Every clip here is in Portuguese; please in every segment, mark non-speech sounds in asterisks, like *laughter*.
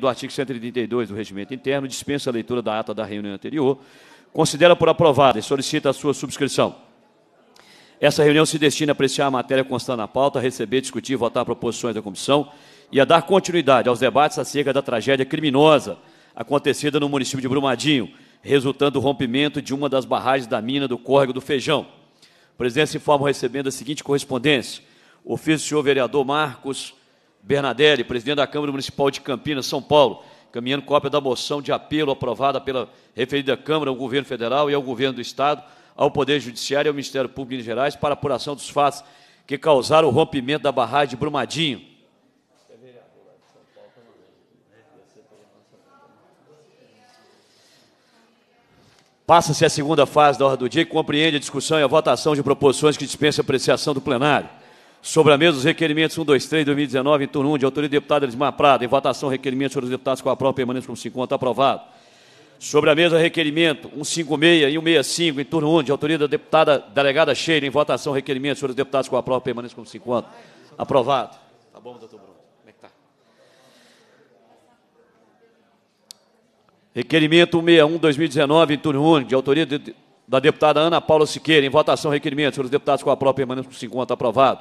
do artigo 132 do Regimento Interno, dispensa a leitura da ata da reunião anterior, considera por aprovada e solicita a sua subscrição. Essa reunião se destina a apreciar a matéria constante na pauta, receber, discutir e votar proposições da comissão e a dar continuidade aos debates acerca da tragédia criminosa acontecida no município de Brumadinho, resultando do rompimento de uma das barragens da mina do Córrego do Feijão. O presidente se informa recebendo a seguinte correspondência. Ofício do senhor vereador Marcos Bernadelli, presidente da Câmara Municipal de Campinas, São Paulo, caminhando cópia da moção de apelo aprovada pela referida Câmara ao Governo Federal e ao Governo do Estado, ao Poder Judiciário e ao Ministério Público de Minas Gerais para apuração dos fatos que causaram o rompimento da barragem de Brumadinho. Passa-se a segunda fase da ordem do dia, que compreende a discussão e a votação de proposições que a apreciação do plenário. Sobre a mesa, os requerimentos 123 2019, em turno 1, de autoria do deputado Elismar Prado. Em votação, requerimento sobre os deputados com a prova permanente como 50, aprovado. Sobre a mesa, requerimento 156 e 165, em turno 1, de autoria da deputada delegada Sheila. Em votação, requerimento sobre os deputados com a prova permanente como 50, aprovado. Tá bom, doutor Bruno? Como é que tá? Requerimento 161 2019, em turno 1, de autoria de, da deputada Ana Paula Siqueira. Em votação, requerimento sobre os deputados com a prova permanente como 50, aprovado.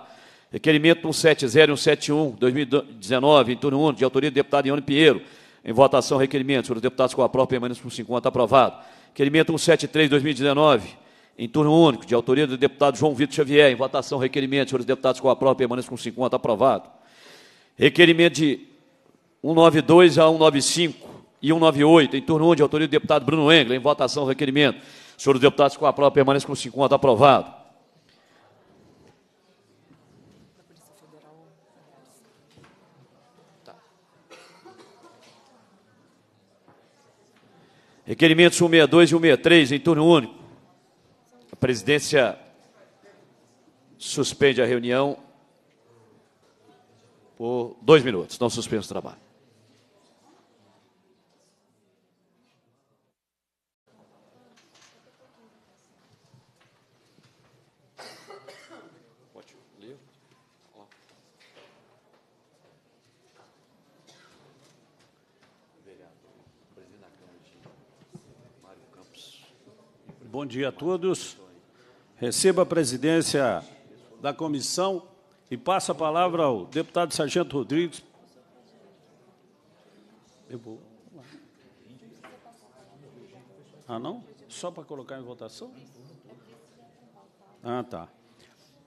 Requerimento 170 e 171, 2019, em turno único, de autoria do deputado Ione Pinheiro. Em votação, requerimento. Senhores deputados, com a prova permanência por 50, aprovado. Requerimento 173, 2019, em turno único, de autoria do deputado João Vitor Xavier. Em votação, requerimento. Senhores deputados, com a prova permanência com 50, aprovado. Requerimento de 192 a 195 e 198, em turno único, de autoria do deputado Bruno Engler. Em votação, requerimento. Senhores deputados, com a prova permanência com 50, aprovado. Requerimentos 162 e 163, em turno único. A presidência suspende a reunião por dois minutos. Não suspenso o trabalho. Bom dia a todos. Receba a presidência da comissão e passo a palavra ao deputado Sargento Rodrigues. Eu vou. Ah, não? Só para colocar em votação? Ah, tá.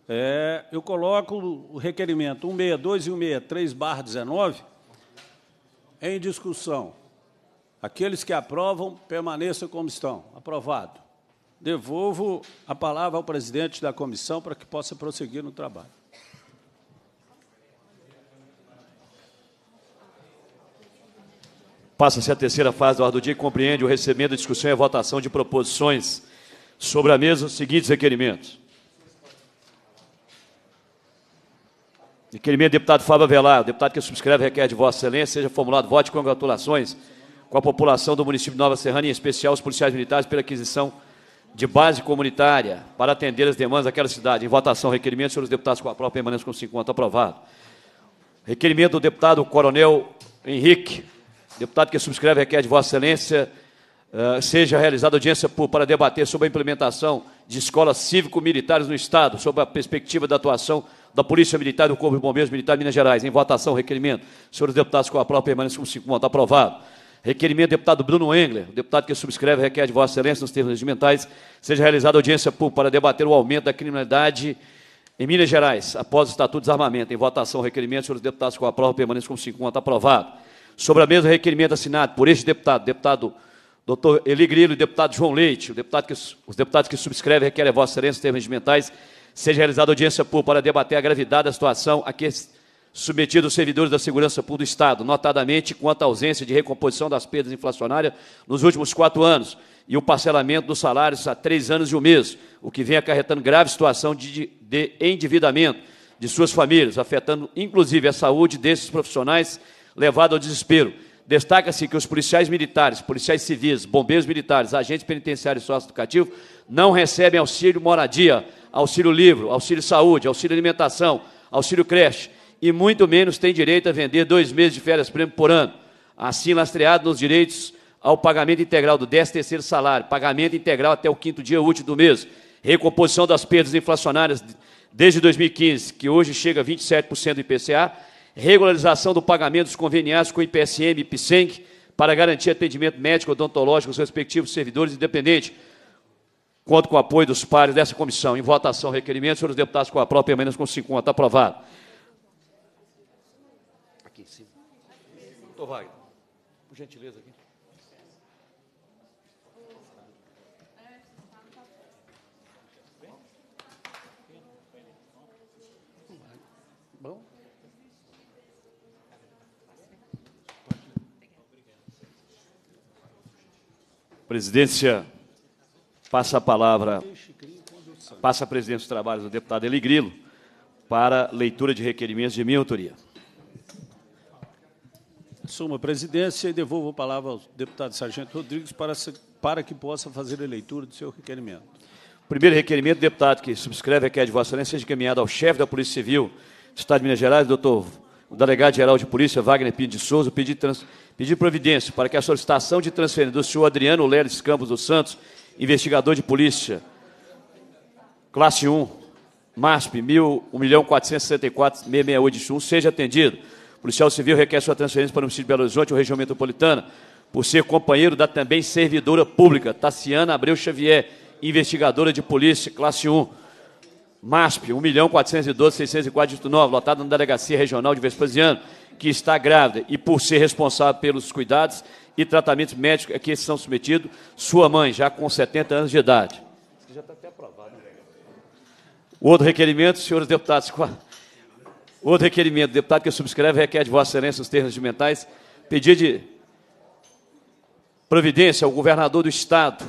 É, eu coloco o requerimento 162 e 163, 19, em discussão. Aqueles que aprovam, permaneçam como estão. Aprovado. Devolvo a palavra ao presidente da comissão para que possa prosseguir no trabalho. Passa-se a terceira fase do ar do dia e compreende o recebimento, discussão e a votação de proposições sobre a mesa os seguintes requerimentos. Requerimento do deputado Fábio Avelar, deputado que subscreve requer de Vossa Excelência, seja formulado voto de congratulações com a população do município de Nova Serrana, em especial os policiais militares, pela aquisição de base comunitária para atender as demandas daquela cidade. Em votação, requerimento, senhores deputados, com a própria permanência com 50, aprovado. Requerimento do deputado Coronel Henrique, deputado que subscreve requer de Vossa Excelência eh, seja realizada audiência para debater sobre a implementação de escolas cívico-militares no Estado, sob a perspectiva da atuação da Polícia Militar e do Corpo de Bombeiros Militar de Minas Gerais. Em votação, requerimento. Senhores deputados, com a própria permanência com 50, aprovado. Requerimento do deputado Bruno Engler, o deputado que subscreve requer de Vossa Excelência, nos termos regimentais, seja realizada audiência pública para debater o aumento da criminalidade em Minas Gerais, após o Estatuto de Desarmamento. Em votação, o requerimento, senhores deputados com a prova com como 50, aprovado. Sobre a mesma requerimento assinado por este deputado, deputado doutor Eli Grilo e deputado João Leite, deputado que, os deputados que subscrevem requerem a Vossa Excelência, nos termos regimentais, seja realizada audiência pública para debater a gravidade da situação a que submetido aos servidores da segurança pública do Estado, notadamente quanto à ausência de recomposição das perdas inflacionárias nos últimos quatro anos e o parcelamento dos salários há três anos e um mês, o que vem acarretando grave situação de, de endividamento de suas famílias, afetando inclusive a saúde desses profissionais, levado ao desespero. Destaca-se que os policiais militares, policiais civis, bombeiros militares, agentes penitenciários e sócio-educativos não recebem auxílio moradia, auxílio livro, auxílio saúde, auxílio alimentação, auxílio creche e muito menos tem direito a vender dois meses de férias prêmio por ano, assim lastreado nos direitos ao pagamento integral do 13 terceiro salário, pagamento integral até o quinto dia útil do mês, recomposição das perdas inflacionárias desde 2015, que hoje chega a 27% do IPCA, regularização do pagamento dos conveniados com IPSM e PSENG para garantir atendimento médico odontológico aos respectivos servidores independentes. Conto com o apoio dos pares dessa comissão. Em votação, requerimento, senhores deputados, com a própria, menos com 50. Tá aprovado. Doutor Wagner, por gentileza aqui. Bom? Presidência, passa a palavra, passa a presidência dos trabalhos do deputado Eli Grilo para leitura de requerimentos de minha autoria. Assuma a presidência e devolvo a palavra ao deputado Sargento Rodrigues para, se, para que possa fazer a leitura do seu requerimento. primeiro requerimento, deputado, que subscreve requer é de Vossa Excelência, seja encaminhado ao chefe da Polícia Civil do Estado de Minas Gerais, doutor o delegado-geral de Polícia, Wagner Pinto de Souza, pedir, trans, pedir providência para que a solicitação de transferência do senhor Adriano Leles Campos dos Santos, investigador de polícia, classe 1, MASP 1.464.668 de seja atendido policial civil requer sua transferência para o município de Belo Horizonte ou região metropolitana, por ser companheiro da também servidora pública, Taciana Abreu Xavier, investigadora de polícia, classe 1. MASP, 1.412.604,9, lotada na Delegacia Regional de Vespasiano, que está grávida e por ser responsável pelos cuidados e tratamentos médicos a que são submetidos, sua mãe, já com 70 anos de idade. Já está até aprovado. O né? outro requerimento, senhores deputados, Outro requerimento, deputado que subscreve requer de Vossa Excelência os termos mentais pedir de providência ao governador do Estado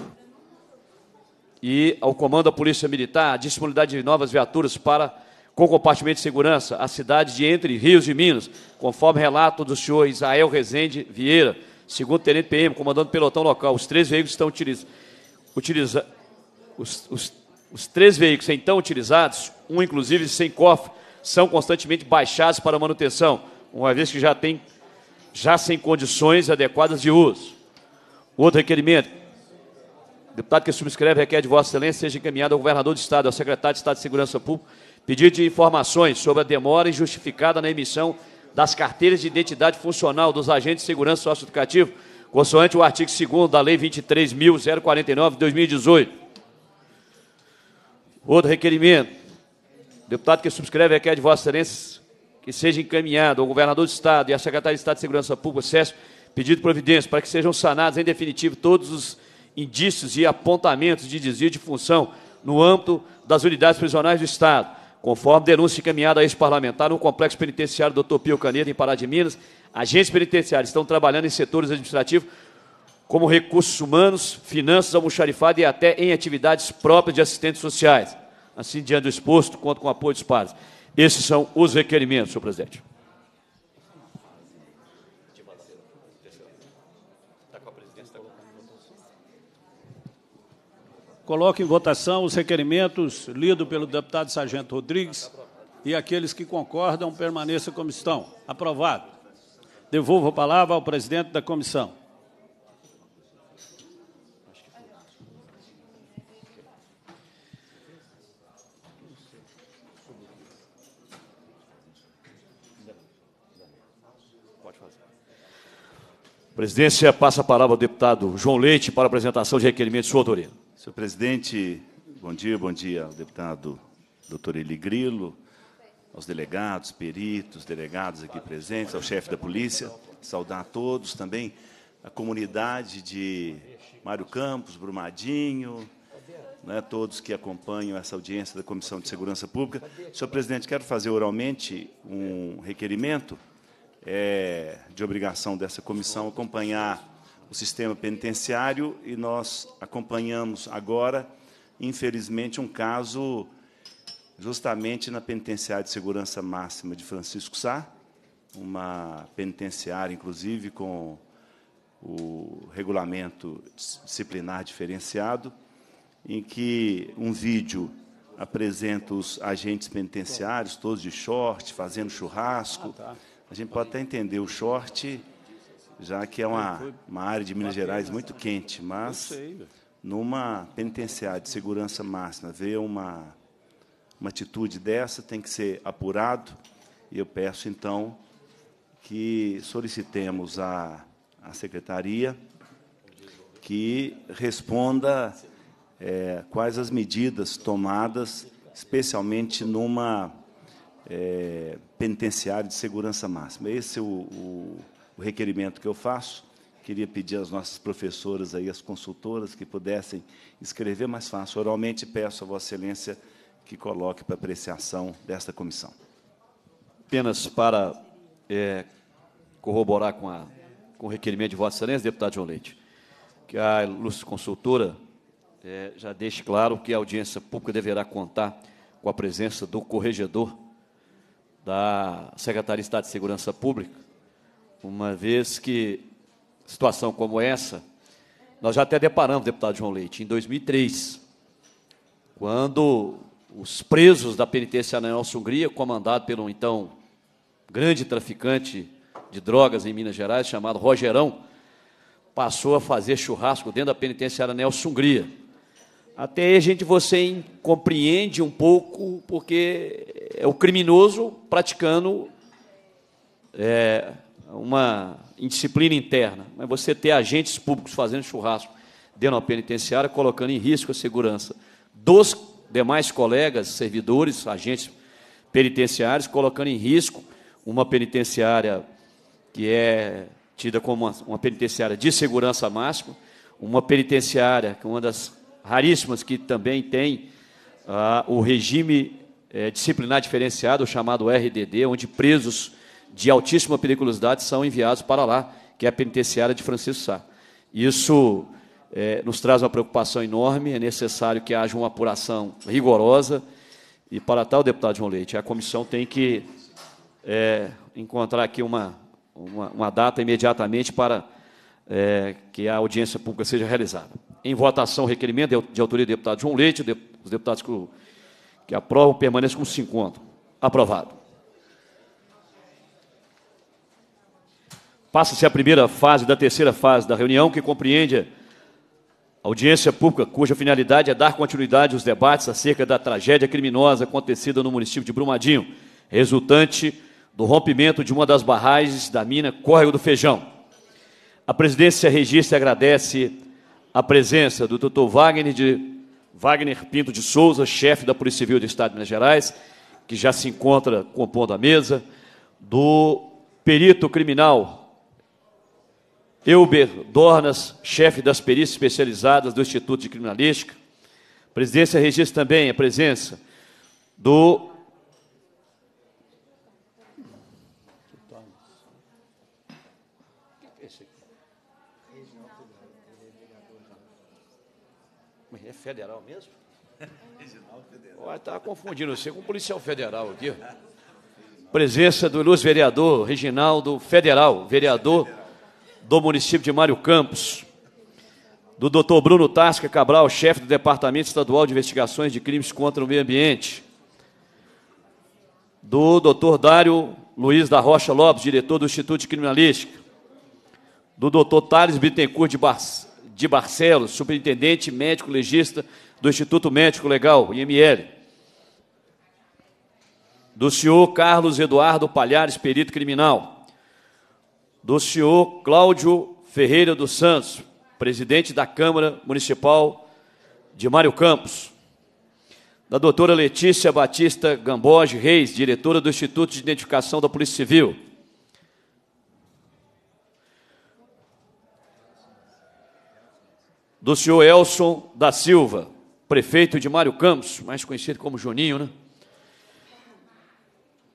e ao comando da Polícia Militar a disponibilidade de novas viaturas para com compartimento de segurança a cidade de Entre Rios e Minas, conforme relato do senhor Israel Rezende Vieira, segundo tenente PM, comandante do pelotão local. Os três veículos estão utiliz, utiliza, os, os, os três veículos então utilizados, um inclusive sem cofre, são constantemente baixados para manutenção, uma vez que já tem já sem condições adequadas de uso. Outro requerimento. O deputado que subscreve requer de Vossa Excelência seja encaminhado ao governador do Estado, ao secretário de Estado de Segurança Pública, pedido de informações sobre a demora injustificada na emissão das carteiras de identidade funcional dos agentes de segurança socioeducativo, consoante o artigo 2 da Lei 23.049 de 2018. Outro requerimento o deputado que subscreve requer de Vossa Excelência que seja encaminhado ao governador do Estado e à secretária de Estado de Segurança Pública, Sérgio, pedido de providência para que sejam sanados, em definitivo, todos os indícios e apontamentos de desvio de função no âmbito das unidades prisionais do Estado, conforme denúncia encaminhada a esse parlamentar no Complexo Penitenciário Dr. Pio Caneta, em Pará de Minas. Agentes penitenciários estão trabalhando em setores administrativos como recursos humanos, finanças, almoxarifado e até em atividades próprias de assistentes sociais. Assim, diante do exposto, conto com o apoio dos pares. Esses são os requerimentos, senhor presidente. Coloco em votação os requerimentos lidos pelo deputado Sargento Rodrigues e aqueles que concordam permaneçam como estão. Aprovado. Devolvo a palavra ao presidente da comissão. A presidência passa a palavra ao deputado João Leite para apresentação de requerimento de sua autoria. Senhor presidente, bom dia, bom dia ao deputado doutor Eli Grilo, aos delegados, peritos, delegados aqui presentes, ao chefe da polícia, saudar a todos também, a comunidade de Mário Campos, Brumadinho, né, todos que acompanham essa audiência da Comissão de Segurança Pública. Senhor presidente, quero fazer oralmente um requerimento é de obrigação dessa comissão acompanhar o sistema penitenciário e nós acompanhamos agora, infelizmente, um caso justamente na penitenciária de segurança máxima de Francisco Sá, uma penitenciária, inclusive, com o regulamento disciplinar diferenciado, em que um vídeo apresenta os agentes penitenciários, todos de short, fazendo churrasco. Ah, tá a gente pode até entender o short, já que é uma, uma área de Minas Gerais muito quente, mas numa penitenciária de segurança máxima, ver uma, uma atitude dessa tem que ser apurado. E eu peço, então, que solicitemos à, à secretaria que responda é, quais as medidas tomadas, especialmente numa é, penitenciário de segurança máxima. Esse é o, o, o requerimento que eu faço. Queria pedir às nossas professoras aí, as consultoras, que pudessem escrever mais fácil. Oralmente peço a Vossa Excelência que coloque para apreciação desta comissão. Apenas para é, corroborar com, a, com o requerimento de Vossa Excelência, deputado João Leite, que a ilustre consultora é, já deixe claro que a audiência pública deverá contar com a presença do corregedor da Secretaria de Estado de Segurança Pública, uma vez que situação como essa, nós já até deparamos, deputado João Leite, em 2003, quando os presos da penitência na Nelson Hungria, comandado pelo então grande traficante de drogas em Minas Gerais, chamado Rogerão, passou a fazer churrasco dentro da penitenciária Nelson Hungria. Até aí a gente você compreende um pouco, porque é o criminoso praticando é, uma indisciplina interna. Mas você ter agentes públicos fazendo churrasco dentro da penitenciária, colocando em risco a segurança dos demais colegas, servidores, agentes penitenciários, colocando em risco uma penitenciária que é tida como uma, penitenciária de segurança máxima, uma penitenciária que é uma das raríssimas que também tem ah, o regime eh, disciplinar diferenciado, chamado RDD, onde presos de altíssima periculosidade são enviados para lá, que é a penitenciária de Francisco Sá. Isso eh, nos traz uma preocupação enorme, é necessário que haja uma apuração rigorosa, e para tal, deputado João Leite, a comissão tem que eh, encontrar aqui uma, uma, uma, data imediatamente para que a audiência pública seja realizada em votação o requerimento de autoria do deputado João Leite. Os deputados que, aprovam permaneçam com cinco contra. Aprovado. Passa-se a primeira fase da terceira fase da reunião, que compreende audiência pública, cuja finalidade é dar continuidade aos debates acerca da tragédia criminosa acontecida no município de Brumadinho, resultante do rompimento de uma das barragens da mina Córrego do Feijão. A presidência registra e agradece a presença do Dr. Wagner, de, Wagner Pinto de Souza, chefe da Polícia Civil do Estado de Minas Gerais, que já se encontra compondo a mesa, do perito criminal Elber Dornas, chefe das perícias especializadas do Instituto de Criminalística. A presidência registra também a presença do federal mesmo? Reginaldo Federal. Oh, Estava confundindo você com um policial federal aqui. Presença do ilustre vereador Reginaldo Federal, vereador do município de Mário Campos. Do doutor Bruno Tasca Cabral, chefe do Departamento Estadual de Investigações de Crimes contra o Meio Ambiente. Do doutor Dário Luiz da Rocha Lopes, diretor do Instituto de Criminalística. Do doutor Thales Bittencourt de Barça de Barcelos, superintendente médico legista do Instituto Médico Legal, IML. Do senhor Carlos Eduardo Palhares, perito criminal. Do senhor Cláudio Ferreira dos Santos, presidente da Câmara Municipal de Mário Campos da doutora Letícia Batista Gamboge Reis, diretora do Instituto de Identificação da Polícia Civil, do senhor Elson da Silva, prefeito de Mário Campos, mais conhecido como Juninho, né?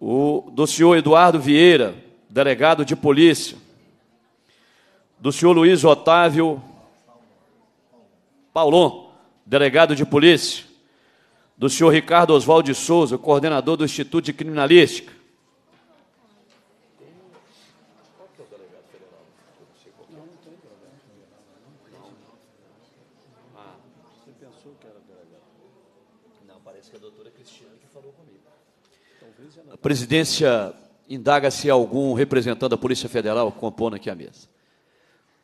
O, do senhor Eduardo Vieira, delegado de polícia, do senhor Luiz Otávio Paulon, delegado de polícia, do senhor Ricardo Oswaldo de Souza, coordenador do Instituto de Criminalística, presidência indaga se algum representante da Polícia Federal compondo aqui a mesa.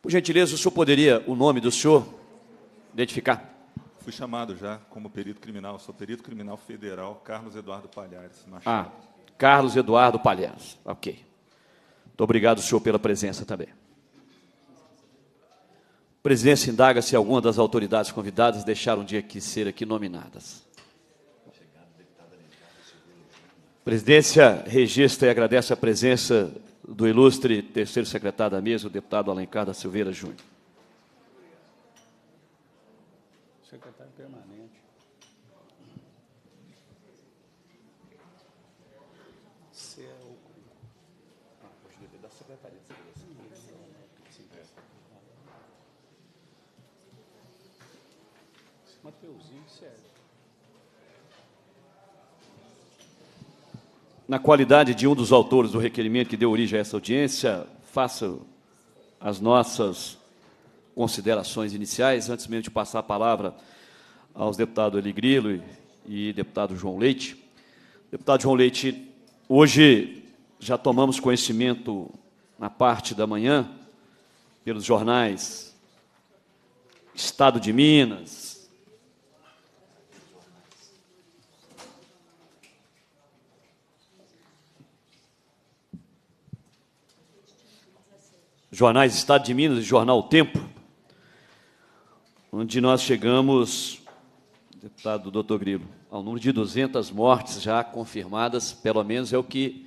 Por gentileza, o senhor poderia o nome do senhor identificar? Fui chamado já como perito criminal, sou perito criminal federal Carlos Eduardo Palhares Machado. Ah, Carlos Eduardo Palhares, ok. Muito obrigado, senhor, pela presença também. presidência indaga se alguma das autoridades convidadas deixaram de aqui ser aqui nominadas. Presidência registra e agradece a presença do ilustre terceiro secretário da mesa, o deputado Alencar da Silveira Júnior. Secretário. na qualidade de um dos autores do requerimento que deu origem a essa audiência, faça as nossas considerações iniciais, antes mesmo de passar a palavra aos deputados Eli Grilo e, e deputado João Leite. Deputado João Leite, hoje já tomamos conhecimento na parte da manhã, pelos jornais Estado de Minas, jornais Estado de Minas e jornal Tempo, onde nós chegamos, deputado doutor Grilo, ao número de 200 mortes já confirmadas, pelo menos é o que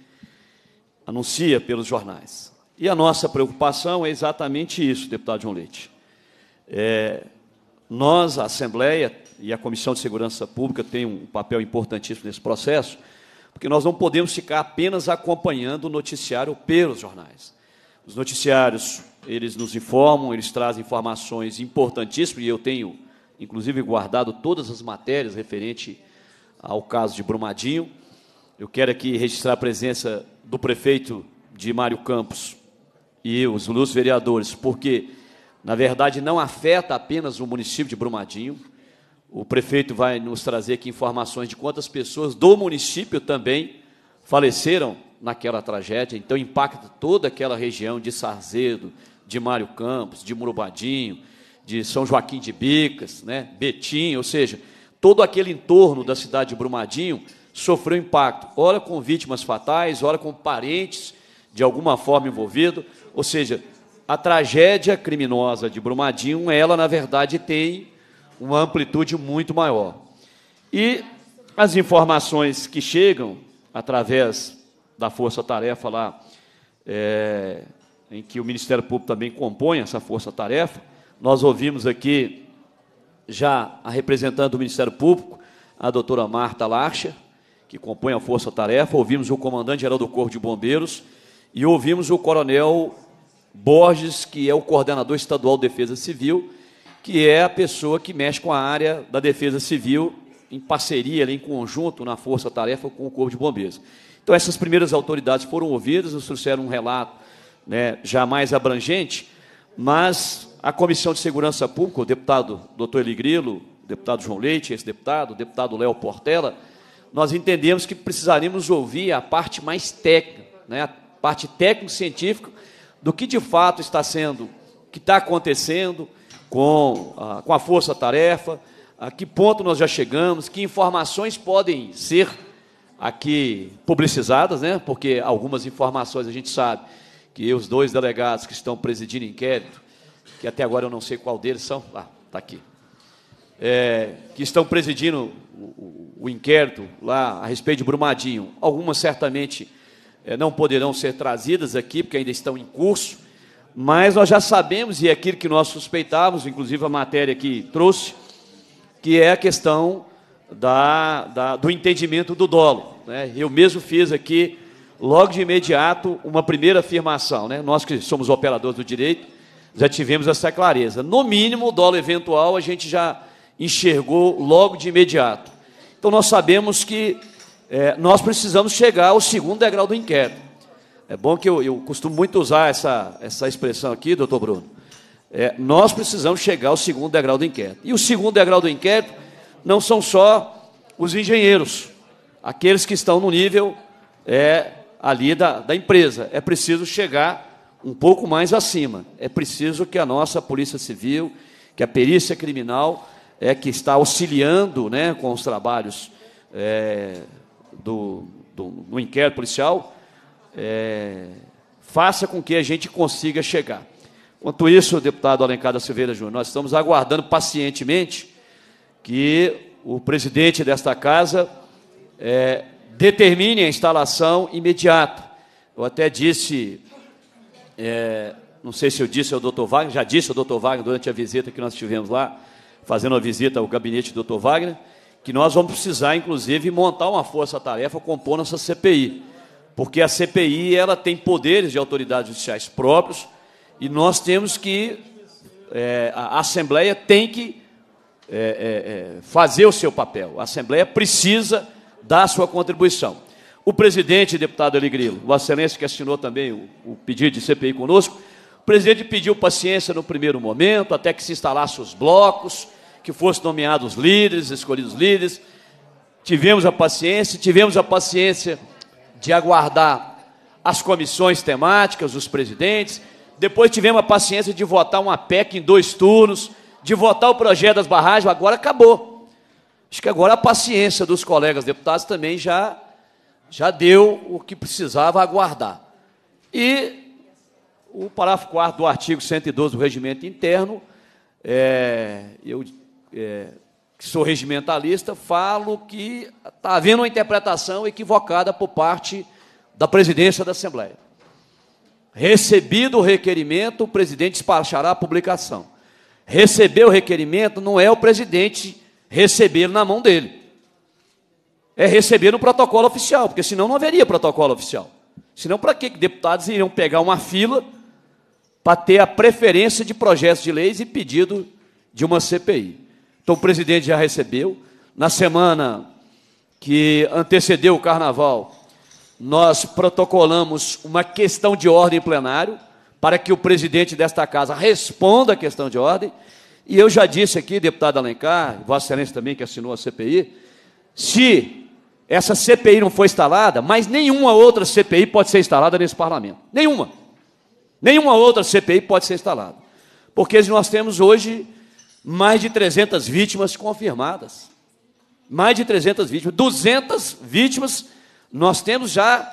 anuncia pelos jornais. E a nossa preocupação é exatamente isso, deputado João Leite. É, nós, a Assembleia e a Comissão de Segurança Pública tem um papel importantíssimo nesse processo, porque nós não podemos ficar apenas acompanhando o noticiário pelos jornais. Os noticiários, eles nos informam, eles trazem informações importantíssimas, e eu tenho, inclusive, guardado todas as matérias referente ao caso de Brumadinho. Eu quero aqui registrar a presença do prefeito de Mário Campos e os ilustres vereadores, porque, na verdade, não afeta apenas o município de Brumadinho. O prefeito vai nos trazer aqui informações de quantas pessoas do município também faleceram naquela tragédia, então impacta toda aquela região de Sarzedo, de Mário Campos, de Murubadinho, de São Joaquim de Bicas, né, Betim, ou seja, todo aquele entorno da cidade de Brumadinho sofreu impacto, ora com vítimas fatais, ora com parentes de alguma forma envolvido, ou seja, a tragédia criminosa de Brumadinho, ela na verdade tem uma amplitude muito maior. E as informações que chegam através da força-tarefa lá, é, em que o Ministério Público também compõe essa força-tarefa. Nós ouvimos aqui já a representante do Ministério Público, a doutora Marta Larcha, que compõe a força-tarefa, ouvimos o comandante-geral do Corpo de Bombeiros e ouvimos o coronel Borges, que é o coordenador estadual de Defesa Civil, que é a pessoa que mexe com a área da Defesa Civil em parceria, em conjunto, na força-tarefa com o Corpo de Bombeiros. Então, essas primeiras autoridades foram ouvidas, nos trouxeram um relato né, já mais abrangente, mas a Comissão de Segurança Pública, o deputado doutor Grilo, o deputado João Leite, esse deputado, o deputado Léo Portela, nós entendemos que precisaríamos ouvir a parte mais técnica, né, a parte técnico-científica do que de fato está sendo, que está acontecendo com a, com a força-tarefa, a que ponto nós já chegamos, que informações podem ser aqui publicizadas, né? porque algumas informações a gente sabe que os dois delegados que estão presidindo inquérito, que até agora eu não sei qual deles são, ah, está aqui, é, que estão presidindo o, o, o, inquérito lá a respeito de Brumadinho, algumas certamente é, não poderão ser trazidas aqui, porque ainda estão em curso, mas nós já sabemos, e é aquilo que nós suspeitávamos, inclusive a matéria que trouxe, que é a questão da, da, do entendimento do dolo. Né? Eu mesmo fiz aqui, logo de imediato, uma primeira afirmação. Né? Nós que somos operadores do direito, já tivemos essa clareza. No mínimo, o dolo eventual a gente já enxergou logo de imediato. Então, nós sabemos que é, nós precisamos chegar ao segundo degrau do inquérito. É bom que eu, eu costumo muito usar essa, essa expressão aqui, doutor Bruno. É, nós precisamos chegar ao segundo degrau do inquérito. E o segundo degrau do inquérito não são só os engenheiros, aqueles que estão no nível é, ali da, da empresa. É preciso chegar um pouco mais acima. É preciso que a nossa Polícia Civil, que a perícia criminal, é que está auxiliando né, com os trabalhos é, do, do, inquérito policial, é, faça com que a gente consiga chegar. Quanto isso, deputado Alencar da Silveira Júnior, nós estamos aguardando pacientemente que o presidente desta casa é, determine a instalação imediata. Eu até disse, é, não sei se eu disse ao doutor Wagner, já disse ao doutor Wagner durante a visita que nós tivemos lá, fazendo a visita ao gabinete do doutor Wagner, que nós vamos precisar, inclusive, montar uma força-tarefa compor nossa CPI, porque a CPI ela tem poderes de autoridades judiciais próprios e nós temos que, é, a Assembleia tem que é, é, é, fazer o seu papel. A Assembleia precisa dar a sua contribuição. O presidente, deputado Eligrilo, o excelência que assinou também o, o pedido de CPI conosco, o presidente pediu paciência no primeiro momento, até que se instalassem os blocos, que fossem nomeados líderes, escolhidos líderes. Tivemos a paciência, tivemos a paciência de aguardar as comissões temáticas, os presidentes. Depois tivemos a paciência de votar uma PEC em dois turnos, de votar o projeto das barragens, agora acabou. Acho que agora a paciência dos colegas deputados também já, já deu o que precisava aguardar. E o parágrafo 4 do artigo 112 do regimento interno, é, eu é, que sou regimentalista, falo que está havendo uma interpretação equivocada por parte da presidência da Assembleia. Recebido o requerimento, o presidente despachará a publicação. Receber o requerimento não é o presidente receber na mão dele. É receber no protocolo oficial, porque senão não haveria protocolo oficial. Senão, para que deputados iriam pegar uma fila para ter a preferência de projetos de leis e pedido de uma CPI? Então, o presidente já recebeu. Na semana que antecedeu o carnaval, nós protocolamos uma questão de ordem plenário, para que o presidente desta casa responda à questão de ordem. E eu já disse aqui, deputado Alencar, Vossa Excelência também que assinou a CPI, se essa CPI não for instalada, mas nenhuma outra CPI pode ser instalada nesse parlamento. Nenhuma. Nenhuma outra CPI pode ser instalada. Porque nós temos hoje mais de 300 vítimas confirmadas. Mais de 300 vítimas. 200 vítimas nós temos já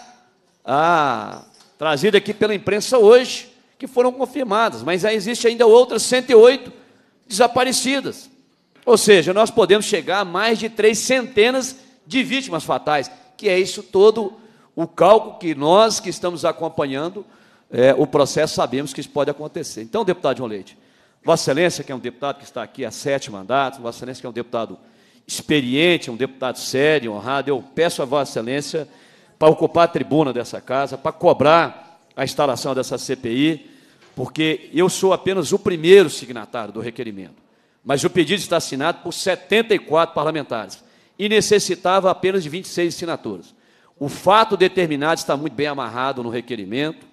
ah, trazido aqui pela imprensa hoje que foram confirmadas, mas aí existe ainda outras 108 desaparecidas. Ou seja, nós podemos chegar a mais de três centenas de vítimas fatais, que é isso todo o cálculo que nós que estamos acompanhando é, o processo sabemos que isso pode acontecer. Então, deputado João Leite, Vossa Excelência, que é um deputado que está aqui há sete mandatos, Vossa Excelência, que é um deputado experiente, um deputado sério, honrado, eu peço a Vossa Excelência para ocupar a tribuna dessa casa, para cobrar a instalação dessa CPI, porque eu sou apenas o primeiro signatário do requerimento, mas o pedido está assinado por 74 parlamentares e necessitava apenas de 26 assinaturas. O fato determinado está muito bem amarrado no requerimento,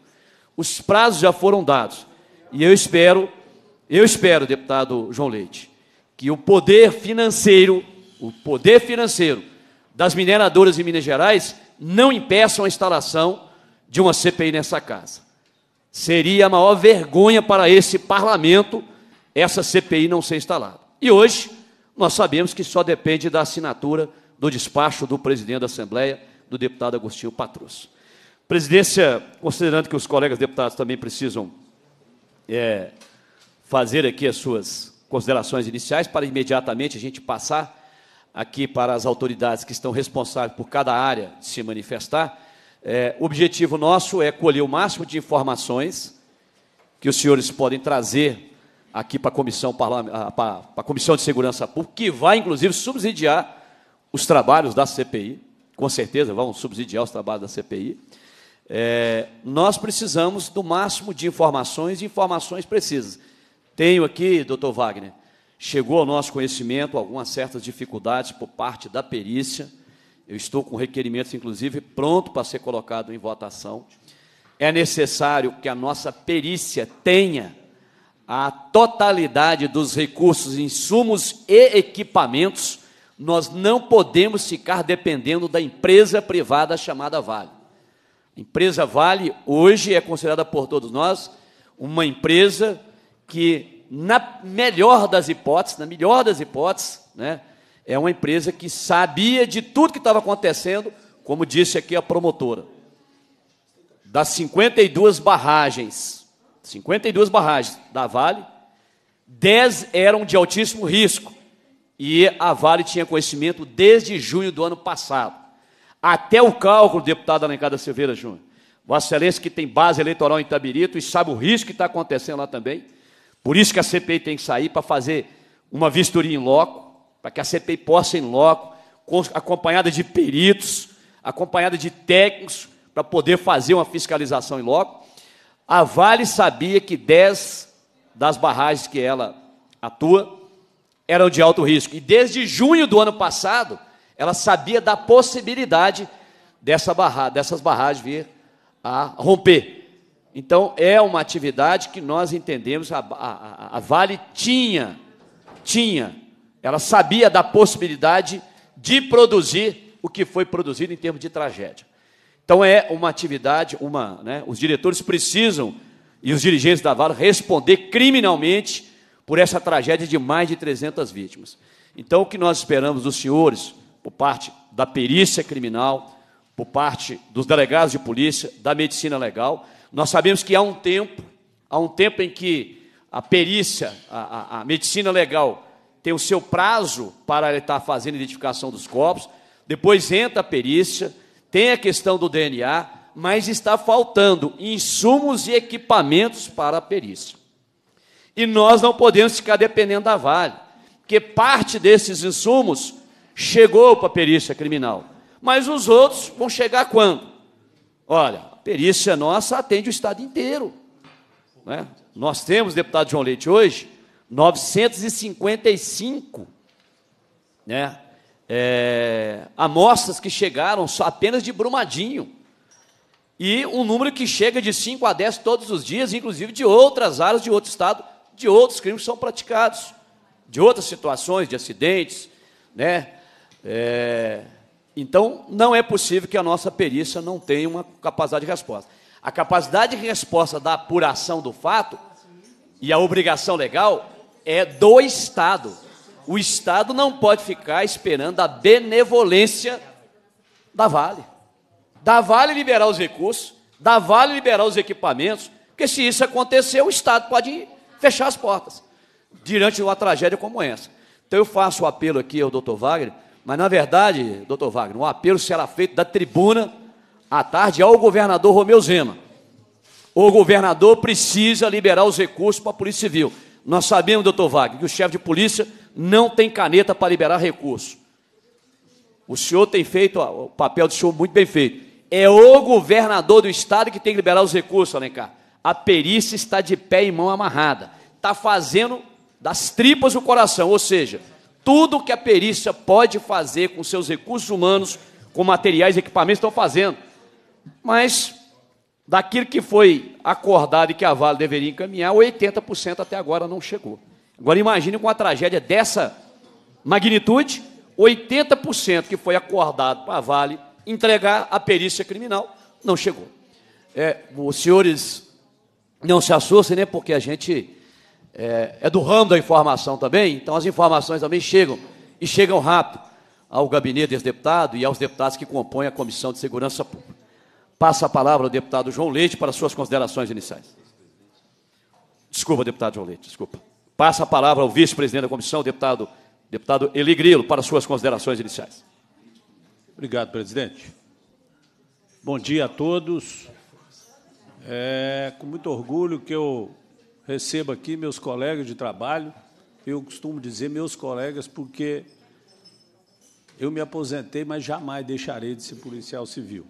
os prazos já foram dados e eu espero, eu espero, deputado João Leite, que o poder financeiro, o poder financeiro das mineradoras em Minas Gerais não impeçam a instalação de uma CPI nessa casa. Seria a maior vergonha para esse parlamento essa CPI não ser instalada. E hoje, nós sabemos que só depende da assinatura do despacho do presidente da Assembleia, do deputado Agostinho Patrus. Presidência, considerando que os colegas deputados também precisam é, fazer aqui as suas considerações iniciais, para imediatamente a gente passar aqui para as autoridades que estão responsáveis por cada área se manifestar. É, o objetivo nosso é colher o máximo de informações que os senhores podem trazer aqui para a comissão, para, a comissão de Segurança Pública, que vai, inclusive, subsidiar os trabalhos da CPI, com certeza vão subsidiar os trabalhos da CPI. É, nós precisamos do máximo de informações e informações precisas. Tenho aqui, doutor Wagner, chegou ao nosso conhecimento algumas certas dificuldades por parte da perícia eu estou com requerimentos, inclusive, pronto para ser colocado em votação. É necessário que a nossa perícia tenha a totalidade dos recursos, insumos e equipamentos. Nós não podemos ficar dependendo da empresa privada chamada Vale. A empresa Vale hoje é considerada por todos nós uma empresa que, na melhor das hipóteses, na melhor das hipóteses, né, é uma empresa que sabia de tudo que estava acontecendo, como disse aqui a promotora. Das 52 barragens, 52 barragens da Vale, 10 eram de altíssimo risco. E a Vale tinha conhecimento desde junho do ano passado. Até o cálculo, deputado Alencar da Silveira Júnior. Vossa Excelência, que tem base eleitoral em Tabirito e sabe o risco que está acontecendo lá também. Por isso que a CPI tem que sair para fazer uma vistoria em loco para que a CPI possa em loco, acompanhada de peritos, acompanhada de técnicos, para poder fazer uma fiscalização em loco. A Vale sabia que 10 das barragens que ela atua eram de alto risco. E desde junho do ano passado, ela sabia da possibilidade dessa barra, dessas barragens vir a romper. Então, é uma atividade que nós entendemos, a, a, a Vale tinha, tinha ela sabia da possibilidade de produzir o que foi produzido em termos de tragédia. Então é uma atividade, uma, né, os diretores precisam e os dirigentes da Vale responder criminalmente por essa tragédia de mais de 300 vítimas. Então o que nós esperamos dos senhores, por parte da perícia criminal, por parte dos delegados de polícia, da medicina legal, nós sabemos que há um tempo, há um tempo em que a perícia, a, a, a medicina legal tem o seu prazo para estar fazendo a identificação dos corpos, depois entra a perícia, tem a questão do DNA, mas está faltando insumos e equipamentos para a perícia. E nós não podemos ficar dependendo da Vale, porque parte desses insumos chegou para a perícia criminal, mas os outros vão chegar quando? Olha, a perícia nossa atende o Estado inteiro. Né? Nós temos, deputado João Leite, hoje, 955 né, é, amostras que chegaram só apenas de Brumadinho. E um número que chega de 5 a 10 todos os dias, inclusive de outras áreas, de outro estado, de outros crimes que são praticados, de outras situações, de acidentes. Né? É, então, não é possível que a nossa perícia não tenha uma capacidade de resposta. A capacidade de resposta da apuração do fato e a obrigação legal é do Estado. O Estado não pode ficar esperando a benevolência da Vale. Da Vale liberar os recursos, da Vale liberar os equipamentos, porque se isso acontecer, o Estado pode fechar as portas diante de uma tragédia como essa. Então eu faço o apelo aqui ao doutor Wagner, mas na verdade, doutor Wagner, o um apelo será feito da tribuna à tarde ao governador Romeu Zema. O governador precisa liberar os recursos para a Polícia Civil. Nós sabemos, doutor Wagner, que o chefe de polícia não tem caneta para liberar recurso. O senhor tem feito ó, o papel do senhor muito bem feito. É o governador do estado que tem que liberar os recursos, Alencar. A perícia está de pé e mão amarrada. Está fazendo das tripas o coração, ou seja, tudo que a perícia pode fazer com seus recursos humanos, com materiais e equipamentos, estão fazendo. Mas daquilo que foi acordado e que a Vale deveria encaminhar, 80% até agora não chegou. Agora imagine com uma tragédia dessa magnitude, 80% que foi acordado para a Vale entregar a perícia criminal não chegou. É, os senhores não se assustem, né? Porque a gente é, é, do ramo da informação também, então as informações também chegam e chegam rápido ao gabinete desse deputado e aos deputados que compõem a Comissão de Segurança Pública. Passa a palavra ao deputado João Leite para suas considerações iniciais. Desculpa, deputado João Leite, desculpa. Passa a palavra ao vice-presidente da comissão, deputado, deputado Eli Grilo, para suas considerações iniciais. Obrigado, presidente. Bom dia a todos. É com muito orgulho que eu recebo aqui meus colegas de trabalho. Eu costumo dizer meus colegas porque eu me aposentei, mas jamais deixarei de ser policial civil.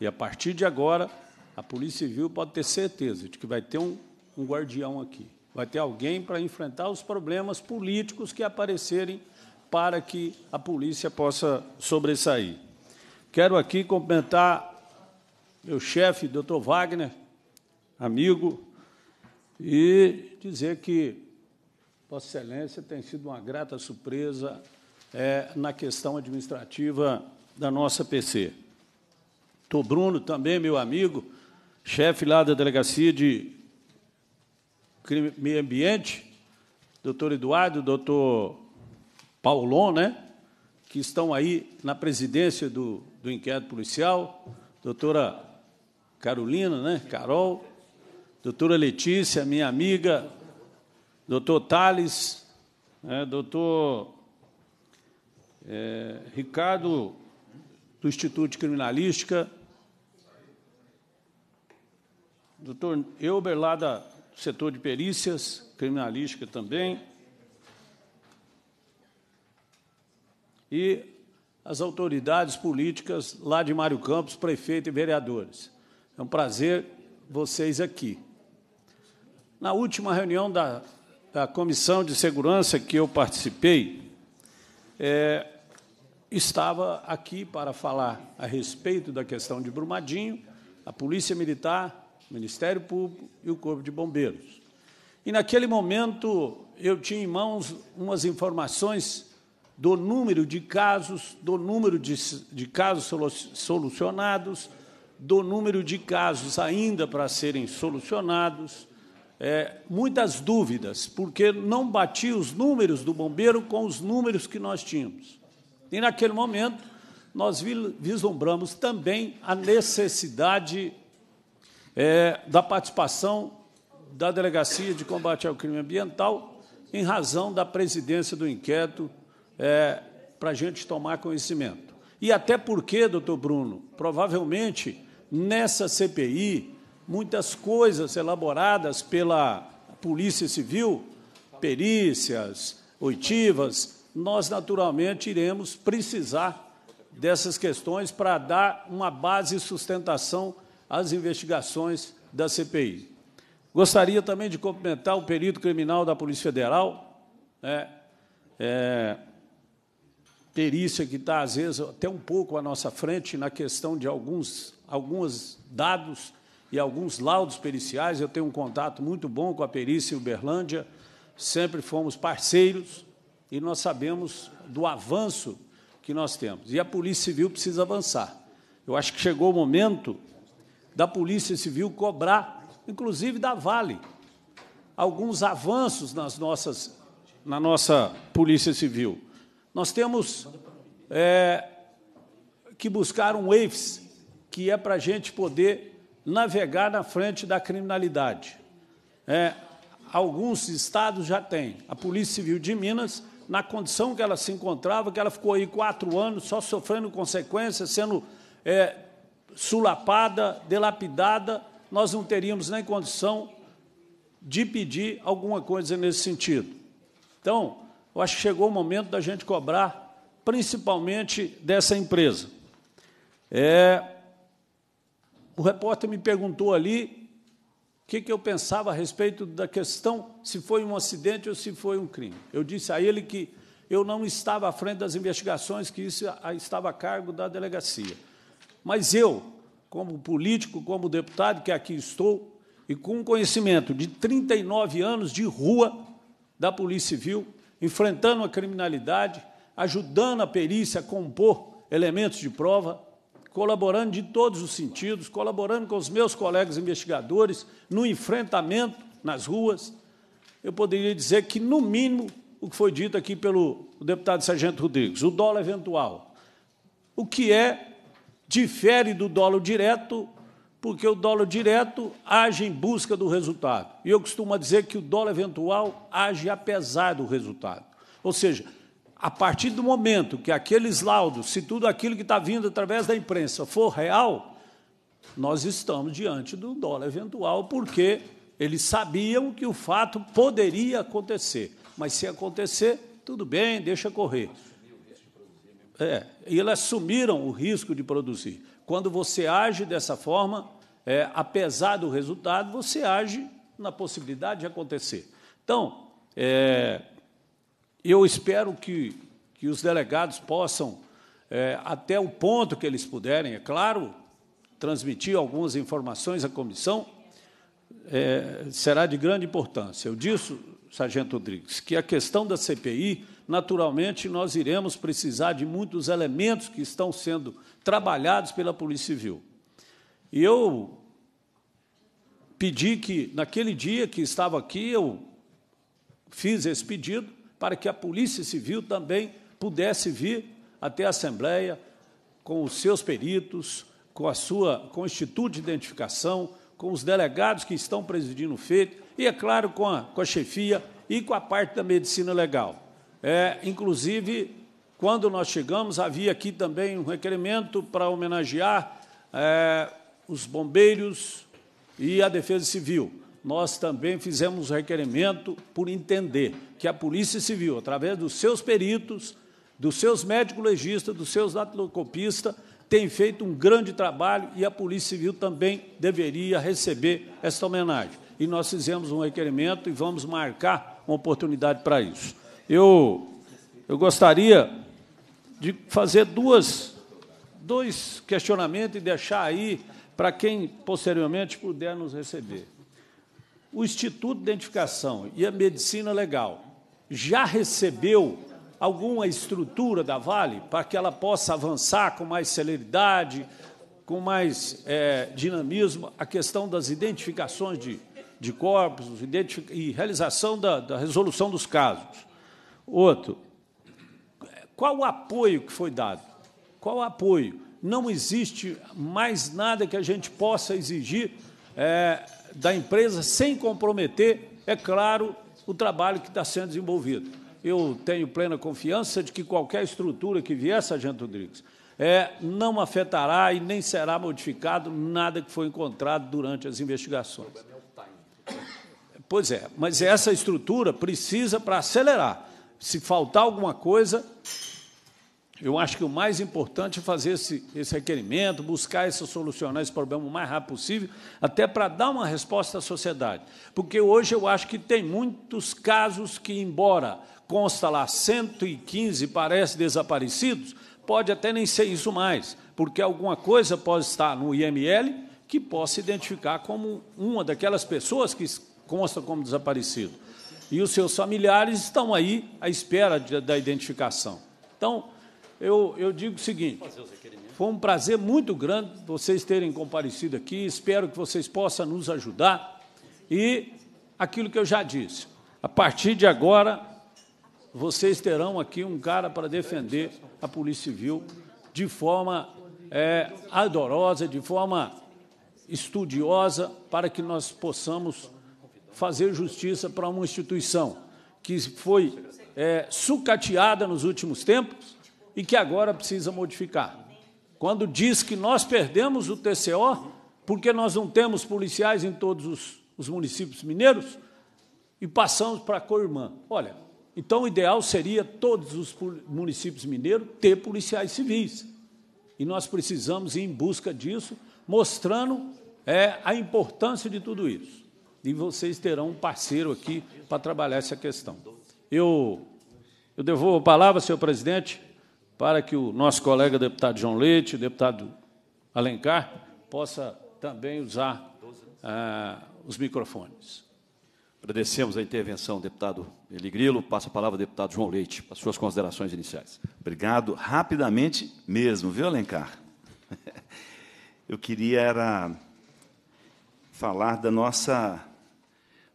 E a partir de agora, a Polícia Civil pode ter certeza de que vai ter um, um guardião aqui. Vai ter alguém para enfrentar os problemas políticos que aparecerem para que a polícia possa sobressair. Quero aqui cumprimentar meu chefe, doutor Wagner, amigo, e dizer que Vossa Excelência tem sido uma grata surpresa é, na questão administrativa da nossa PC. Doutor Bruno, também meu amigo, chefe lá da Delegacia de Crime, Meio Ambiente, doutor Eduardo, doutor Paulon, né, que estão aí na presidência do, do inquérito policial, doutora Carolina, né, Carol, doutora Letícia, minha amiga, doutor Thales, né, doutor é, Ricardo, do Instituto de Criminalística, doutor Euber, lá da, do setor de perícias, criminalística também. E as autoridades políticas lá de Mário Campos, prefeito e vereadores. É um prazer vocês aqui. Na última reunião da, da Comissão de Segurança que eu participei, é, estava aqui para falar a respeito da questão de Brumadinho, a Polícia Militar o Ministério Público e o Corpo de Bombeiros. E naquele momento eu tinha em mãos umas informações do número de casos, do número de, de casos solucionados, do número de casos ainda para serem solucionados, é, muitas dúvidas, porque não batia os números do bombeiro com os números que nós tínhamos. E naquele momento nós vislumbramos também a necessidade é, da participação da Delegacia de Combate ao Crime Ambiental, em razão da presidência do inquérito, é, para a gente tomar conhecimento. E até porque, doutor Bruno, provavelmente nessa CPI, muitas coisas elaboradas pela Polícia Civil, perícias, oitivas, nós naturalmente iremos precisar dessas questões para dar uma base e sustentação às investigações da CPI. Gostaria também de cumprimentar o perito criminal da Polícia Federal, né? É, perícia que está, às vezes, até um pouco à nossa frente na questão de alguns, alguns dados e alguns laudos periciais. Eu tenho um contato muito bom com a perícia Uberlândia, sempre fomos parceiros e nós sabemos do avanço que nós temos. E a Polícia Civil precisa avançar. Eu acho que chegou o momento da Polícia Civil cobrar, inclusive da Vale, alguns avanços nas nossas, na nossa Polícia Civil. Nós temos é, que buscar um WAVES, que é para a gente poder navegar na frente da criminalidade. É, alguns estados já têm. A Polícia Civil de Minas, na condição que ela se encontrava, que ela ficou aí quatro anos, só sofrendo consequências, sendo é, sulapada, delapidada, nós não teríamos nem condição de pedir alguma coisa nesse sentido. Então, eu acho que chegou o momento da gente cobrar, principalmente dessa empresa. É, o repórter me perguntou ali o que, que eu pensava a respeito da questão se foi um acidente ou se foi um crime. Eu disse a ele que eu não estava à frente das investigações, que isso estava a cargo da delegacia. Mas eu, como político, como deputado que aqui estou, e com conhecimento de 39 anos de rua da Polícia Civil, enfrentando a criminalidade, ajudando a perícia a compor elementos de prova, colaborando de todos os sentidos, colaborando com os meus colegas investigadores no enfrentamento nas ruas. Eu poderia dizer que, no mínimo, o que foi dito aqui pelo deputado Sargento Rodrigues, o dólar eventual, o que é Difere do dólar direto, porque o dólar direto age em busca do resultado. E eu costumo dizer que o dólar eventual age apesar do resultado. Ou seja, a partir do momento que aqueles laudos, se tudo aquilo que está vindo através da imprensa for real, nós estamos diante do dólar eventual, porque eles sabiam que o fato poderia acontecer. Mas se acontecer, tudo bem, deixa correr. É, e elas assumiram o risco de produzir. Quando você age dessa forma, é, apesar do resultado, você age na possibilidade de acontecer. Então, é, eu espero que, que os delegados possam, é, até o ponto que eles puderem, é claro, transmitir algumas informações à comissão, é, será de grande importância. Eu disse, Sargento Rodrigues, que a questão da CPI naturalmente nós iremos precisar de muitos elementos que estão sendo trabalhados pela Polícia Civil. E eu pedi que, naquele dia que estava aqui, eu fiz esse pedido para que a Polícia Civil também pudesse vir até a Assembleia com os seus peritos, com a sua com o Instituto de Identificação, com os delegados que estão presidindo o feito e, é claro, com a, com a chefia e com a parte da medicina legal. É, inclusive, quando nós chegamos, havia aqui também um requerimento para homenagear é, os bombeiros e a defesa civil. Nós também fizemos requerimento por entender que a Polícia Civil, através dos seus peritos, dos seus médicos legistas, dos seus datilocopistas, tem feito um grande trabalho e a Polícia Civil também deveria receber esta homenagem. E nós fizemos um requerimento e vamos marcar uma oportunidade para isso. Eu, eu gostaria de fazer duas, dois questionamentos e deixar aí para quem posteriormente puder nos receber. O Instituto de Identificação e a Medicina Legal já recebeu alguma estrutura da Vale para que ela possa avançar com mais celeridade, com mais é, dinamismo, a questão das identificações de, de corpos identific e realização da, da resolução dos casos. Outro, qual o apoio que foi dado? Qual o apoio? Não existe mais nada que a gente possa exigir é, da empresa sem comprometer, é claro, o trabalho que está sendo desenvolvido. Eu tenho plena confiança de que qualquer estrutura que vier, Sargento Rodrigues, é, não afetará e nem será modificado nada que foi encontrado durante as investigações. É pois é, mas essa estrutura precisa para acelerar se faltar alguma coisa, eu acho que o mais importante é fazer esse, esse requerimento, buscar esse, solucionar esse problema o mais rápido possível, até para dar uma resposta à sociedade. Porque hoje eu acho que tem muitos casos que, embora consta lá 115, parece, desaparecidos, pode até nem ser isso mais, porque alguma coisa pode estar no IML que possa identificar como uma daquelas pessoas que consta como desaparecido e os seus familiares estão aí à espera de, da identificação. Então, eu, eu digo o seguinte: foi um prazer muito grande vocês terem comparecido aqui, espero que vocês possam nos ajudar. E aquilo que eu já disse, a partir de agora, vocês terão aqui um cara para defender a Polícia Civil de forma é, ardorosa, de forma estudiosa, para que nós possamos fazer justiça para uma instituição que foi é, sucateada nos últimos tempos e que agora precisa modificar. Quando diz que nós perdemos o TCO porque nós não temos policiais em todos os, os municípios mineiros e passamos para a Coirmã. Olha, então o ideal seria todos os municípios mineiros ter policiais civis. E nós precisamos ir em busca disso, mostrando é, a importância de tudo isso e vocês terão um parceiro aqui para trabalhar essa questão. Eu, eu devolvo a palavra, senhor presidente, para que o nosso colega deputado João Leite, deputado Alencar, possa também usar ah, os microfones. Agradecemos a intervenção, deputado Eligrilo. Passa a palavra ao deputado João Leite, para suas considerações iniciais. Obrigado. Rapidamente mesmo, viu, Alencar? *laughs* Eu queria era falar da nossa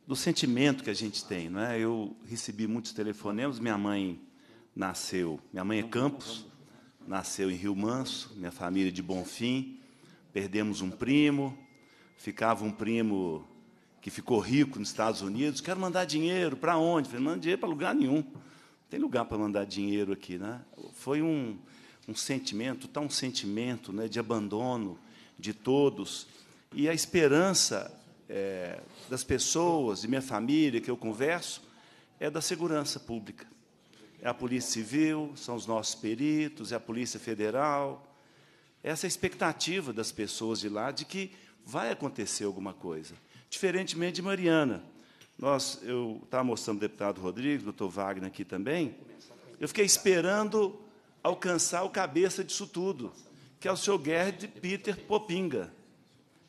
do sentimento que a gente tem. Não é? Eu recebi muitos telefonemas. Minha mãe nasceu, minha mãe é Campos, nasceu em Rio Manso, minha família é de Bonfim. Perdemos um primo, ficava um primo que ficou rico nos Estados Unidos. Quero mandar dinheiro para onde? Falei, manda dinheiro para lugar nenhum. Não tem lugar para mandar dinheiro aqui, né? Foi um, um sentimento, tá um sentimento, né, de abandono de todos. E a esperança é, das pessoas, de minha família que eu converso, é da segurança pública. É a Polícia Civil, são os nossos peritos, é a Polícia Federal. Essa é a expectativa das pessoas de lá de que vai acontecer alguma coisa. Diferentemente de Mariana. Nós, eu estava mostrando o deputado Rodrigues, o doutor Wagner aqui também. Eu fiquei esperando alcançar o cabeça disso tudo, que é o senhor Gerd Peter Popinga.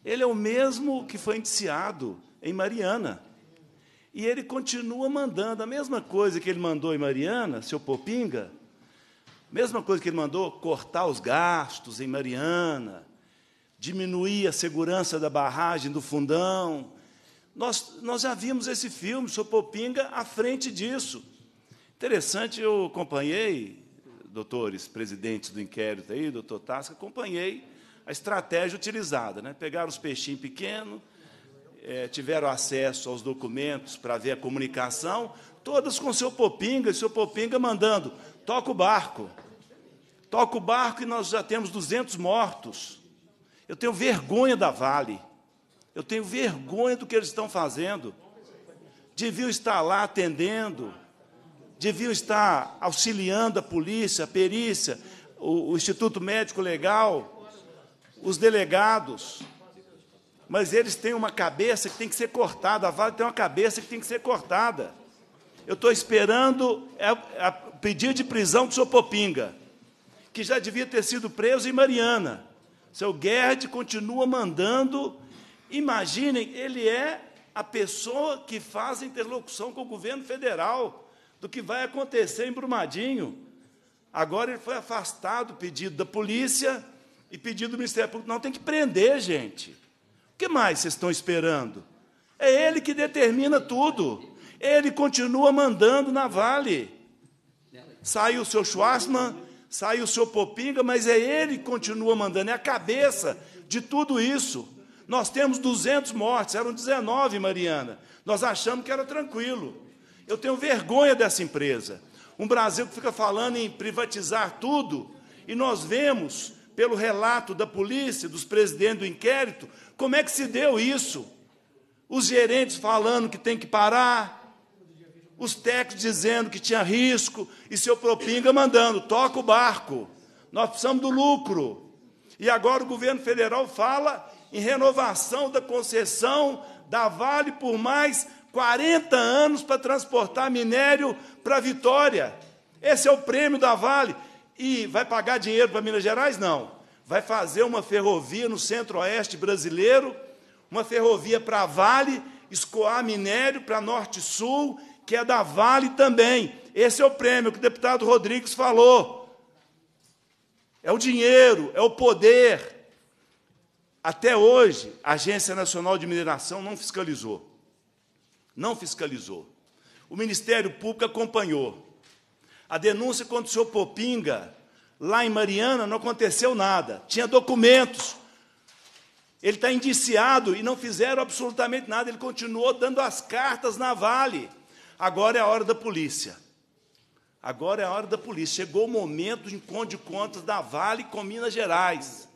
Ele é o mesmo que foi indiciado em Mariana. E ele continua mandando a mesma coisa que ele mandou em Mariana, seu Popinga, mesma coisa que ele mandou cortar os gastos em Mariana, diminuir a segurança da barragem do fundão. Nós, nós já vimos esse filme, seu Popinga, à frente disso. Interessante, eu acompanhei, doutores, presidentes do inquérito aí, doutor Tasca, acompanhei a estratégia utilizada. Né? Pegaram os peixinhos pequenos, é, tiveram acesso aos documentos para ver a comunicação, todas com seu Popinga, e seu Popinga mandando, toca o barco, toca o barco e nós já temos 200 mortos. Eu tenho vergonha da Vale, eu tenho vergonha do que eles estão fazendo. Deviam estar lá atendendo, deviam estar auxiliando a polícia, a perícia, o, o Instituto Médico Legal, os delegados, mas eles têm uma cabeça que tem que ser cortada, a Vale tem uma cabeça que tem que ser cortada. Eu estou esperando a, é, é, pedido de prisão do seu Popinga, que já devia ter sido preso em Mariana. Seu Guerd continua mandando. Imaginem, ele é a pessoa que faz interlocução com o governo federal do que vai acontecer em Brumadinho. Agora ele foi afastado, pedido da polícia, e pedido do Ministério Público, não, tem que prender, gente. O que mais vocês estão esperando? É ele que determina tudo. Ele continua mandando na Vale. Sai o seu Schwarzman, sai o seu Popinga, mas é ele que continua mandando, é a cabeça de tudo isso. Nós temos 200 mortes, eram 19, Mariana. Nós achamos que era tranquilo. Eu tenho vergonha dessa empresa. Um Brasil que fica falando em privatizar tudo, e nós vemos pelo relato da polícia, dos presidentes do inquérito, como é que se deu isso? Os gerentes falando que tem que parar, os técnicos dizendo que tinha risco, e seu Propinga mandando, toca o barco, nós precisamos do lucro. E agora o governo federal fala em renovação da concessão da Vale por mais 40 anos para transportar minério para Vitória. Esse é o prêmio da Vale. E vai pagar dinheiro para Minas Gerais? Não. Vai fazer uma ferrovia no centro-oeste brasileiro, uma ferrovia para Vale, escoar minério para norte-sul, que é da Vale também. Esse é o prêmio que o deputado Rodrigues falou. É o dinheiro, é o poder. Até hoje, a Agência Nacional de Mineração não fiscalizou. Não fiscalizou. O Ministério Público acompanhou. A denúncia contra o senhor Popinga, lá em Mariana, não aconteceu nada. Tinha documentos. Ele está indiciado e não fizeram absolutamente nada. Ele continuou dando as cartas na Vale. Agora é a hora da polícia. Agora é a hora da polícia. Chegou o momento de encontro de contas da Vale com Minas Gerais.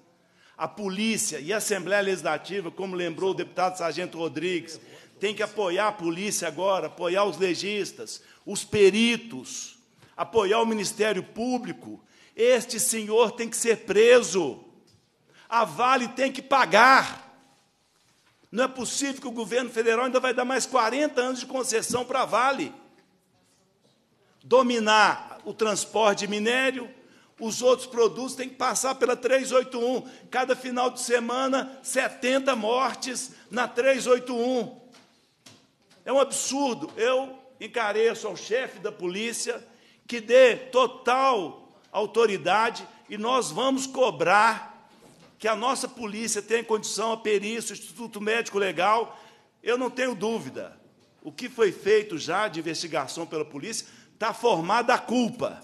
A polícia e a Assembleia Legislativa, como lembrou o deputado Sargento Rodrigues, tem que apoiar a polícia agora, apoiar os legistas, os peritos apoiar o Ministério Público, este senhor tem que ser preso. A Vale tem que pagar. Não é possível que o governo federal ainda vai dar mais 40 anos de concessão para a Vale. Dominar o transporte de minério, os outros produtos têm que passar pela 381. Cada final de semana, 70 mortes na 381. É um absurdo. Eu encareço ao chefe da polícia que dê total autoridade e nós vamos cobrar que a nossa polícia tenha condição, a perícia, o Instituto Médico Legal. Eu não tenho dúvida. O que foi feito já de investigação pela polícia está formada a culpa.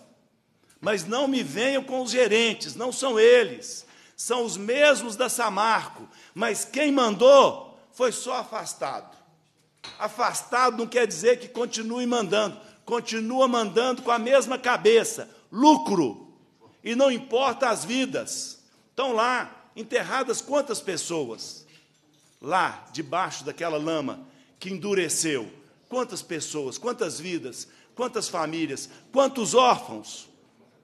Mas não me venham com os gerentes, não são eles. São os mesmos da Samarco. Mas quem mandou foi só afastado. Afastado não quer dizer que continue mandando continua mandando com a mesma cabeça, lucro, e não importa as vidas. Estão lá enterradas quantas pessoas? Lá, debaixo daquela lama que endureceu. Quantas pessoas, quantas vidas, quantas famílias, quantos órfãos?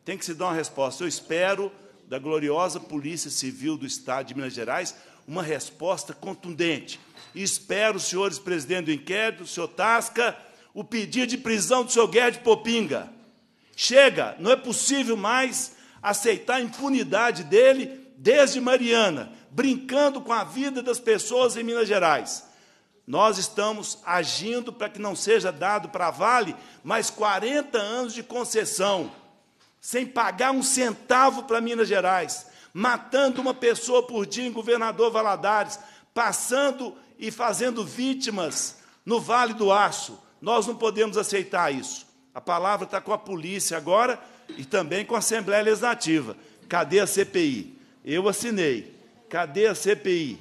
Tem que se dar uma resposta. Eu espero da gloriosa Polícia Civil do Estado de Minas Gerais uma resposta contundente. E espero, senhores presidente do inquérito, senhor Tasca, o pedido de prisão do seu Guedes Popinga. Chega, não é possível mais aceitar a impunidade dele desde Mariana, brincando com a vida das pessoas em Minas Gerais. Nós estamos agindo para que não seja dado para a Vale mais 40 anos de concessão, sem pagar um centavo para Minas Gerais, matando uma pessoa por dia em governador Valadares, passando e fazendo vítimas no Vale do Aço. Nós não podemos aceitar isso. A palavra está com a polícia agora e também com a Assembleia Legislativa. Cadê a CPI? Eu assinei. Cadê a CPI?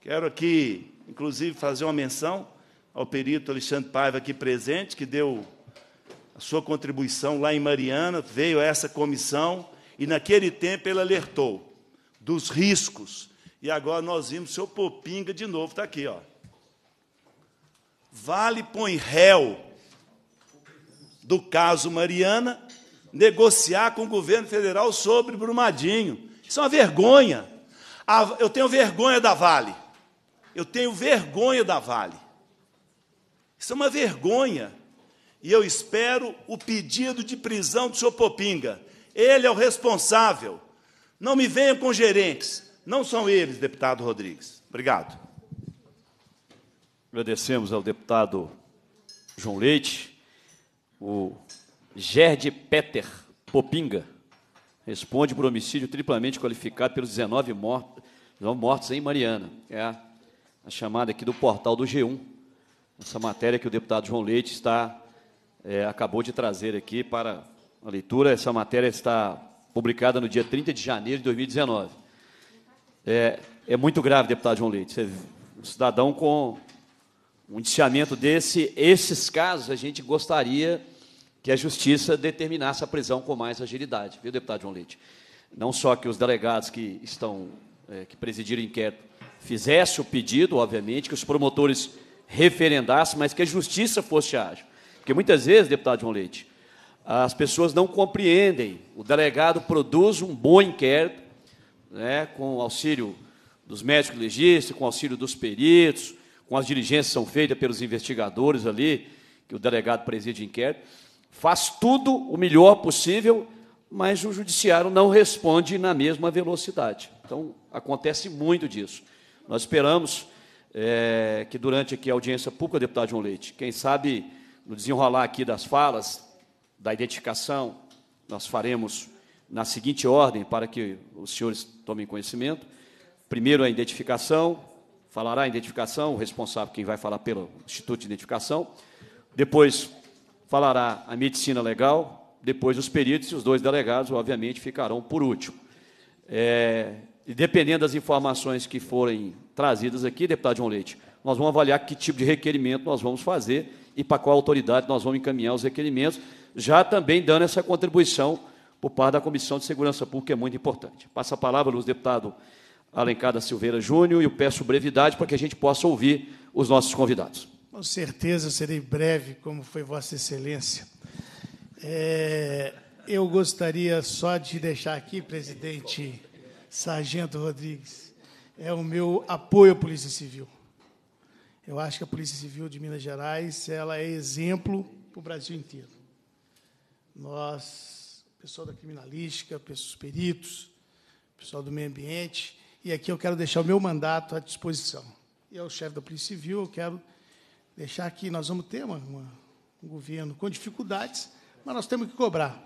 Quero aqui, inclusive, fazer uma menção ao perito Alexandre Paiva aqui presente, que deu a sua contribuição lá em Mariana, veio a essa comissão e naquele tempo ele alertou dos riscos. E agora nós vimos o seu Popinga de novo, está aqui, ó. Vale põe réu do caso Mariana negociar com o governo federal sobre Brumadinho. Isso é uma vergonha. Eu tenho vergonha da Vale. Eu tenho vergonha da Vale. Isso é uma vergonha. E eu espero o pedido de prisão do senhor Popinga. Ele é o responsável. Não me venham com gerentes. Não são eles, deputado Rodrigues. Obrigado. Agradecemos ao deputado João Leite, o Gerd Peter Popinga, responde por homicídio triplamente qualificado pelos 19 mortos, 19 mortos em Mariana. É a, chamada aqui do portal do G1, essa matéria que o deputado João Leite está, é, acabou de trazer aqui para a leitura. Essa matéria está publicada no dia 30 de janeiro de 2019. É, é muito grave, deputado João Leite. Você, é um cidadão com um indiciamento desse, esses casos a gente gostaria que a justiça determinasse a prisão com mais agilidade, viu, deputado João Leite? Não só que os delegados que estão, é, que presidiram o inquérito, fizessem o pedido, obviamente, que os promotores referendassem, mas que a justiça fosse ágil. Porque muitas vezes, deputado João Leite, as pessoas não compreendem. O delegado produz um bom inquérito, né, com auxílio dos médicos legistas, com auxílio dos peritos, com as diligências que são feitas pelos investigadores ali, que o delegado preside o inquérito, faz tudo o melhor possível, mas o judiciário não responde na mesma velocidade. Então, acontece muito disso. Nós esperamos é, que durante aqui a audiência pública, deputado João Leite, quem sabe no desenrolar aqui das falas, da identificação, nós faremos na seguinte ordem, para que os senhores tomem conhecimento. Primeiro, a identificação, falará a identificação, o responsável, quem vai falar pelo Instituto de Identificação. Depois falará a medicina legal, depois os peritos e os dois delegados, obviamente, ficarão por último. É, e dependendo das informações que forem trazidas aqui, deputado João Leite, nós vamos avaliar que tipo de requerimento nós vamos fazer e para qual autoridade nós vamos encaminhar os requerimentos, já também dando essa contribuição por parte da Comissão de Segurança Pública, que é muito importante. Passa a palavra, Luz, deputado Alencar da Silveira Júnior, e eu peço brevidade para que a gente possa ouvir os nossos convidados. Com certeza serei breve, como foi Vossa Excelência. É, eu gostaria só de deixar aqui, presidente Sargento Rodrigues, é o meu apoio à Polícia Civil. Eu acho que a Polícia Civil de Minas Gerais ela é exemplo para o Brasil inteiro. Nós, pessoal da criminalística, pessoal dos peritos, pessoal do meio ambiente, e aqui eu quero deixar o meu mandato à disposição. e ao chefe da Polícia Civil, eu quero deixar aqui, nós vamos ter uma, uma, um governo com dificuldades, mas nós temos que cobrar.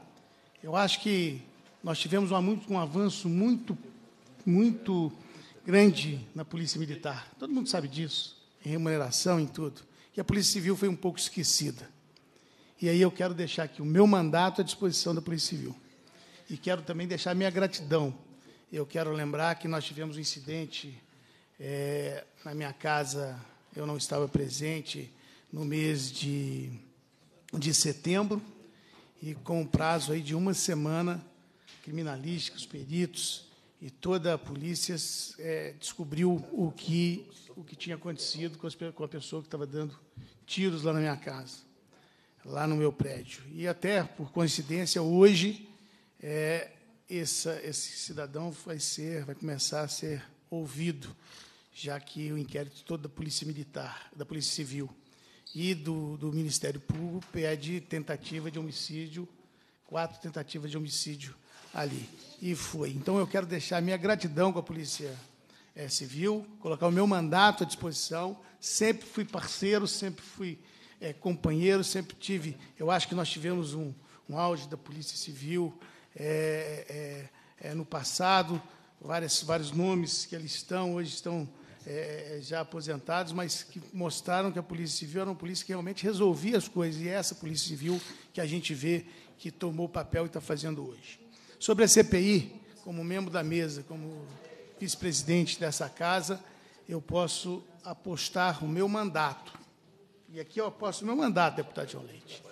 Eu acho que nós tivemos uma, muito, um avanço muito, muito grande na Polícia Militar. Todo mundo sabe disso, em remuneração, em tudo. E a Polícia Civil foi um pouco esquecida. E aí eu quero deixar aqui o meu mandato à disposição da Polícia Civil. E quero também deixar a minha gratidão eu quero lembrar que nós tivemos um incidente é, na minha casa, eu não estava presente, no mês de, de setembro, e com o prazo aí de uma semana, criminalísticos, peritos e toda a polícia é, descobriu o que, o que tinha acontecido com, as, com a pessoa que estava dando tiros lá na minha casa, lá no meu prédio. E até, por coincidência, hoje é, essa, esse cidadão vai ser, vai começar a ser ouvido, já que o inquérito todo da Polícia Militar, da Polícia Civil e do, do Ministério Público pede tentativa de homicídio, quatro tentativas de homicídio ali. E foi. Então eu quero deixar a minha gratidão com a Polícia é, Civil, colocar o meu mandato à disposição. Sempre fui parceiro, sempre fui é, companheiro, sempre tive. Eu acho que nós tivemos um, um auge da Polícia Civil é é, é, é, no passado, várias, vários nomes que eles estão, hoje estão é, já aposentados, mas que mostraram que a Polícia Civil era uma polícia que realmente resolvia as coisas, e é essa Polícia Civil que a gente vê que tomou o papel e está fazendo hoje. Sobre a CPI, como membro da mesa, como vice-presidente dessa casa, eu posso apostar o meu mandato. E aqui eu aposto o meu mandato, deputado João Leite.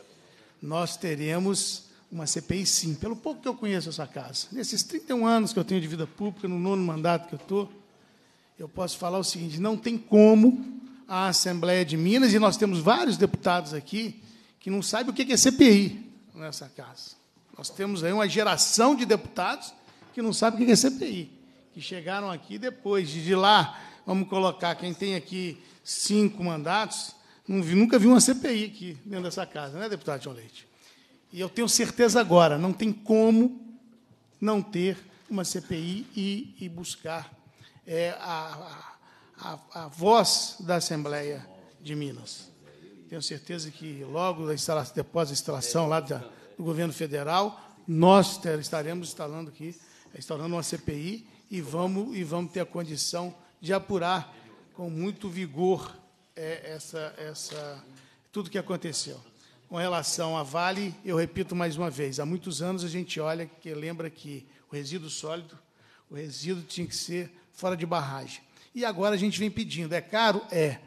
Nós teremos uma CPI, sim. Pelo pouco que eu conheço essa casa, nesses 31 anos que eu tenho de vida pública, no nono mandato que eu estou, eu posso falar o seguinte: não tem como a Assembleia de Minas, e nós temos vários deputados aqui, que não sabem o que é CPI nessa casa. Nós temos aí uma geração de deputados que não sabem o que é CPI, que chegaram aqui depois de lá, vamos colocar, quem tem aqui cinco mandatos, nunca viu uma CPI aqui dentro dessa casa, né, deputado João Leite? E eu tenho certeza agora, não tem como não ter uma CPI e, e buscar é, a, a, a voz da Assembleia de Minas. Tenho certeza que logo depois da instalação lá da, do governo federal, nós estaremos instalando aqui, instalando uma CPI e vamos, e vamos ter a condição de apurar com muito vigor é, essa, essa, tudo que aconteceu com relação à Vale, eu repito mais uma vez, há muitos anos a gente olha que lembra que o resíduo sólido, o resíduo tinha que ser fora de barragem. E agora a gente vem pedindo, é caro? É.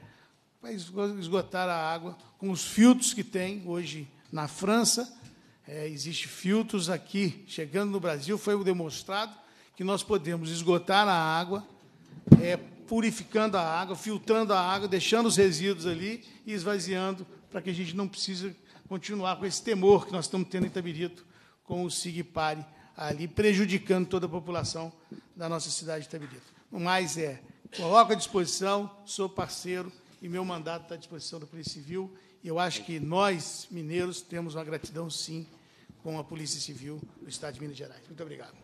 Vai esgotar a água com os filtros que tem hoje na França, é, existe filtros aqui, chegando no Brasil, foi demonstrado que nós podemos esgotar a água, é, purificando a água, filtrando a água, deixando os resíduos ali e esvaziando para que a gente não precise continuar com esse temor que nós estamos tendo em Itabirito com o SIGPARE ali, prejudicando toda a população da nossa cidade de Itabirito. O mais, é, coloco à disposição, sou parceiro e meu mandato está à disposição da Polícia Civil. E eu acho que nós, mineiros, temos uma gratidão, sim, com a Polícia Civil do Estado de Minas Gerais. Muito obrigado.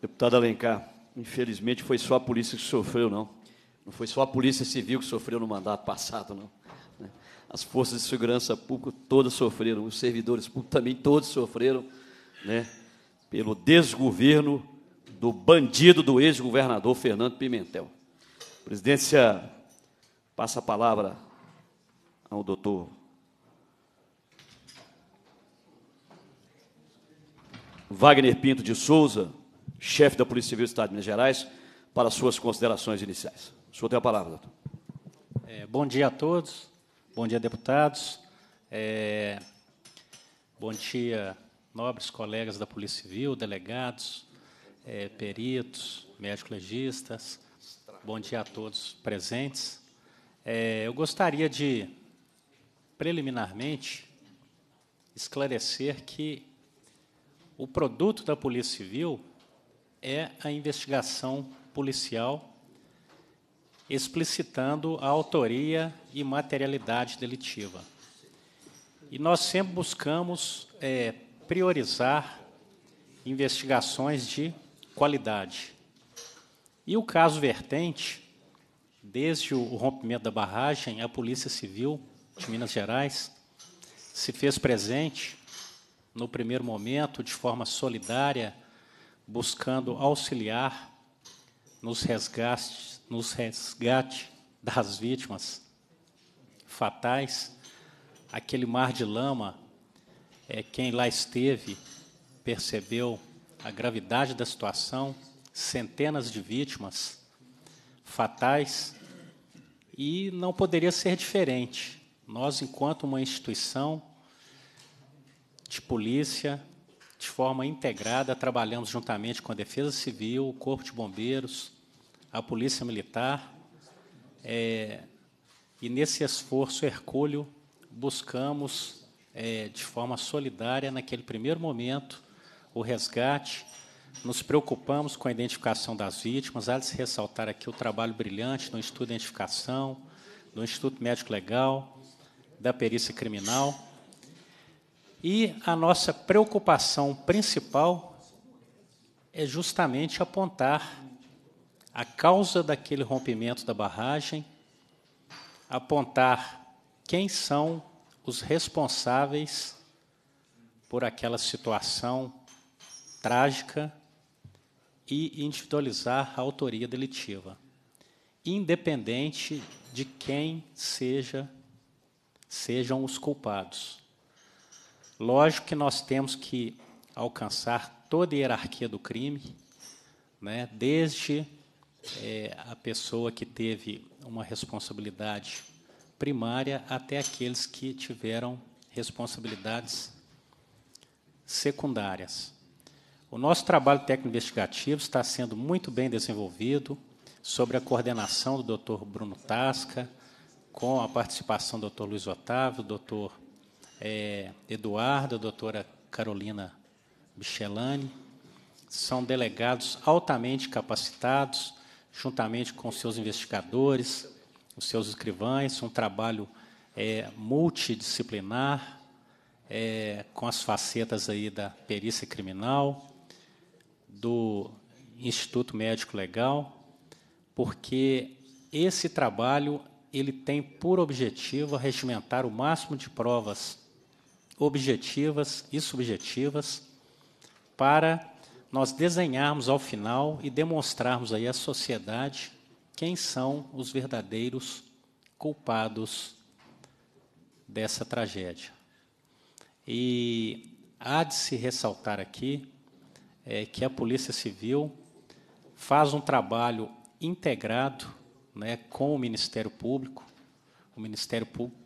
Deputado Alencar, infelizmente foi só a polícia que sofreu, não. Não foi só a Polícia Civil que sofreu no mandato passado, não as forças de segurança pública todas sofreram, os servidores públicos também todos sofreram, né, pelo desgoverno do bandido do ex-governador Fernando Pimentel. presidência, passa a palavra ao doutor. Wagner Pinto de Souza, chefe da Polícia Civil do Estado de Minas Gerais, para suas considerações iniciais. O senhor tem a palavra, doutor. É, bom dia a todos. Bom dia, deputados. É, bom dia, nobres colegas da Polícia Civil, delegados, é, peritos, médicos legistas Bom dia a todos presentes. É, eu gostaria de, preliminarmente, esclarecer que o produto da Polícia Civil é a investigação policial explicitando a autoria e materialidade delitiva. E nós sempre buscamos é, priorizar investigações de qualidade. E o caso Vertente, desde o rompimento da barragem, a Polícia Civil de Minas Gerais se fez presente no primeiro momento de forma solidária, buscando auxiliar nos resgates, nos resgate das vítimas fatais, aquele mar de lama, é, quem lá esteve percebeu a gravidade da situação, centenas de vítimas fatais, e não poderia ser diferente. Nós, enquanto uma instituição de polícia, de forma integrada, trabalhamos juntamente com a Defesa Civil, o Corpo de Bombeiros, a Polícia Militar, é, e nesse esforço hercúleo, buscamos é, de forma solidária, naquele primeiro momento, o resgate. Nos preocupamos com a identificação das vítimas. Há de se ressaltar aqui o trabalho brilhante do Instituto de Identificação, do Instituto Médico Legal, da Perícia Criminal. E a nossa preocupação principal é justamente apontar a causa daquele rompimento da barragem apontar quem são os responsáveis por aquela situação trágica e individualizar a autoria delitiva, independente de quem seja sejam os culpados. Lógico que nós temos que alcançar toda a hierarquia do crime, né, desde é, a pessoa que teve uma responsabilidade primária até aqueles que tiveram responsabilidades secundárias. O nosso trabalho técnico-investigativo está sendo muito bem desenvolvido sobre a coordenação do Dr. Bruno Tasca, com a participação do Dr. Luiz Otávio, do Dr. Eh, Eduardo, doutora Carolina Michelani. São delegados altamente capacitados juntamente com seus investigadores, os seus escrivães, um trabalho é, multidisciplinar, é, com as facetas aí da perícia criminal, do Instituto Médico Legal, porque esse trabalho ele tem por objetivo regimentar o máximo de provas objetivas e subjetivas para nós desenharmos ao final e demonstrarmos aí à sociedade quem são os verdadeiros culpados dessa tragédia. E há de se ressaltar aqui é, que a Polícia Civil faz um trabalho integrado né, com o Ministério Público. O Ministério Público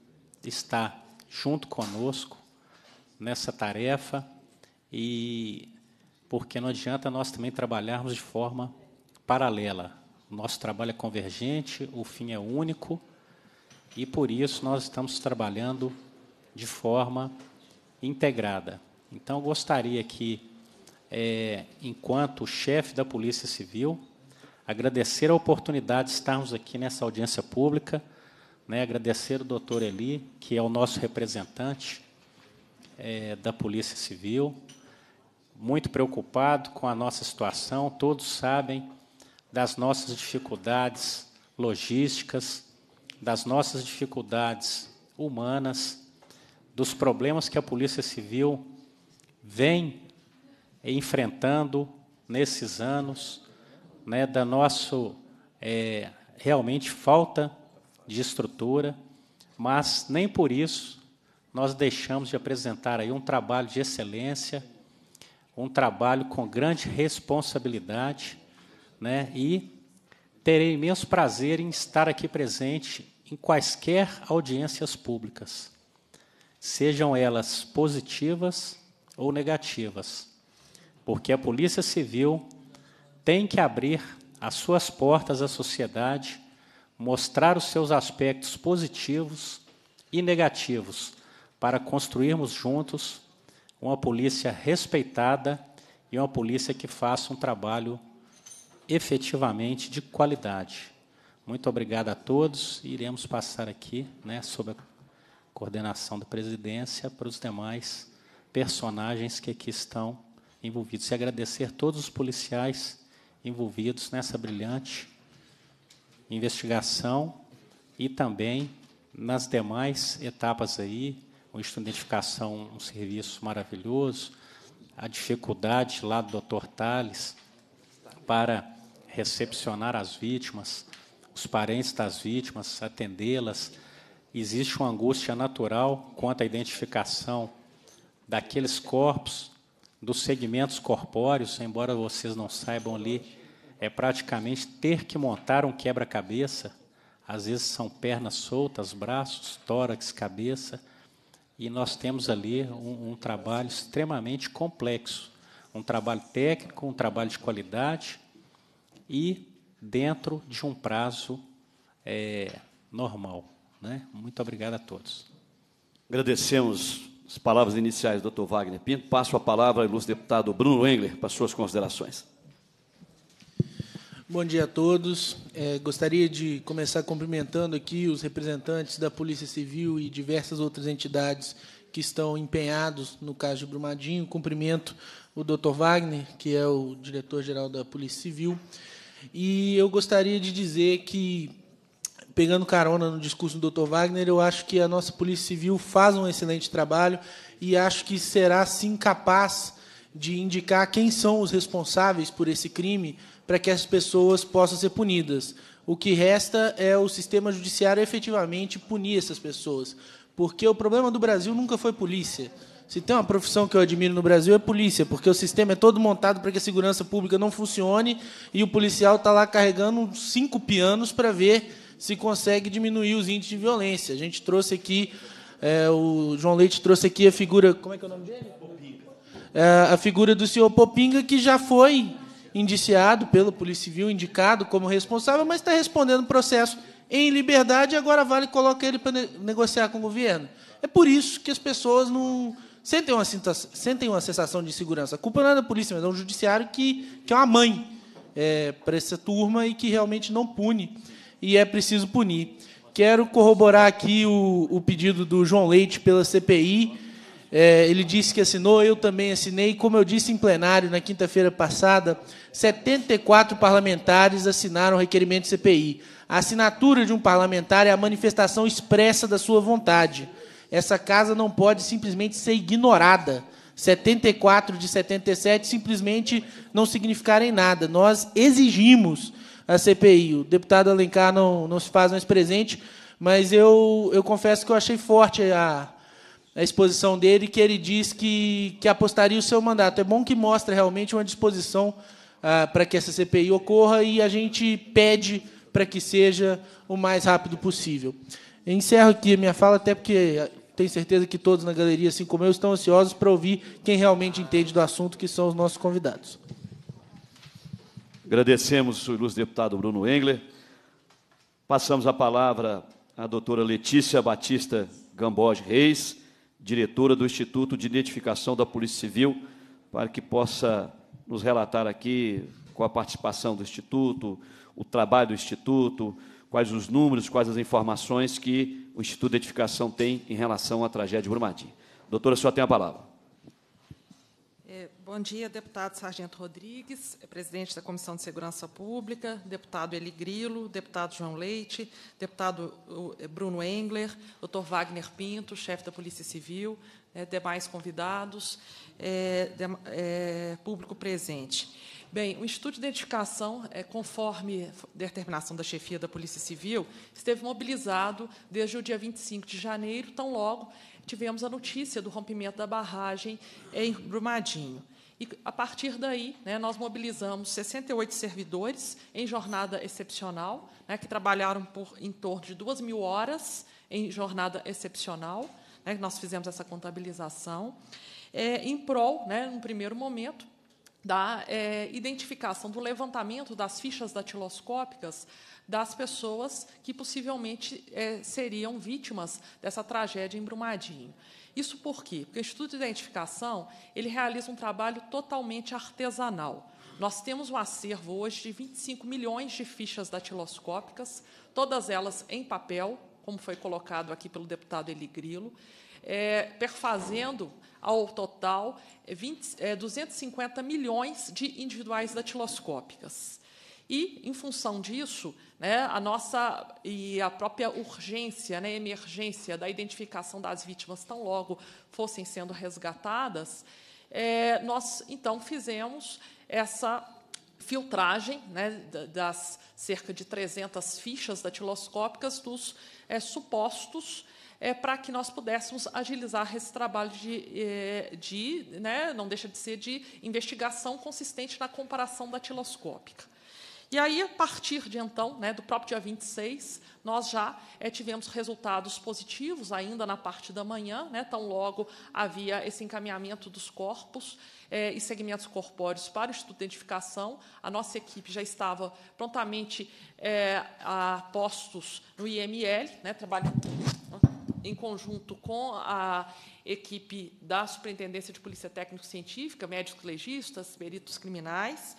está junto conosco nessa tarefa e porque não adianta nós também trabalharmos de forma paralela. nosso trabalho é convergente, o fim é único, e por isso nós estamos trabalhando de forma integrada. Então, eu gostaria que, é, enquanto chefe da Polícia Civil, agradecer a oportunidade de estarmos aqui nessa audiência pública, né, agradecer o doutor Eli, que é o nosso representante é, da Polícia Civil, muito preocupado com a nossa situação, todos sabem das nossas dificuldades logísticas, das nossas dificuldades humanas, dos problemas que a Polícia Civil vem enfrentando nesses anos, né, da nosso é, realmente falta de estrutura, mas nem por isso nós deixamos de apresentar aí um trabalho de excelência um trabalho com grande responsabilidade, né? E terei imenso prazer em estar aqui presente em quaisquer audiências públicas, sejam elas positivas ou negativas, porque a Polícia Civil tem que abrir as suas portas à sociedade, mostrar os seus aspectos positivos e negativos, para construirmos juntos uma polícia respeitada e uma polícia que faça um trabalho efetivamente de qualidade. Muito obrigado a todos. Iremos passar aqui, né, sob a coordenação da presidência, para os demais personagens que aqui estão envolvidos. E agradecer todos os policiais envolvidos nessa brilhante investigação e também nas demais etapas aí, de identificação, um serviço maravilhoso. A dificuldade lá do Dr. Tales para recepcionar as vítimas, os parentes das vítimas, atendê-las. Existe uma angústia natural quanto à identificação daqueles corpos, dos segmentos corpóreos, embora vocês não saibam ali, é praticamente ter que montar um quebra-cabeça. Às vezes são pernas soltas, braços, tórax, cabeça e nós temos ali um, um trabalho extremamente complexo, um trabalho técnico, um trabalho de qualidade e dentro de um prazo é, normal. Né? Muito obrigado a todos. Agradecemos as palavras iniciais do Dr. Wagner Pinto. Passo a palavra ao ilustre deputado Bruno Engler para suas considerações. Bom dia a todos. É, gostaria de começar cumprimentando aqui os representantes da Polícia Civil e diversas outras entidades que estão empenhados no caso de Brumadinho. Cumprimento o Dr. Wagner, que é o diretor-geral da Polícia Civil. E eu gostaria de dizer que, pegando carona no discurso do Dr. Wagner, eu acho que a nossa Polícia Civil faz um excelente trabalho e acho que será sim capaz de indicar quem são os responsáveis por esse crime para que as pessoas possam ser punidas. O que resta é o sistema judiciário efetivamente punir essas pessoas. Porque o problema do Brasil nunca foi polícia. Se tem uma profissão que eu admiro no Brasil é polícia, porque o sistema é todo montado para que a segurança pública não funcione e o policial está lá carregando cinco pianos para ver se consegue diminuir os índices de violência. A gente trouxe aqui, é, o João Leite trouxe aqui a figura. Como é que é o nome dele? Popinga. É, a figura do senhor Popinga, que já foi indiciado pela Polícia Civil, indicado como responsável, mas está respondendo o processo em liberdade e agora vale coloca ele para ne negociar com o governo. É por isso que as pessoas não sentem uma, sentem uma sensação de segurança. A culpa não é da polícia, mas é um judiciário que, que é uma mãe é, para essa turma e que realmente não pune. E é preciso punir. Quero corroborar aqui o, o pedido do João Leite pela CPI é, ele disse que assinou, eu também assinei. Como eu disse em plenário na quinta-feira passada, 74 parlamentares assinaram o requerimento de CPI. A assinatura de um parlamentar é a manifestação expressa da sua vontade. Essa casa não pode simplesmente ser ignorada. 74 de 77 simplesmente não significarem nada. Nós exigimos a CPI. O deputado Alencar não, não se faz mais presente, mas eu, eu confesso que eu achei forte a na exposição dele que ele diz que, que apostaria o seu mandato. É bom que mostre realmente uma disposição ah, para que essa CPI ocorra e a gente pede para que seja o mais rápido possível. encerro aqui a minha fala, até porque tenho certeza que todos na galeria, assim como eu, estão ansiosos para ouvir quem realmente entende do assunto, que são os nossos convidados. Agradecemos o ilustre deputado Bruno Engler. Passamos a palavra à doutora Letícia Batista Gamboge Reis diretora do Instituto de Identificação da Polícia Civil, para que possa nos relatar aqui com a participação do Instituto, o trabalho do Instituto, quais os números, quais as informações que o Instituto de Identificação tem em relação à tragédia de Brumadinho. Doutora, senhora tem a palavra. Bom dia, deputado Sargento Rodrigues, presidente da Comissão de Segurança Pública, deputado Eli Grilo, deputado João Leite, deputado eh, Bruno Engler, doutor Wagner Pinto, chefe da Polícia Civil, eh, demais convidados, eh, público presente. Bem, o Instituto de Identificação, conforme determinação da chefia da Polícia Civil, esteve mobilizado desde o dia 25 de janeiro, tão logo tivemos a notícia do rompimento da barragem em Brumadinho. E, a partir daí, né, nós mobilizamos 68 servidores em jornada excepcional, né, que trabalharam por em torno de 2 mil horas em jornada excepcional. Né, nós fizemos essa contabilização, é, em prol, né, num primeiro momento, da é, identificação, do levantamento das fichas datiloscópicas das pessoas que possivelmente é, seriam vítimas dessa tragédia em Brumadinho. Isso por quê? Porque o Instituto de Identificação ele realiza um trabalho totalmente artesanal. Nós temos um acervo hoje de 25 milhões de fichas datiloscópicas, todas elas em papel, como foi colocado aqui pelo deputado Eli Grilo, é, perfazendo ao total 20, é, 250 é, milhões de individuais datiloscópicas. E, em função disso, né, a nossa e a própria urgência, né, emergência da identificação das vítimas tão logo fossem sendo resgatadas, é, nós então fizemos essa filtragem né, das cerca de 300 fichas datiloscópicas dos é, supostos é, para que nós pudéssemos agilizar esse trabalho de, é, de né, não deixa de ser de investigação consistente na comparação datiloscópica. E aí, a partir de então, né, do próprio dia 26, nós já é, tivemos resultados positivos ainda na parte da manhã, né, tão logo havia esse encaminhamento dos corpos é, e segmentos corpóreos para o Instituto de Identificação. A nossa equipe já estava prontamente é, a postos no IML, né, trabalhando em conjunto com a equipe da Superintendência de Polícia Técnico-Científica, médicos legistas, peritos criminais.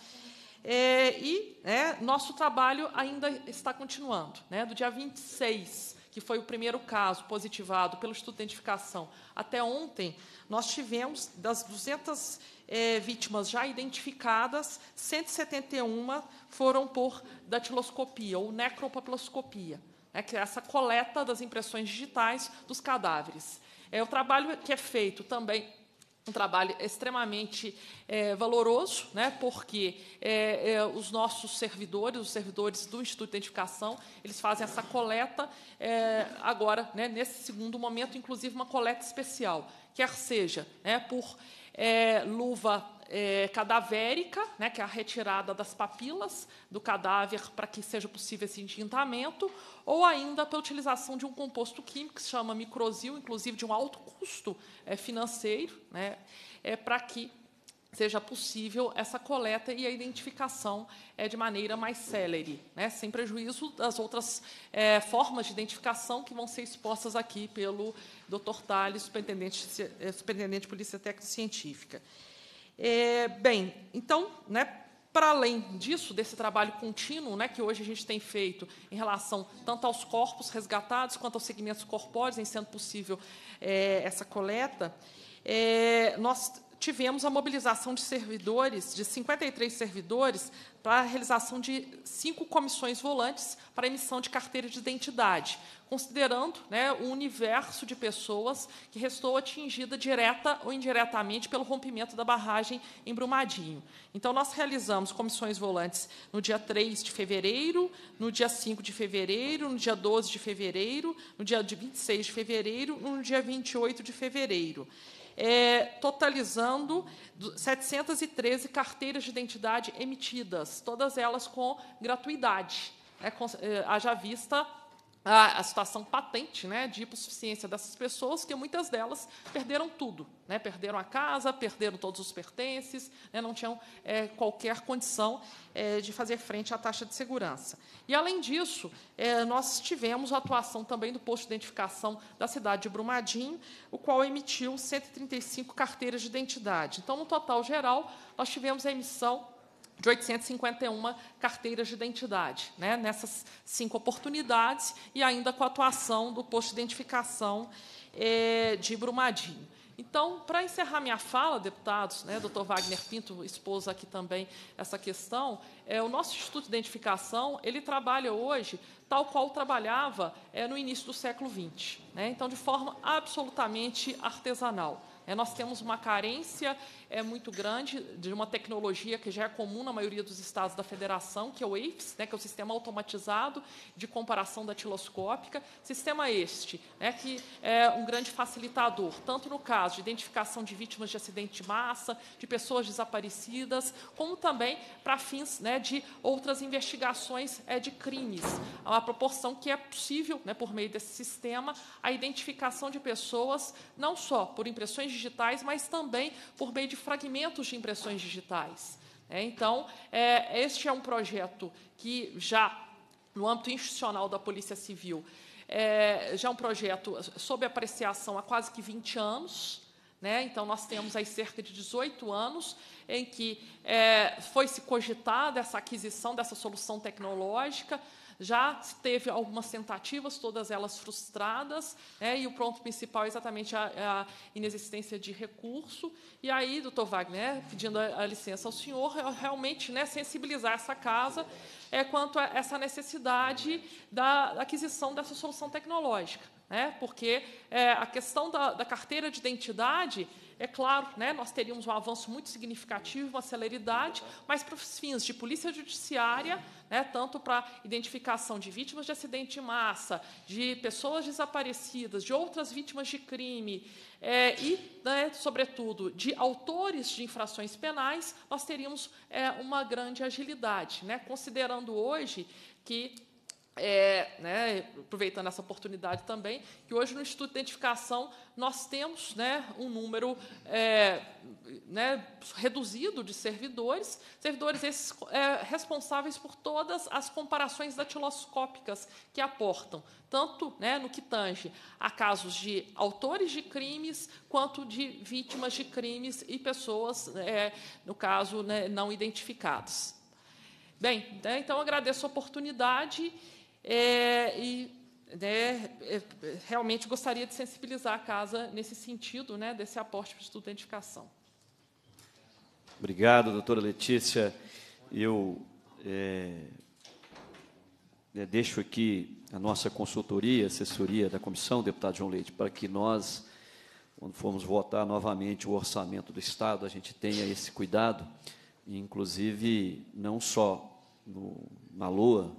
É, e né, nosso trabalho ainda está continuando. Né, do dia 26, que foi o primeiro caso positivado pelo Instituto de Identificação, até ontem, nós tivemos, das 200 é, vítimas já identificadas, 171 foram por datiloscopia ou necropapiloscopia, né, que é essa coleta das impressões digitais dos cadáveres. É o trabalho que é feito também um trabalho extremamente é, valoroso, né, porque é, é, os nossos servidores, os servidores do Instituto de Identificação, eles fazem essa coleta é, agora, né, nesse segundo momento, inclusive uma coleta especial, quer seja né, por é, luva é, cadavérica, né, que é a retirada das papilas do cadáver para que seja possível esse entintamento, ou ainda pela utilização de um composto químico que se chama microsil, inclusive de um alto custo é, financeiro, né, é, para que seja possível essa coleta e a identificação é, de maneira mais célere, né, sem prejuízo das outras é, formas de identificação que vão ser expostas aqui pelo Dr. Tales, superintendente, é, superintendente de Polícia Técnica Científica. É, bem, então, né, para além disso, desse trabalho contínuo né, que hoje a gente tem feito em relação tanto aos corpos resgatados quanto aos segmentos corpóreos, em sendo possível é, essa coleta, é, nós tivemos a mobilização de servidores, de 53 servidores, para a realização de cinco comissões volantes para emissão de carteira de identidade, considerando né, o universo de pessoas que restou atingida direta ou indiretamente pelo rompimento da barragem em Brumadinho. Então, nós realizamos comissões volantes no dia 3 de fevereiro, no dia 5 de fevereiro, no dia 12 de fevereiro, no dia 26 de fevereiro, no dia 28 de fevereiro é, totalizando 713 carteiras de identidade emitidas, todas elas com gratuidade, né, com, é, haja vista a, a, situação patente né, de hipossuficiência dessas pessoas, que muitas delas perderam tudo. Né, perderam a casa, perderam todos os pertences, né, não tinham é, qualquer condição é, de fazer frente à taxa de segurança. E, além disso, é, nós tivemos a atuação também do posto de identificação da cidade de Brumadinho, o qual emitiu 135 carteiras de identidade. Então, no total geral, nós tivemos a emissão de 851 carteiras de identidade, né, nessas cinco oportunidades, e ainda com a atuação do posto de identificação é, de Brumadinho. Então, para encerrar minha fala, deputados, né, doutor Wagner Pinto expôs aqui também essa questão, é, o nosso Instituto de Identificação, ele trabalha hoje tal qual trabalhava é, no início do século XX, né, então, de forma absolutamente artesanal. É, nós temos uma carência é muito grande, de uma tecnologia que já é comum na maioria dos estados da federação, que é o APES, né, que é o Sistema Automatizado de Comparação Datiloscópica. Sistema este, né, que é um grande facilitador, tanto no caso de identificação de vítimas de acidente de massa, de pessoas desaparecidas, como também para fins né, de outras investigações é, de crimes. a é uma proporção que é possível, né, por meio desse sistema, a identificação de pessoas, não só por impressões digitais, mas também por meio de fragmentos de impressões digitais. É, então, é, este é um projeto que já no âmbito institucional da Polícia Civil, é, já é um projeto sob apreciação há quase que 20 anos. Né? Então, nós temos aí cerca de 18 anos em que é, foi se cogitada essa aquisição dessa solução tecnológica, já teve algumas tentativas, todas elas frustradas, né, e o ponto principal é exatamente a, a inexistência de recurso. E aí, doutor Wagner, pedindo a, a, licença ao senhor, realmente né, sensibilizar essa casa é, quanto a essa necessidade da aquisição dessa solução tecnológica. Né, porque é, a questão da, da carteira de identidade é claro, né, nós teríamos um avanço muito significativo, uma celeridade, mas para os fins de polícia judiciária, né, tanto para identificação de vítimas de acidente de massa, de pessoas desaparecidas, de outras vítimas de crime, é, e, né, sobretudo, de autores de infrações penais, nós teríamos é, uma grande agilidade. Né, considerando hoje que é, né, aproveitando essa oportunidade também, que hoje no Instituto de Identificação nós temos né, um número é, né, reduzido de servidores, servidores esses é, responsáveis por todas as comparações datiloscópicas que aportam, tanto né, no que tange a casos de autores de crimes, quanto de vítimas de crimes e pessoas, é, no caso, né, não identificadas. Bem, né, então agradeço a oportunidade. É, e né, é, realmente gostaria de sensibilizar a casa nesse sentido, né, desse aporte para o de Identificação. Obrigado, doutora Letícia. Eu é, né, deixo aqui a nossa consultoria, assessoria da comissão, deputado João Leite, para que nós, quando formos votar novamente o orçamento do Estado, a gente tenha esse cuidado, inclusive não só no, na LOA,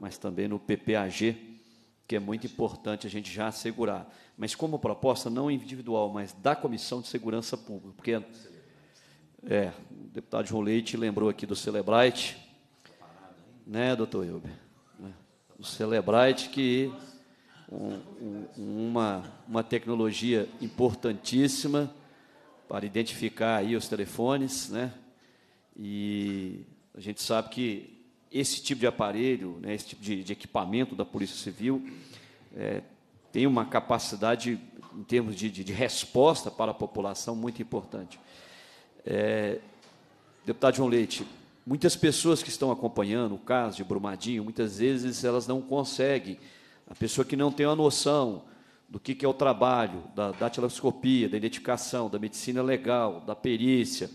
mas também no PPAG, que é muito importante a gente já assegurar. Mas como proposta não individual, mas da Comissão de Segurança Pública, porque é, o deputado João Leite lembrou aqui do Celebrite, né, doutor Hilber? Né? O Celebrite que um, um, uma, uma tecnologia importantíssima para identificar aí os telefones, né? E a gente sabe que esse tipo de aparelho, né, esse tipo de, de, equipamento da Polícia Civil é, tem uma capacidade, em termos de, de, de, resposta para a população, muito importante. É, deputado João Leite, muitas pessoas que estão acompanhando o caso de Brumadinho, muitas vezes elas não conseguem, a pessoa que não tem uma noção do que, que é o trabalho da datiloscopia, da identificação, da medicina legal, da perícia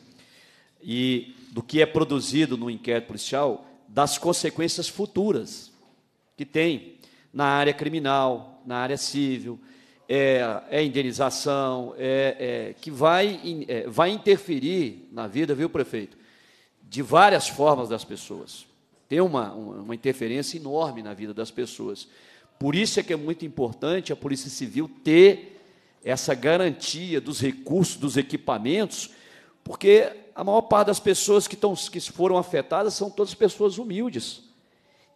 e do que é produzido no inquérito policial, das consequências futuras que tem na área criminal, na área civil, é, é indenização, é, é, que vai, é, vai interferir na vida, viu, prefeito, de várias formas das pessoas. Tem uma, uma interferência enorme na vida das pessoas. Por isso é que é muito importante a Polícia Civil ter essa garantia dos recursos, dos equipamentos, porque a maior parte das pessoas que, que foram afetadas são todas pessoas humildes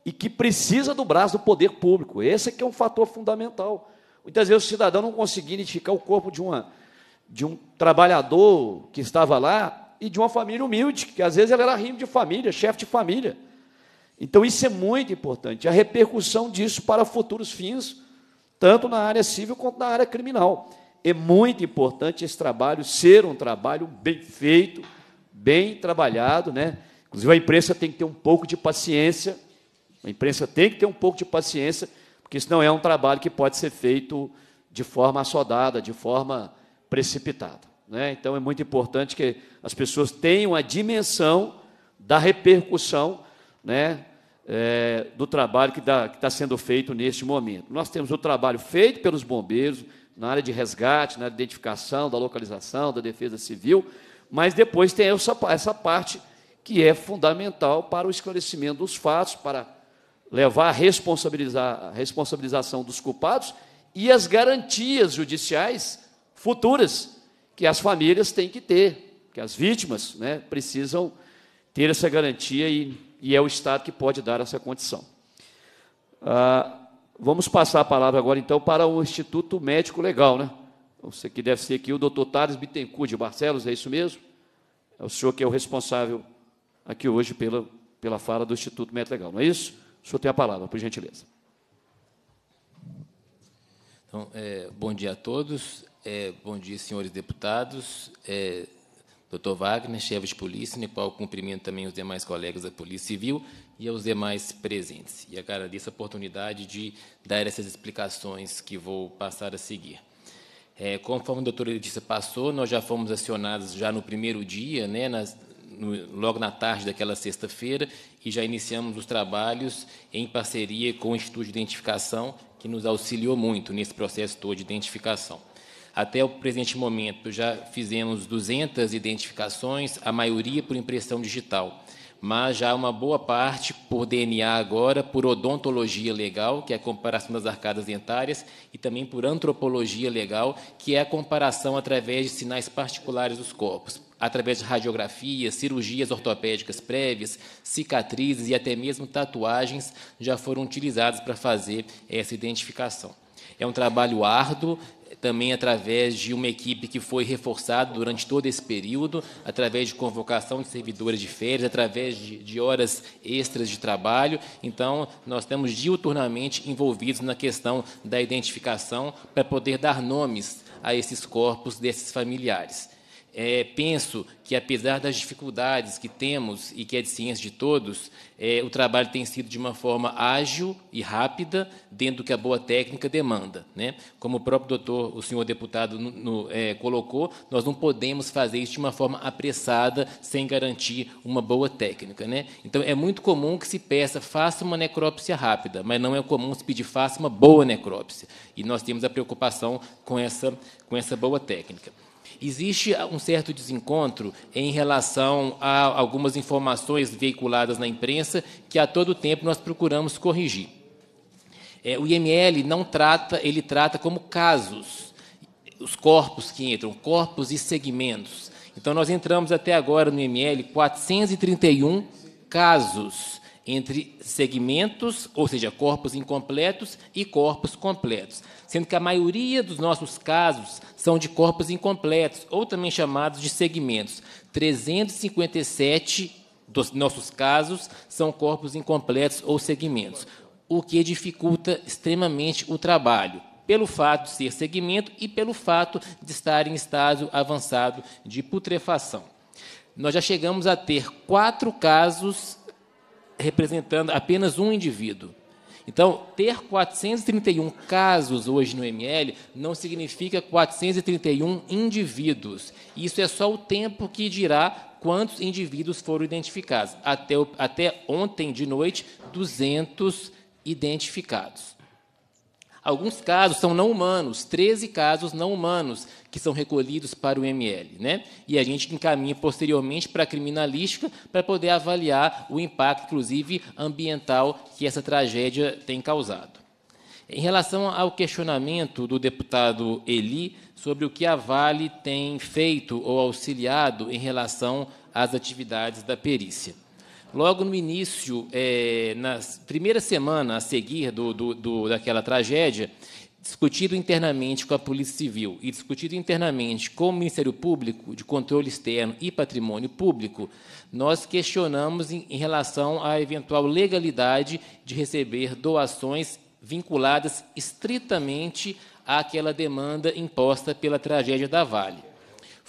e que precisa do braço do poder público. Esse é é um fator fundamental. Muitas vezes o cidadão não conseguia identificar o corpo de, uma, de um trabalhador que estava lá e de uma família humilde, que às vezes ela era rimo de família, chefe de família. Então isso é muito importante, a repercussão disso para futuros fins, tanto na área civil quanto na área criminal é muito importante esse trabalho ser um trabalho bem feito, bem trabalhado, né? Inclusive a imprensa tem que ter um pouco de paciência, a imprensa tem que ter um pouco de paciência, porque isso não é um trabalho que pode ser feito de forma assodada, de forma precipitada. Né? Então é muito importante que as pessoas tenham a dimensão da repercussão né, é, do trabalho que está sendo feito neste momento. Nós temos o trabalho feito pelos bombeiros, na área de resgate, na área de identificação, da localização, da defesa civil, mas depois tem essa, essa parte que é fundamental para o esclarecimento dos fatos, para levar a, responsabilizar, a responsabilização dos culpados e as garantias judiciais futuras que as famílias têm que ter, que as vítimas né, precisam ter essa garantia e, e é o Estado que pode dar essa condição. Ah, Vamos passar a palavra agora, então, para o Instituto Médico Legal, né? Você que deve ser aqui o doutor Tales Bittencourt de Barcelos, é isso mesmo? É o senhor que é o responsável aqui hoje pela, pela fala do Instituto Médico Legal, não é isso? O senhor tem a palavra, por gentileza. Então, é, bom dia a todos, é, bom dia, senhores deputados, é, Dr. Wagner, chefe de polícia, no qual cumprimento também os demais colegas da Polícia Civil e aos demais presentes. E agradeço a oportunidade de dar essas explicações que vou passar a seguir. É, conforme a doutora Letícia passou, nós já fomos acionados já no primeiro dia, né, nas, no, logo na tarde daquela sexta-feira, e já iniciamos os trabalhos em parceria com o Instituto de Identificação, que nos auxiliou muito nesse processo todo de identificação. Até o presente momento, já fizemos 200 identificações, a maioria por impressão digital, mas já uma boa parte por DNA agora, por odontologia legal, que é a comparação das arcadas dentárias, e também por antropologia legal, que é a comparação através de sinais particulares dos corpos através de radiografias, cirurgias ortopédicas prévias, cicatrizes e até mesmo tatuagens já foram utilizadas para fazer essa identificação. É um trabalho árduo, também através de uma equipe que foi reforçada durante todo esse período, através de convocação de servidores de férias, através de, de horas extras de trabalho. Então, nós estamos diuturnamente envolvidos na questão da identificação para poder dar nomes a esses corpos desses familiares. É, penso que, apesar das dificuldades que temos e que é de ciência de todos, é, o trabalho tem sido de uma forma ágil e rápida, dentro do que a boa técnica demanda. Né? Como o próprio doutor, o senhor deputado, no, no, é, colocou, nós não podemos fazer isso de uma forma apressada, sem garantir uma boa técnica. Né? Então, é muito comum que se peça, faça uma necrópsia rápida, mas não é comum se pedir, faça uma boa necrópsia. E nós temos a preocupação com essa, com essa boa técnica. Existe um certo desencontro em relação a algumas informações veiculadas na imprensa que a todo tempo nós procuramos corrigir. É, o IML não trata, ele trata como casos os corpos que entram, corpos e segmentos. Então nós entramos até agora no IML 431 casos entre segmentos, ou seja, corpos incompletos e corpos completos, sendo que a maioria dos nossos casos são de corpos incompletos, ou também chamados de segmentos. 357 dos nossos casos são corpos incompletos ou segmentos, o que dificulta extremamente o trabalho, pelo fato de ser segmento e pelo fato de estar em estágio avançado de putrefação. Nós já chegamos a ter quatro casos representando apenas um indivíduo. Então, ter 431 casos hoje no ML não significa 431 indivíduos. Isso é só o tempo que dirá quantos indivíduos foram identificados. Até, até ontem de noite, 200 identificados. Alguns casos são não humanos, 13 casos não humanos que são recolhidos para o ML. Né? E a gente encaminha posteriormente para a criminalística para poder avaliar o impacto, inclusive ambiental, que essa tragédia tem causado. Em relação ao questionamento do deputado Eli sobre o que a Vale tem feito ou auxiliado em relação às atividades da perícia. Logo no início, é, na primeira semana a seguir do, do, do, daquela tragédia, discutido internamente com a Polícia Civil e discutido internamente com o Ministério Público de Controle Externo e Patrimônio Público, nós questionamos em, em relação à eventual legalidade de receber doações vinculadas estritamente àquela demanda imposta pela tragédia da Vale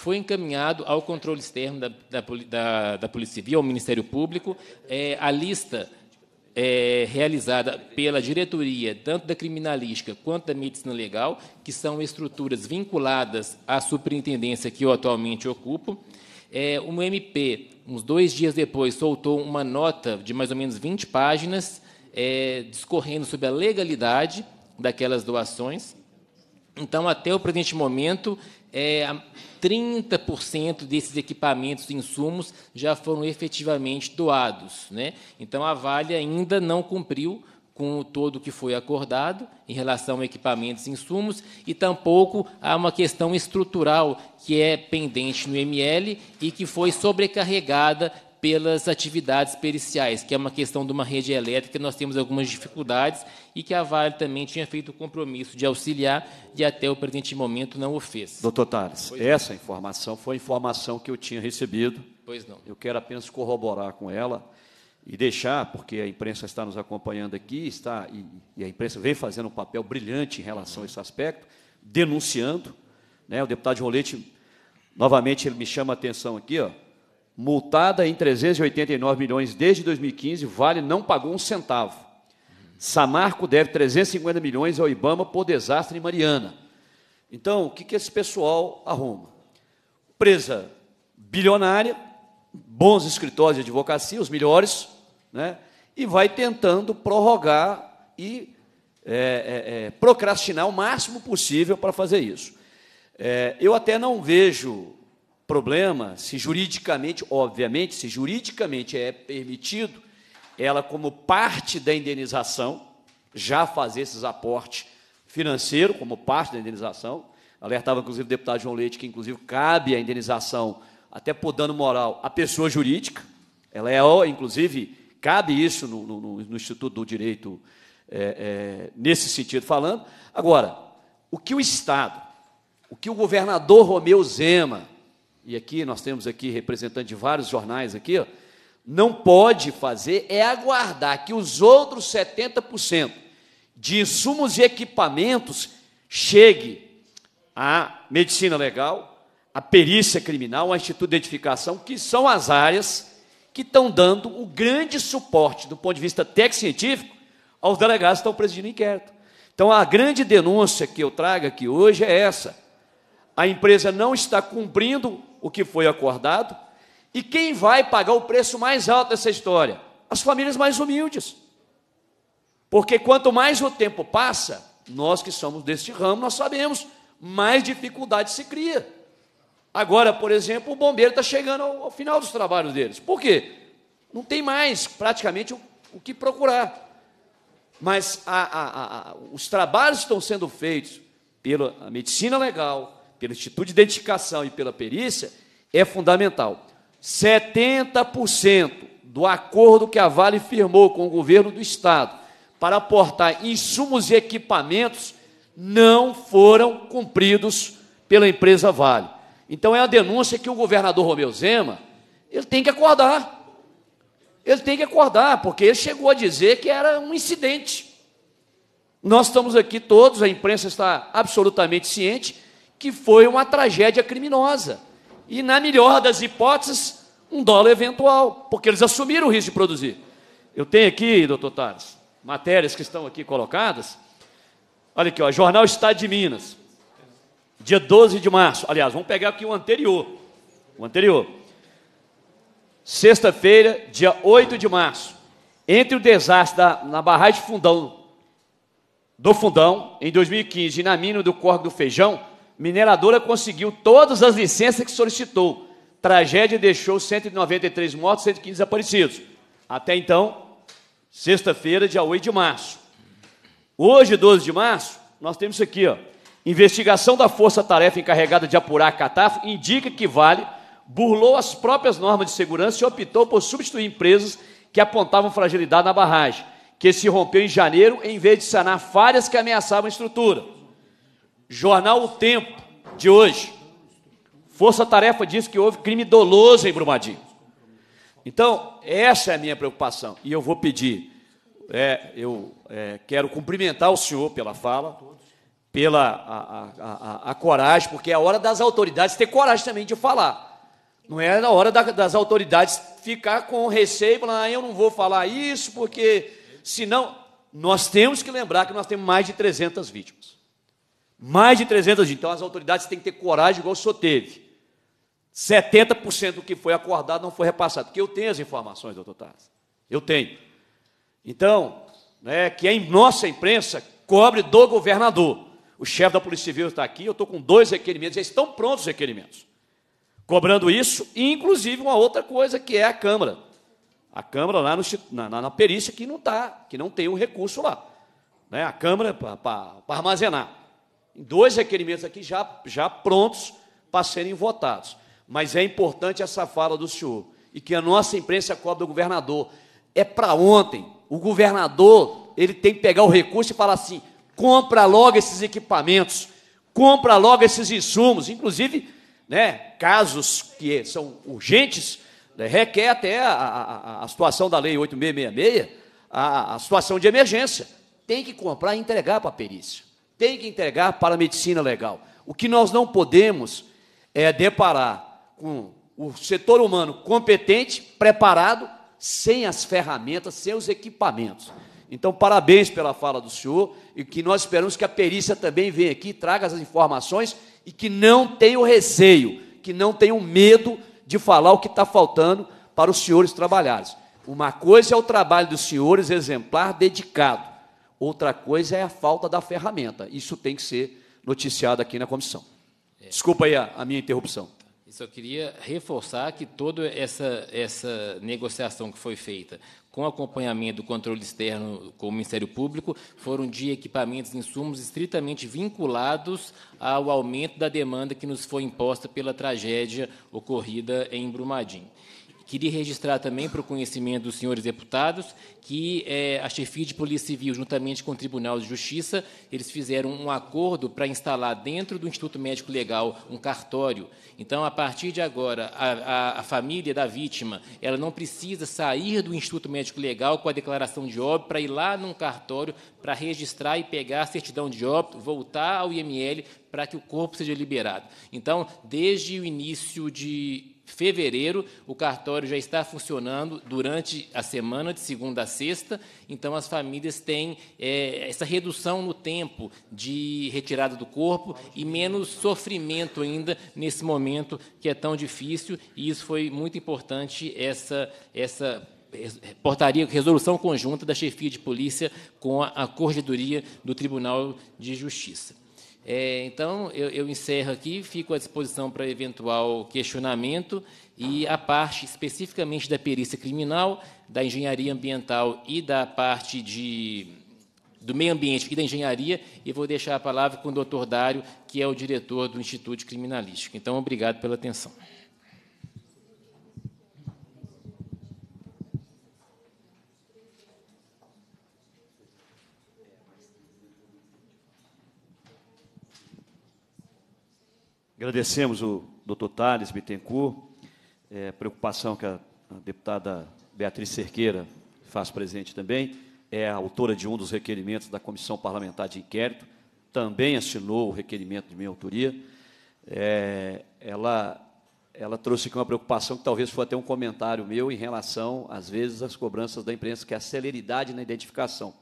foi encaminhado ao controle externo da, da, da, da Polícia Civil, ao Ministério Público, é, a lista é, realizada pela diretoria, tanto da criminalística quanto da medicina legal, que são estruturas vinculadas à superintendência que eu atualmente ocupo. É, MP, uns dois dias depois, soltou uma nota de mais ou menos 20 páginas, é, discorrendo sobre a legalidade daquelas doações. Então, até o presente momento, é, 30% desses equipamentos e insumos já foram efetivamente doados. Né? Então, a Vale ainda não cumpriu com todo o que foi acordado em relação a equipamentos e insumos, e tampouco há uma questão estrutural que é pendente no ML e que foi sobrecarregada pelas atividades periciais, que é uma questão de uma rede elétrica, nós temos algumas dificuldades e que a Vale também tinha feito o compromisso de auxiliar e até o presente momento não o fez. Doutor Tales, essa informação foi a informação que eu tinha recebido. Pois não. Eu quero apenas corroborar com ela e deixar, porque a imprensa está nos acompanhando aqui, está e, e a imprensa vem fazendo um papel brilhante em relação a esse aspecto, denunciando. Né, o deputado de Rolete novamente, ele me chama a atenção aqui, ó, multada em 389 milhões desde 2015, Vale não pagou um centavo. Samarco deve 350 milhões ao Ibama por desastre em Mariana. Então, o que, que esse pessoal arruma? Empresa bilionária, bons escritórios de advocacia, os melhores, né? e vai tentando prorrogar e é, é, é, procrastinar o máximo possível para fazer isso. É, eu até não vejo problema, se juridicamente, obviamente, se juridicamente é permitido, ela, como parte da indenização, já fazer esses aportes financeiros, como parte da indenização. Alertava, inclusive, o deputado João Leite que, inclusive, cabe a indenização, até por dano moral, à pessoa jurídica. Ela é, inclusive, cabe isso no, no, no Instituto do Direito, é, é, nesse sentido falando. Agora, o que o Estado, o que o governador Romeu Zema e aqui nós temos aqui representante de vários jornais aqui, ó, não pode fazer é aguardar que os outros 70% de insumos e equipamentos chegue à medicina legal, à perícia criminal, ao instituto de identificação, que são as áreas que estão dando o grande suporte do ponto de vista técnico-científico aos delegados que estão presidindo o inquérito. Então, a grande denúncia que eu trago aqui hoje é essa. A empresa não está cumprindo o que foi acordado. E quem vai pagar o preço mais alto dessa história? As famílias mais humildes. Porque quanto mais o tempo passa, nós que somos deste ramo, nós sabemos, mais dificuldade se cria. Agora, por exemplo, o bombeiro está chegando ao, ao, final dos trabalhos deles. Por quê? Não tem mais praticamente o, o que procurar. Mas a, a, a, os trabalhos estão sendo feitos pela medicina legal, pelo Instituto de Identificação e pela perícia, é fundamental. 70% do acordo que a Vale firmou com o governo do Estado para aportar insumos e equipamentos não foram cumpridos pela empresa Vale. Então é a denúncia que o governador Romeu Zema, ele tem que acordar. Ele tem que acordar, porque ele chegou a dizer que era um incidente. Nós estamos aqui todos, a imprensa está absolutamente ciente que foi uma tragédia criminosa. E, na melhor das hipóteses, um dólar eventual, porque eles assumiram o risco de produzir. Eu tenho aqui, doutor Tales, matérias que estão aqui colocadas. Olha aqui, ó, Jornal Estado de Minas, dia 12 de março. Aliás, vamos pegar aqui o anterior. O anterior. Sexta-feira, dia 8 de março. Entre o desastre da, na barragem Fundão, do Fundão, em 2015, e na mina do Corpo do Feijão, mineradora conseguiu todas as licenças que solicitou. Tragédia deixou 193 mortos, 115 desaparecidos. Até então, sexta-feira, dia 8 de março. Hoje, 12 de março, nós temos isso aqui, ó. Investigação da força-tarefa encarregada de apurar a catástrofe indica que Vale burlou as próprias normas de segurança e optou por substituir empresas que apontavam fragilidade na barragem, que se rompeu em janeiro em vez de sanar falhas que ameaçavam a estrutura. Jornal O Tempo de hoje. Força Tarefa diz que houve crime doloso em Brumadinho. Então, essa é a minha preocupação. E eu vou pedir, é, eu é, quero cumprimentar o senhor pela fala, pela a, a, a, a, coragem, porque é a hora das autoridades ter coragem também de falar. Não é a hora da, das autoridades ficar com receio, e falar, ah, eu não vou falar isso, porque senão nós temos que lembrar que nós temos mais de 300 vítimas. Mais de 300 dias. Então as autoridades têm que ter coragem, igual o senhor teve. 70% do que foi acordado não foi repassado. Porque eu tenho as informações, doutor Tarso. Eu tenho. Então, né, que a nossa imprensa cobre do governador. O chefe da Polícia Civil está aqui, eu estou com dois requerimentos, já estão prontos os requerimentos. Cobrando isso, e inclusive uma outra coisa que é a Câmara. A Câmara lá no, na, na, perícia que não está, que não tem o um recurso lá. Né, a Câmara para armazenar dois requerimentos aqui já, já prontos para serem votados. Mas é importante essa fala do senhor e que a nossa imprensa cobre do governador. É para ontem. O governador ele tem que pegar o recurso e falar assim: compra logo esses equipamentos, compra logo esses insumos, inclusive, né, casos que são urgentes, né, requer até a, a, a, situação da lei 8666, a, a situação de emergência. Tem que comprar e entregar para a perícia tem que entregar para a medicina legal. O que nós não podemos é deparar com o setor humano competente, preparado, sem as ferramentas, sem os equipamentos. Então, parabéns pela fala do senhor e que nós esperamos que a perícia também venha aqui, traga as informações e que não tenha o receio, que não tenha o medo de falar o que está faltando para os senhores trabalharem. Uma coisa é o trabalho dos senhores exemplar, dedicado. Outra coisa é a falta da ferramenta. Isso tem que ser noticiado aqui na comissão. É. Desculpa aí a, a minha interrupção. Eu só queria reforçar que toda essa, essa negociação que foi feita com acompanhamento do controle externo com o Ministério Público, foram de equipamentos e insumos estritamente vinculados ao aumento da demanda que nos foi imposta pela tragédia ocorrida em Brumadinho. Queria registrar também, para o conhecimento dos senhores deputados, que é, a chefia de Polícia Civil, juntamente com o Tribunal de Justiça, eles fizeram um acordo para instalar dentro do Instituto Médico Legal um cartório. Então, a partir de agora, a, a, a família da vítima, ela não precisa sair do Instituto Médico Legal com a declaração de óbito para ir lá num cartório para registrar e pegar a certidão de óbito, voltar ao IML para que o corpo seja liberado. Então, desde o início de fevereiro, o cartório já está funcionando durante a semana, de segunda a sexta, então as famílias têm é, essa redução no tempo de retirada do corpo e menos sofrimento ainda nesse momento que é tão difícil, e isso foi muito importante, essa, essa portaria, resolução conjunta da chefia de polícia com a, a corregedoria do Tribunal de Justiça. É, então, eu, eu, encerro aqui, fico à disposição para eventual questionamento e a parte especificamente da perícia criminal, da engenharia ambiental e da parte de, do meio ambiente e da engenharia, e vou deixar a palavra com o doutor Dário, que é o diretor do Instituto Criminalístico. Então, obrigado pela atenção. Agradecemos o doutor Thales Bittencourt, é, preocupação que a, a deputada Beatriz Cerqueira faz presente também, é a autora de um dos requerimentos da Comissão Parlamentar de Inquérito, também assinou o requerimento de minha autoria. É, ela, ela trouxe aqui uma preocupação que talvez foi até um comentário meu em relação, às vezes, às cobranças da imprensa, que é a celeridade na identificação.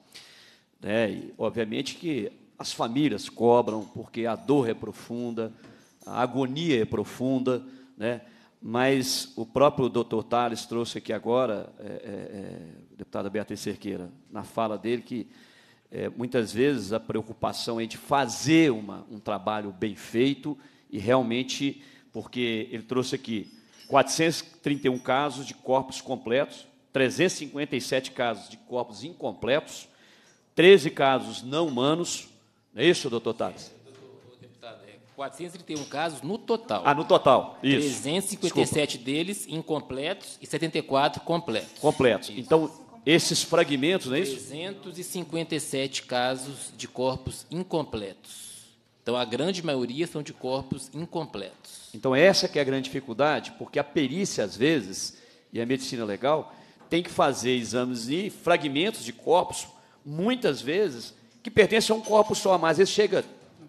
É, e, obviamente que as famílias cobram, porque a dor é profunda, a agonia é profunda, né? mas o próprio doutor Tales trouxe aqui agora, é, é, é, deputada Beatriz Cerqueira, na fala dele, que é, muitas vezes a preocupação é de fazer uma, um trabalho bem feito e realmente, porque ele trouxe aqui 431 casos de corpos completos, 357 casos de corpos incompletos, 13 casos não humanos, não é isso, doutor Tales? 431 casos no total. Ah, no total. Isso. 357 Desculpa. deles incompletos e 74 completos. Completos. Isso. Então, esses fragmentos, não é isso? 357 casos de corpos incompletos. Então, a grande maioria são de corpos incompletos. Então, essa que é a grande dificuldade, porque a perícia, às vezes, e a medicina legal, tem que fazer exames e fragmentos de corpos, muitas vezes, que pertencem a um corpo só, mas às vezes chega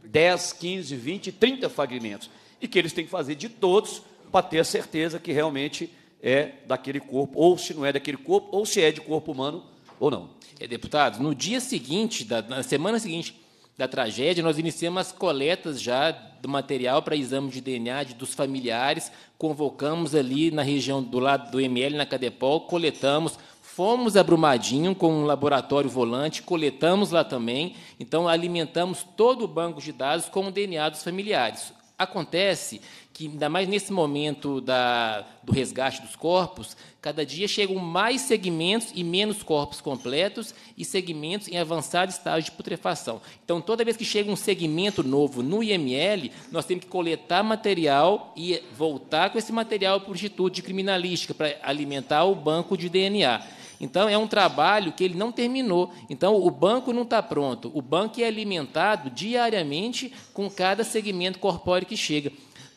10, 15, 20, 30 fragmentos. E que eles têm que fazer de todos para ter a certeza que realmente é daquele corpo, ou se não é daquele corpo, ou se é de corpo humano ou não. É, deputado, no dia seguinte, da, na semana seguinte da tragédia, nós iniciamos as coletas já do material para exame de DNA de, dos familiares, convocamos ali na região do lado do ML, na Cadepol, coletamos fomos a Brumadinho com um laboratório volante, coletamos lá também, então alimentamos todo o banco de dados com o DNA dos familiares. Acontece que, ainda mais nesse momento da, do resgate dos corpos, cada dia chegam mais segmentos e menos corpos completos e segmentos em avançado estágio de putrefação. Então, toda vez que chega um segmento novo no IML, nós temos que coletar material e voltar com esse material para o Instituto de Criminalística, para alimentar o banco de DNA. Então, é um trabalho que ele não terminou. Então, o banco não está pronto. O banco é alimentado diariamente com cada segmento corpóreo que chega.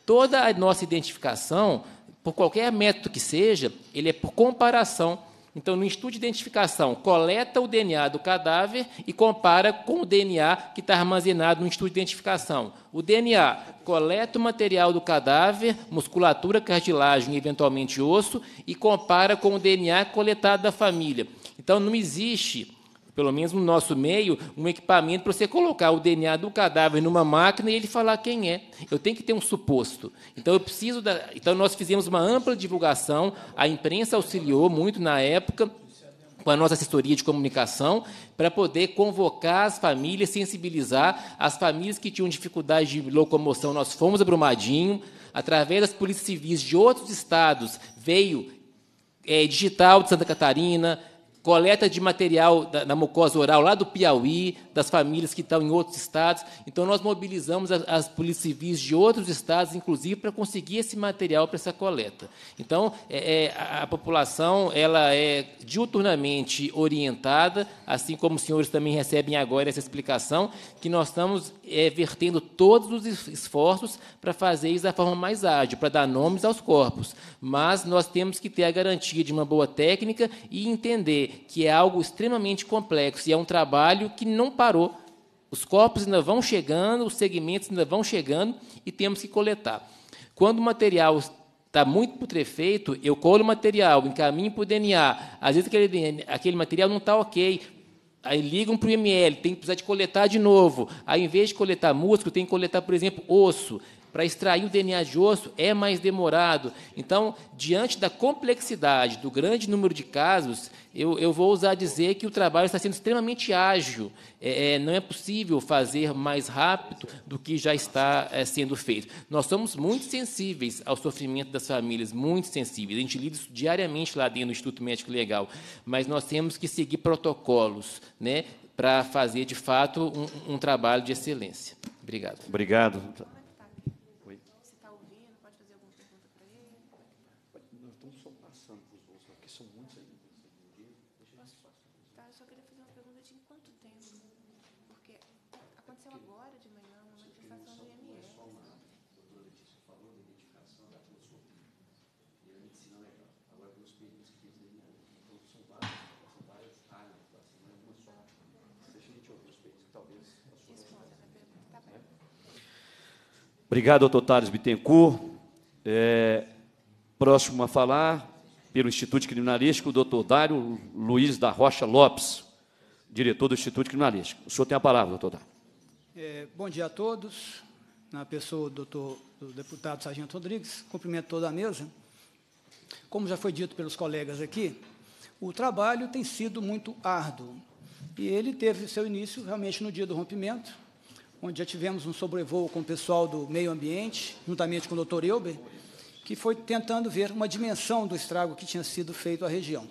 Toda a nossa identificação, por qualquer método que seja, ele é por comparação então, no estudo de identificação, coleta o DNA do cadáver e compara com o DNA que está armazenado no estudo de identificação. O DNA coleta o material do cadáver, musculatura, cartilagem e eventualmente osso, e compara com o DNA coletado da família. Então, não existe pelo menos no nosso meio, um equipamento para você colocar o DNA do cadáver numa máquina e ele falar quem é. Eu tenho que ter um suposto. Então eu preciso da... Então nós fizemos uma ampla divulgação, a imprensa auxiliou muito na época com a nossa assessoria de comunicação para poder convocar as famílias, sensibilizar as famílias que tinham dificuldade de locomoção. Nós fomos a Brumadinho, através das polícias civis de outros estados, veio é, digital de Santa Catarina, coleta de material da, da, mucosa oral lá do Piauí, das famílias que estão em outros estados. Então, nós mobilizamos as, as polícias civis de outros estados, inclusive, para conseguir esse material para essa coleta. Então, é, é, a, a população ela é diuturnamente orientada, assim como os senhores também recebem agora essa explicação, que nós estamos é, vertendo todos os esforços para fazer isso da forma mais ágil, para dar nomes aos corpos. Mas nós temos que ter a garantia de uma boa técnica e entender que é algo extremamente complexo e é um trabalho que não parou. Os corpos ainda vão chegando, os segmentos ainda vão chegando e temos que coletar. Quando o material está muito putrefeito, eu colo o material, encaminho para o DNA. Às vezes aquele, aquele material não está ok, Aí ligam para o IML, tem que precisar de coletar de novo. Aí, em vez de coletar músculo, tem que coletar, por exemplo, osso para extrair o DNA de osso é mais demorado. Então, diante da complexidade, do grande número de casos, eu, eu vou usar dizer que o trabalho está sendo extremamente ágil. É, é, não é possível fazer mais rápido do que já está é, sendo feito. Nós somos muito sensíveis ao sofrimento das famílias, muito sensíveis. A gente lida isso diariamente lá dentro do Instituto Médico Legal, mas nós temos que seguir protocolos, né, para fazer de fato um, um trabalho de excelência. Obrigado. Obrigado. Obrigado, doutor Tales Bittencourt. É, próximo a falar, pelo Instituto Criminalístico, o doutor Dário Luiz da Rocha Lopes, diretor do Instituto Criminalístico. O senhor tem a palavra, doutor Dário. É, bom dia a todos. Na pessoa do, doutor, do deputado Sargento Rodrigues, cumprimento toda a mesa. Como já foi dito pelos colegas aqui, o trabalho tem sido muito árduo. E ele teve seu início realmente no dia do rompimento, onde já tivemos um sobrevoo com o pessoal do meio ambiente, juntamente com o doutor Elber, que foi tentando ver uma dimensão do estrago que tinha sido feito à região.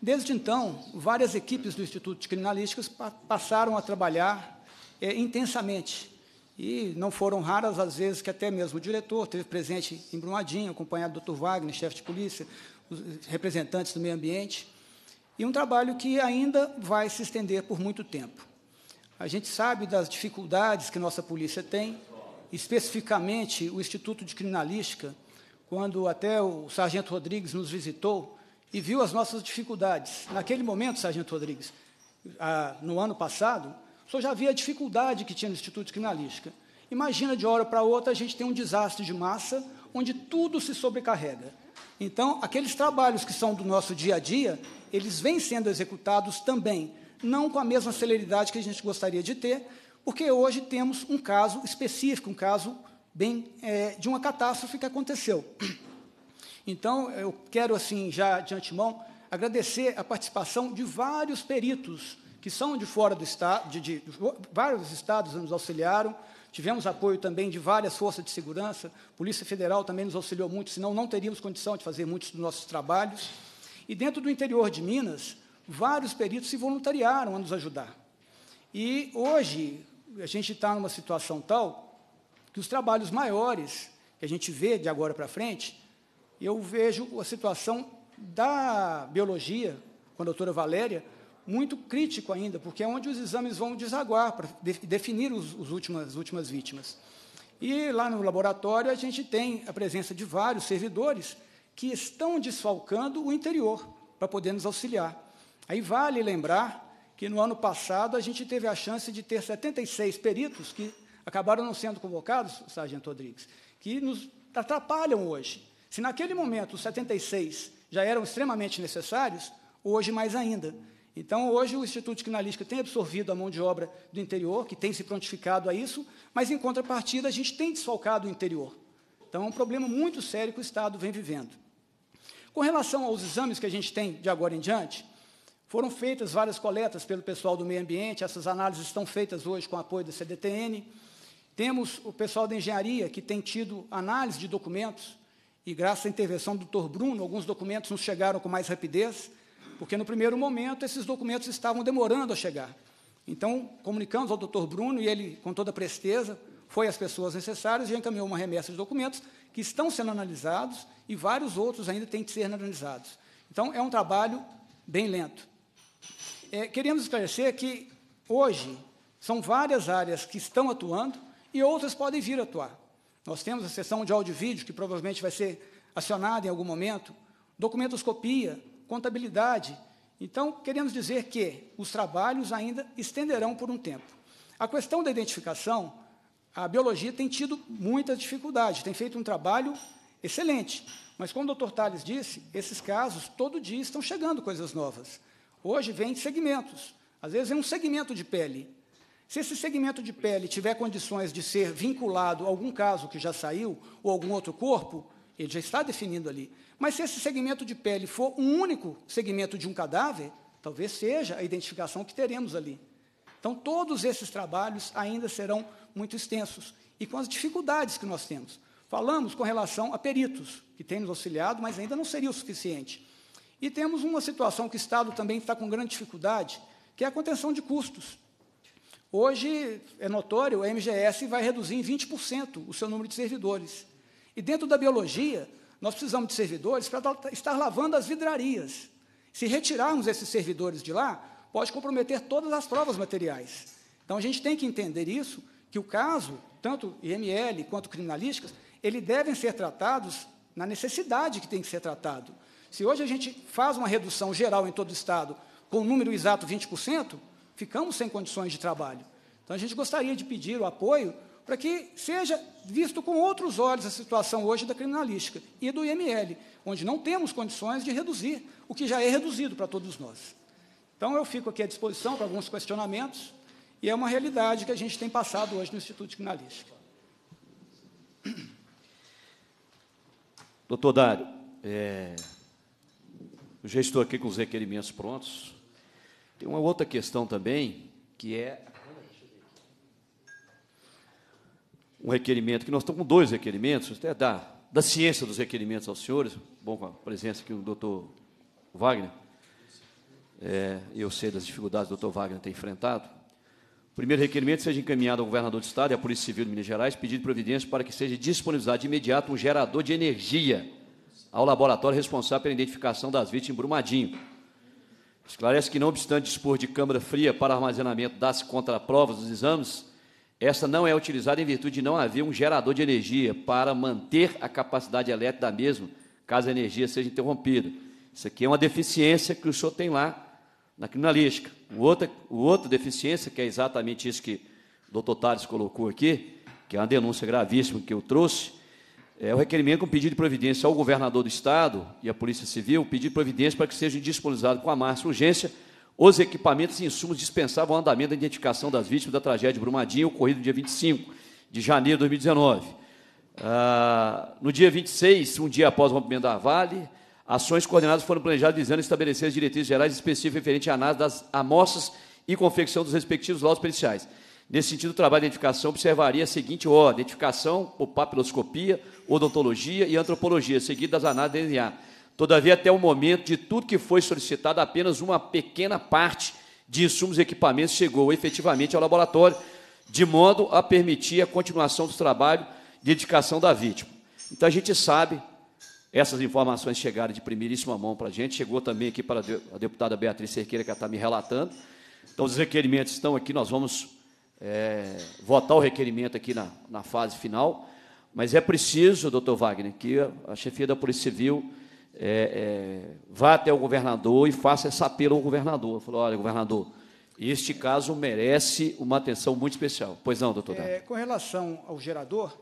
Desde então, várias equipes do Instituto de Criminalísticas passaram a trabalhar é, intensamente. E não foram raras as vezes que até mesmo o diretor esteve presente em Brumadinho, acompanhado do Dr. Wagner, chefe de polícia, os representantes do meio ambiente. E um trabalho que ainda vai se estender por muito tempo. A gente sabe das dificuldades que nossa polícia tem, especificamente o Instituto de Criminalística, quando até o Sargento Rodrigues nos visitou e viu as nossas dificuldades. Naquele momento, Sargento Rodrigues, ah, no ano passado, o senhor já via a dificuldade que tinha no Instituto de Criminalística. Imagina, de hora para outra, a gente tem um desastre de massa, onde tudo se sobrecarrega. Então, aqueles trabalhos que são do nosso dia a dia, eles vêm sendo executados também não com a mesma celeridade que a gente gostaria de ter, porque hoje temos um caso específico, um caso bem é, de uma catástrofe que aconteceu. Então, eu quero, assim, já de antemão, agradecer a participação de vários peritos que são de fora do Estado, de, de, de, vários estados nos auxiliaram, tivemos apoio também de várias forças de segurança, Polícia Federal também nos auxiliou muito, senão não teríamos condição de fazer muitos dos nossos trabalhos. E dentro do interior de Minas, vários peritos se voluntariaram a nos ajudar. E hoje a gente está numa situação tal que os trabalhos maiores que a gente vê de agora para frente, eu vejo a situação da biologia, com a doutora Valéria, muito crítico ainda, porque é onde os exames vão desaguar para de, definir os, os últimas, as últimas vítimas. E lá no laboratório a gente tem a presença de vários servidores que estão desfalcando o interior para poder nos auxiliar. Aí vale lembrar que no ano passado a gente teve a chance de ter 76 peritos que acabaram não sendo convocados, Sargento Rodrigues, que nos atrapalham hoje. Se naquele momento os 76 já eram extremamente necessários, hoje mais ainda. Então, hoje, o Instituto de Criminalística tem absorvido a mão de obra do interior, que tem se prontificado a isso, mas, em contrapartida, a gente tem desfalcado o interior. Então, é um problema muito sério que o Estado vem vivendo. Com relação aos exames que a gente tem de agora em diante, foram feitas várias coletas pelo pessoal do meio ambiente, essas análises estão feitas hoje com apoio da CDTN. Temos o pessoal da engenharia, que tem tido análise de documentos, e graças à intervenção do Dr. Bruno, alguns documentos nos chegaram com mais rapidez, porque no primeiro momento esses documentos estavam demorando a chegar. Então, comunicamos ao Dr. Bruno e ele, com toda presteza, foi às pessoas necessárias e encaminhou uma remessa de documentos que estão sendo analisados e vários outros ainda têm que ser analisados. Então, é um trabalho bem lento. É, queremos esclarecer que hoje são várias áreas que estão atuando e outras podem vir a atuar. Nós temos a sessão de áudio e vídeo, que provavelmente vai ser acionada em algum momento, documentoscopia, contabilidade. Então, queremos dizer que os trabalhos ainda estenderão por um tempo. A questão da identificação, a biologia tem tido muita dificuldade, tem feito um trabalho excelente. Mas, como o doutor Tales disse, esses casos, todo dia estão chegando coisas novas. Hoje vem segmentos. Às vezes é um segmento de pele. Se esse segmento de pele tiver condições de ser vinculado a algum caso que já saiu ou algum outro corpo, ele já está definido ali. Mas se esse segmento de pele for um único segmento de um cadáver, talvez seja a identificação que teremos ali. Então, todos esses trabalhos ainda serão muito extensos e com as dificuldades que nós temos. Falamos com relação a peritos, que têm nos auxiliado, mas ainda não seria o suficiente. E temos uma situação que o Estado também está com grande dificuldade, que é a contenção de custos. Hoje, é notório, a MGS vai reduzir em 20% o seu número de servidores. E dentro da biologia, nós precisamos de servidores para estar lavando as vidrarias. Se retirarmos esses servidores de lá, pode comprometer todas as provas materiais. Então, a gente tem que entender isso, que o caso, tanto IML quanto criminalísticas, eles devem ser tratados na necessidade que tem que ser tratado. Se hoje a gente faz uma redução geral em todo o Estado com o número exato 20%, ficamos sem condições de trabalho. Então, a gente gostaria de pedir o apoio para que seja visto com outros olhos a situação hoje da criminalística e do IML, onde não temos condições de reduzir o que já é reduzido para todos nós. Então, eu fico aqui à disposição para alguns questionamentos, e é uma realidade que a gente tem passado hoje no Instituto de Criminalística. Doutor Dário, é, eu já estou aqui com os requerimentos prontos. Tem uma outra questão também, que é um requerimento, que nós estamos com dois requerimentos, até da, da ciência dos requerimentos aos senhores, bom com a presença aqui do doutor Wagner, é, eu sei das dificuldades que o doutor Wagner tem enfrentado. O primeiro requerimento seja encaminhado ao governador do Estado e à Polícia Civil de Minas Gerais, pedindo providência para que seja disponibilizado de imediato um gerador de energia ao laboratório responsável pela identificação das vítimas em Brumadinho. Esclarece que, não obstante dispor de câmara fria para armazenamento das contraprovas dos exames, essa não é utilizada em virtude de não haver um gerador de energia para manter a capacidade elétrica da mesma, caso a energia seja interrompida. Isso aqui é uma deficiência que o senhor tem lá na criminalística. O outra, o outra deficiência, que é exatamente isso que o doutor Tales colocou aqui, que é uma denúncia gravíssima que eu trouxe, é, o requerimento com pedido de providência ao governador do Estado e à Polícia Civil, pedido de providência para que sejam disponibilizados com a máxima urgência os equipamentos e insumos dispensáveis ao andamento da identificação das vítimas da tragédia de Brumadinho, ocorrido no dia 25 de janeiro de 2019. Ah, no dia 26, um dia após o rompimento da Vale, ações coordenadas foram planejadas visando estabelecer as diretrizes gerais específicas referente à análise das amostras e confecção dos respectivos laudos periciais. Nesse sentido, o trabalho de identificação observaria a seguinte ordem: identificação por papiloscopia, odontologia e antropologia, seguidas das análises de DNA. Todavia, até o momento, de tudo que foi solicitado, apenas uma pequena parte de insumos e equipamentos chegou efetivamente ao laboratório, de modo a permitir a continuação do trabalho de identificação da vítima. Então, a gente sabe, essas informações chegaram de primeiríssima mão para a gente, chegou também aqui para a deputada Beatriz Cerqueira, que está me relatando. Então, os requerimentos estão aqui, nós vamos é, votar o requerimento aqui na, na fase final, mas é preciso, doutor Wagner, que a chefia da Polícia Civil é, é, vá até o governador e faça esse apelo ao governador. Falou, olha, governador, este caso merece uma atenção muito especial. Pois não, doutor é, Com relação ao gerador,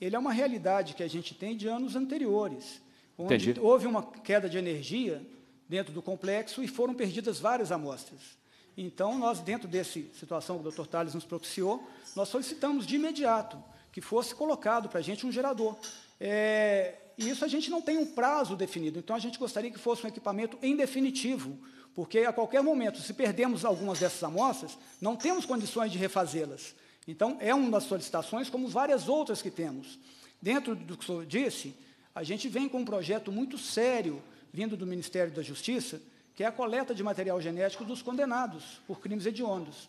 ele é uma realidade que a gente tem de anos anteriores, onde Entendi. houve uma queda de energia dentro do complexo e foram perdidas várias amostras. Então, nós, dentro dessa situação que o Dr. Tales nos propiciou, nós solicitamos de imediato que fosse colocado para a gente um gerador. É, e isso a gente não tem um prazo definido, então a gente gostaria que fosse um equipamento em definitivo, porque a qualquer momento, se perdemos algumas dessas amostras, não temos condições de refazê-las. Então, é uma das solicitações, como várias outras que temos. Dentro do que o senhor disse, a gente vem com um projeto muito sério, vindo do Ministério da Justiça, que é a coleta de material genético dos condenados por crimes hediondos.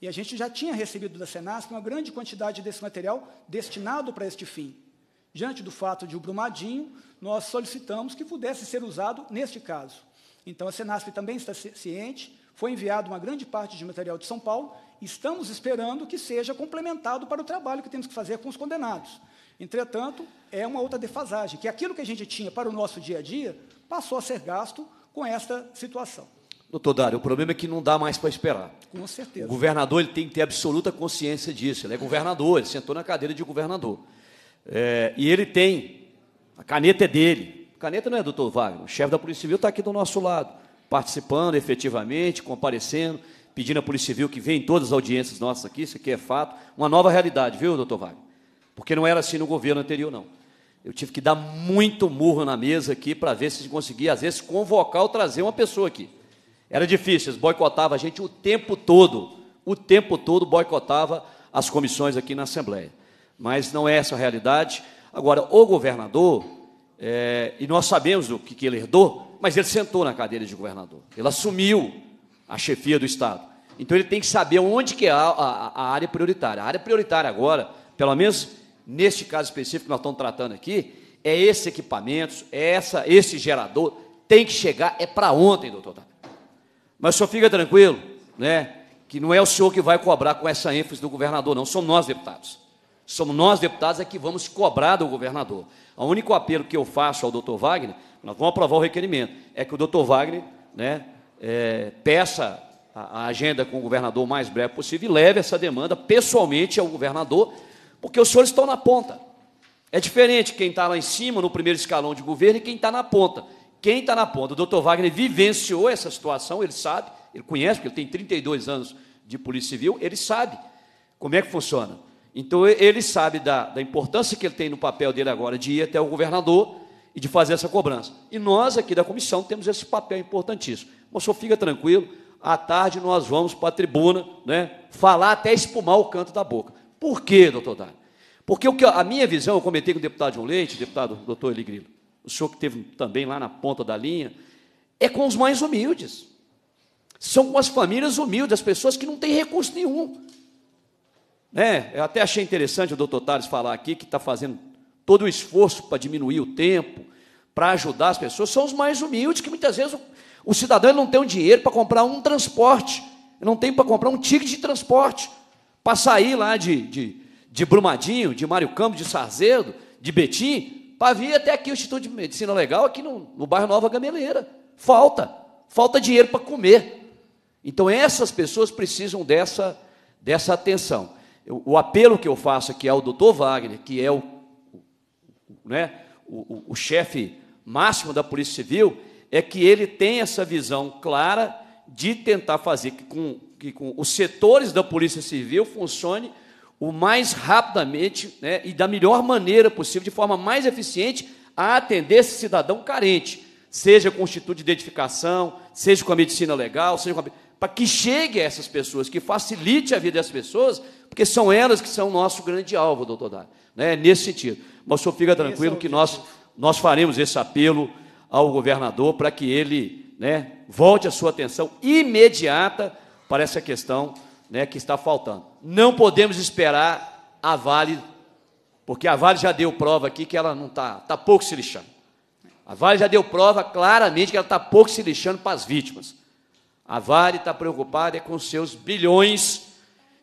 E a gente já tinha recebido da Senasp uma grande quantidade desse material destinado para este fim. Diante do fato de o Brumadinho, nós solicitamos que pudesse ser usado neste caso. Então, a Senasp também está ciente, foi enviada uma grande parte de material de São Paulo, estamos esperando que seja complementado para o trabalho que temos que fazer com os condenados. Entretanto, é uma outra defasagem, que aquilo que a gente tinha para o nosso dia a dia passou a ser gasto com esta situação. Doutor Dário, o problema é que não dá mais para esperar. Com certeza. O governador ele tem que ter absoluta consciência disso. Ele é governador, ele sentou na cadeira de governador. É, e ele tem, a caneta é dele. caneta não é doutor Wagner, o chefe da Polícia Civil está aqui do nosso lado, participando efetivamente, comparecendo, pedindo à Polícia Civil que venha em todas as audiências nossas aqui, isso aqui é fato. Uma nova realidade, viu, doutor Wagner? Porque não era assim no governo anterior, não. Eu tive que dar muito murro na mesa aqui para ver se conseguia, às vezes, convocar ou trazer uma pessoa aqui. Era difícil, eles boicotavam a gente o tempo todo. O tempo todo boicotava as comissões aqui na Assembleia. Mas não é essa a realidade. Agora, o governador, é, e nós sabemos o que, que ele herdou, mas ele sentou na cadeira de governador. Ele assumiu a chefia do Estado. Então ele tem que saber onde que é a, a, a área prioritária. A área prioritária agora, pelo menos neste caso específico que nós estamos tratando aqui, é esse equipamento, é essa, esse gerador, tem que chegar, é para ontem, doutor Mas o senhor fica tranquilo, né? Que não é o senhor que vai cobrar com essa ênfase do governador, não. Somos nós, deputados. Somos nós, deputados, é que vamos cobrar do governador. O único apelo que eu faço ao doutor Wagner, nós vamos aprovar o requerimento, é que o doutor Wagner né, é, peça a agenda com o governador o mais breve possível e leve essa demanda pessoalmente ao governador porque os senhores estão na ponta. É diferente quem está lá em cima, no primeiro escalão de governo, e quem está na ponta. Quem está na ponta? O doutor Wagner vivenciou essa situação, ele sabe, ele conhece, porque ele tem 32 anos de Polícia Civil, ele sabe como é que funciona. Então, ele sabe da, da importância que ele tem no papel dele agora de ir até o governador e de fazer essa cobrança. E nós, aqui da comissão, temos esse papel importantíssimo. Mas senhor fica tranquilo, à tarde nós vamos para a tribuna, né, falar até espumar o canto da boca. Por quê, doutor Dário? Porque o que, a minha visão, eu comentei com o deputado João Leite, deputado doutor Eli o senhor que teve também lá na ponta da linha, é com os mais humildes. São com as famílias humildes, as pessoas que não têm recurso nenhum. Né? Eu até achei interessante o doutor Tales falar aqui que está fazendo todo o esforço para diminuir o tempo, para ajudar as pessoas, são os mais humildes, que muitas vezes o, o cidadão não tem o um dinheiro para comprar um transporte, não tem para comprar um ticket de transporte. Para sair lá de, de, de Brumadinho, de Mário Campos, de Sarzedo, de Betim, para vir até aqui o Instituto de Medicina Legal, aqui no, no bairro Nova Gameleira. Falta. Falta dinheiro para comer. Então, essas pessoas precisam dessa, dessa atenção. Eu, o apelo que eu faço aqui ao doutor Wagner, que é o, né, o, o, o chefe máximo da Polícia Civil, é que ele tem essa visão clara de tentar fazer que com, que com os setores da Polícia Civil funcionem o mais rapidamente né, e da melhor maneira possível, de forma mais eficiente, a atender esse cidadão carente, seja com o Instituto de Identificação, seja com a medicina legal, seja com a... para que chegue a essas pessoas, que facilite a vida dessas pessoas, porque são elas que são o nosso grande alvo, doutor Dário. Né, nesse sentido. Mas o senhor fica é tranquilo que nós, nós faremos esse apelo ao governador para que ele né, volte a sua atenção imediata para essa questão né, que está faltando. Não podemos esperar a Vale, porque a Vale já deu prova aqui que ela não está, está pouco se lixando. A Vale já deu prova claramente que ela está pouco se lixando para as vítimas. A Vale está preocupada é com seus bilhões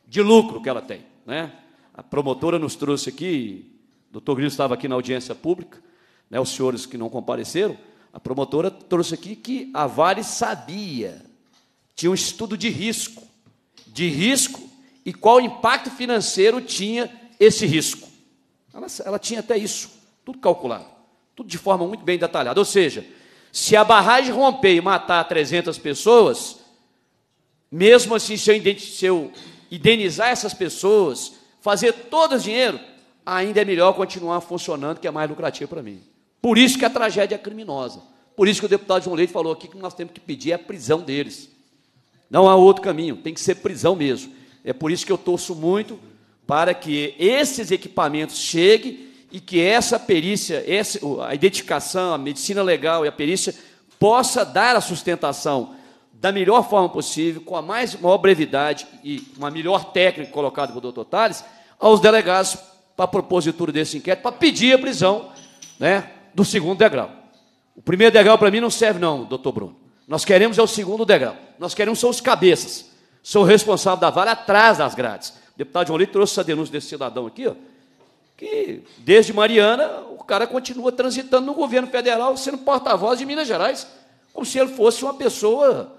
de lucro que ela tem. Né? A promotora nos trouxe aqui, o doutor Grilo estava aqui na audiência pública, né, os senhores que não compareceram, a promotora trouxe aqui que a Vale sabia tinha um estudo de risco, de risco e qual impacto financeiro tinha esse risco. Ela, ela tinha até isso, tudo calculado, tudo de forma muito bem detalhada. Ou seja, se a barragem romper e matar 300 pessoas, mesmo assim, se eu, indenizar essas pessoas, fazer todo o dinheiro, ainda é melhor continuar funcionando, que é mais lucrativo para mim. Por isso que a tragédia é criminosa. Por isso que o deputado João Leite falou aqui que nós temos que pedir a prisão deles. Não há outro caminho, tem que ser prisão mesmo. É por isso que eu torço muito para que esses equipamentos cheguem e que essa perícia, essa, a identificação, a medicina legal e a perícia possa dar a sustentação da melhor forma possível, com a mais, maior brevidade e uma melhor técnica colocada pelo doutor Tales, aos delegados para a propositura desse inquérito, para pedir a prisão né, do segundo degrau. O primeiro degrau para mim não serve, não, doutor Bruno. Nós queremos é o segundo degrau. Nós queremos são os cabeças. Sou responsável da vara atrás das grades. O deputado João Leite trouxe essa denúncia desse cidadão aqui, ó, que desde Mariana o cara continua transitando no governo federal, sendo porta-voz de Minas Gerais, como se ele fosse uma pessoa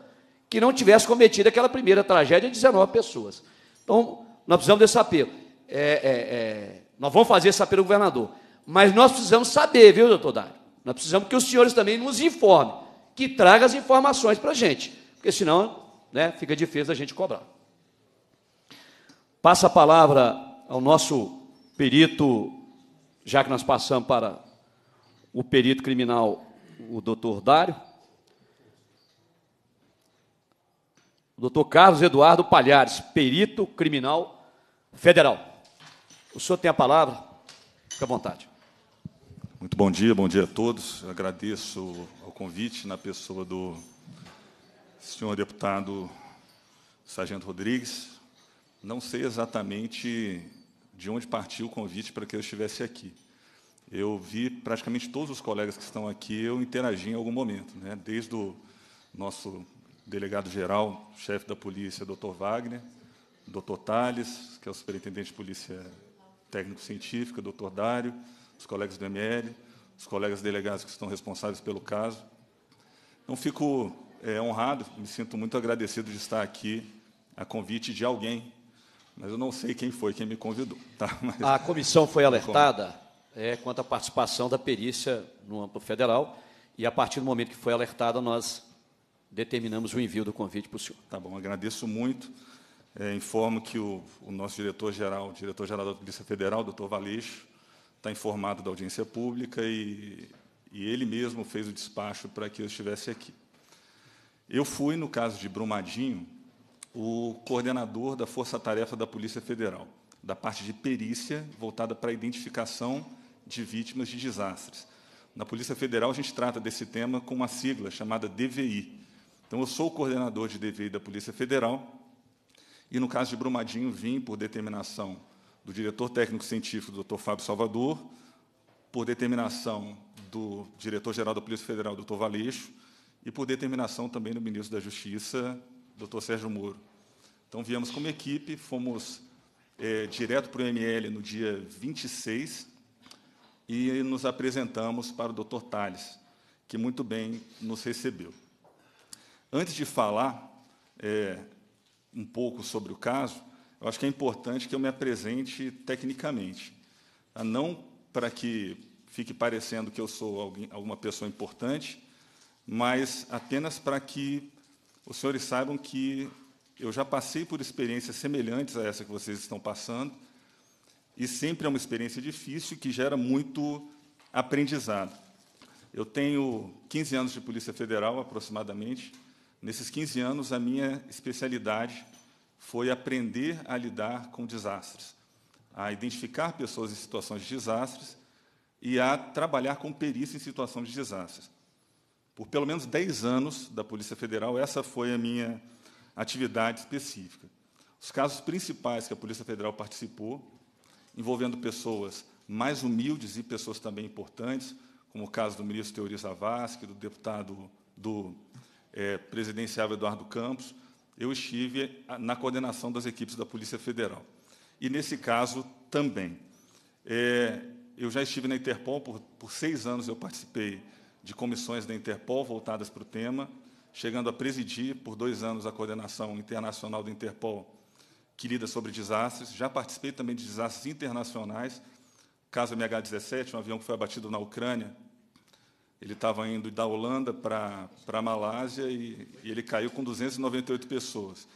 que não tivesse cometido aquela primeira tragédia de 19 pessoas. Então, nós precisamos desse apelo. É, é, é, nós vamos fazer esse apelo ao governador. Mas nós precisamos saber, viu, doutor Dário? Nós precisamos que os senhores também nos informem, que tragam as informações para a gente porque senão né, fica difícil a gente cobrar. Passa a palavra ao nosso perito, já que nós passamos para o perito criminal, o doutor Dário. O doutor Carlos Eduardo Palhares, perito criminal federal. O senhor tem a palavra, fica à vontade. Muito bom dia, bom dia a todos. Eu agradeço o convite na pessoa do senhor deputado Sargento Rodrigues. Não sei exatamente de onde partiu o convite para que eu estivesse aqui. Eu vi praticamente todos os colegas que estão aqui, eu interagi em algum momento, né? desde o nosso delegado-geral, chefe da polícia, doutor Wagner, doutor Tales, que é o superintendente de polícia técnico-científica, doutor Dário, os colegas do ML, os colegas delegados que estão responsáveis pelo caso. Então, fico é, é, honrado, me sinto muito agradecido de estar aqui a convite de alguém, mas eu não sei quem foi quem me convidou. Tá? *laughs* Mas, a comissão foi alertada é, quanto à participação da perícia no âmbito federal e, a partir do momento que foi alertada, nós determinamos o envio do convite para o senhor. Tá bom, agradeço muito. É, informo que o, o nosso diretor-geral, diretor-geral da Polícia Federal, doutor Valeixo, está informado da audiência pública e, e ele mesmo fez o despacho para que eu estivesse aqui. Eu fui, no caso de Brumadinho, o coordenador da Força Tarefa da Polícia Federal, da parte de perícia voltada para a identificação de vítimas de desastres. Na Polícia Federal, a gente trata desse tema com uma sigla chamada DVI. Então, eu sou o coordenador de DVI da Polícia Federal, e no caso de Brumadinho, vim por determinação do diretor técnico científico, doutor Fábio Salvador, por determinação do diretor-geral da Polícia Federal, doutor Valeixo, e por determinação também do ministro da Justiça, doutor Sérgio Moro. Então, viemos como equipe, fomos é, direto para o ML no dia 26 e nos apresentamos para o doutor Tales, que muito bem nos recebeu. Antes de falar é, um pouco sobre o caso, eu acho que é importante que eu me apresente tecnicamente, tá? não para que fique parecendo que eu sou alguém, alguma pessoa importante, mas apenas para que os senhores saibam que eu já passei por experiências semelhantes a essa que vocês estão passando, e sempre é uma experiência difícil que gera muito aprendizado. Eu tenho 15 anos de Polícia Federal, aproximadamente. Nesses 15 anos, a minha especialidade foi aprender a lidar com desastres, a identificar pessoas em situações de desastres e a trabalhar com perícia em situação de desastres por pelo menos 10 anos da Polícia Federal, essa foi a minha atividade específica. Os casos principais que a Polícia Federal participou, envolvendo pessoas mais humildes e pessoas também importantes, como o caso do ministro Teori Zavascki, do deputado do é, presidenciável Eduardo Campos, eu estive na coordenação das equipes da Polícia Federal. E, nesse caso, também. É, eu já estive na Interpol, por, por seis anos eu participei de comissões da Interpol voltadas para o tema, chegando a presidir por dois anos a coordenação internacional da Interpol, que lida sobre desastres. Já participei também de desastres internacionais, caso MH17, um avião que foi abatido na Ucrânia. Ele estava indo da Holanda para a Malásia e, e ele caiu com 298 pessoas.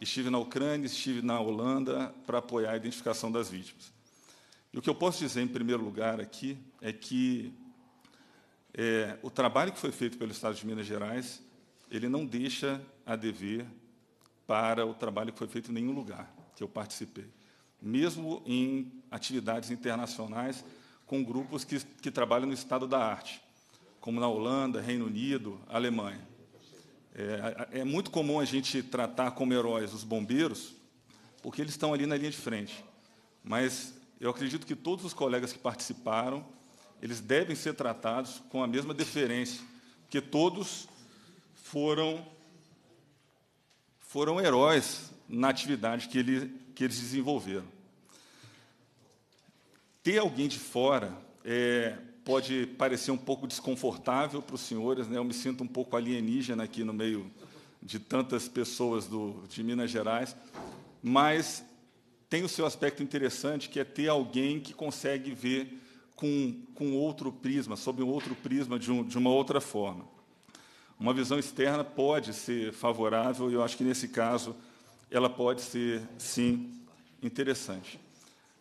Estive na Ucrânia, estive na Holanda para apoiar a identificação das vítimas. E o que eu posso dizer, em primeiro lugar, aqui, é que é, o trabalho que foi feito pelo Estado de Minas Gerais, ele não deixa a dever para o trabalho que foi feito em nenhum lugar que eu participei, mesmo em atividades internacionais com grupos que, que trabalham no estado da arte, como na Holanda, Reino Unido, Alemanha. É, é muito comum a gente tratar como heróis os bombeiros, porque eles estão ali na linha de frente. Mas eu acredito que todos os colegas que participaram eles devem ser tratados com a mesma deferência, porque todos foram foram heróis na atividade que, ele, que eles desenvolveram. Ter alguém de fora é, pode parecer um pouco desconfortável para os senhores, né? eu me sinto um pouco alienígena aqui no meio de tantas pessoas do, de Minas Gerais, mas tem o seu aspecto interessante, que é ter alguém que consegue ver com, com outro prisma, sob um outro prisma, de, um, de uma outra forma. Uma visão externa pode ser favorável, e eu acho que, nesse caso, ela pode ser, sim, interessante.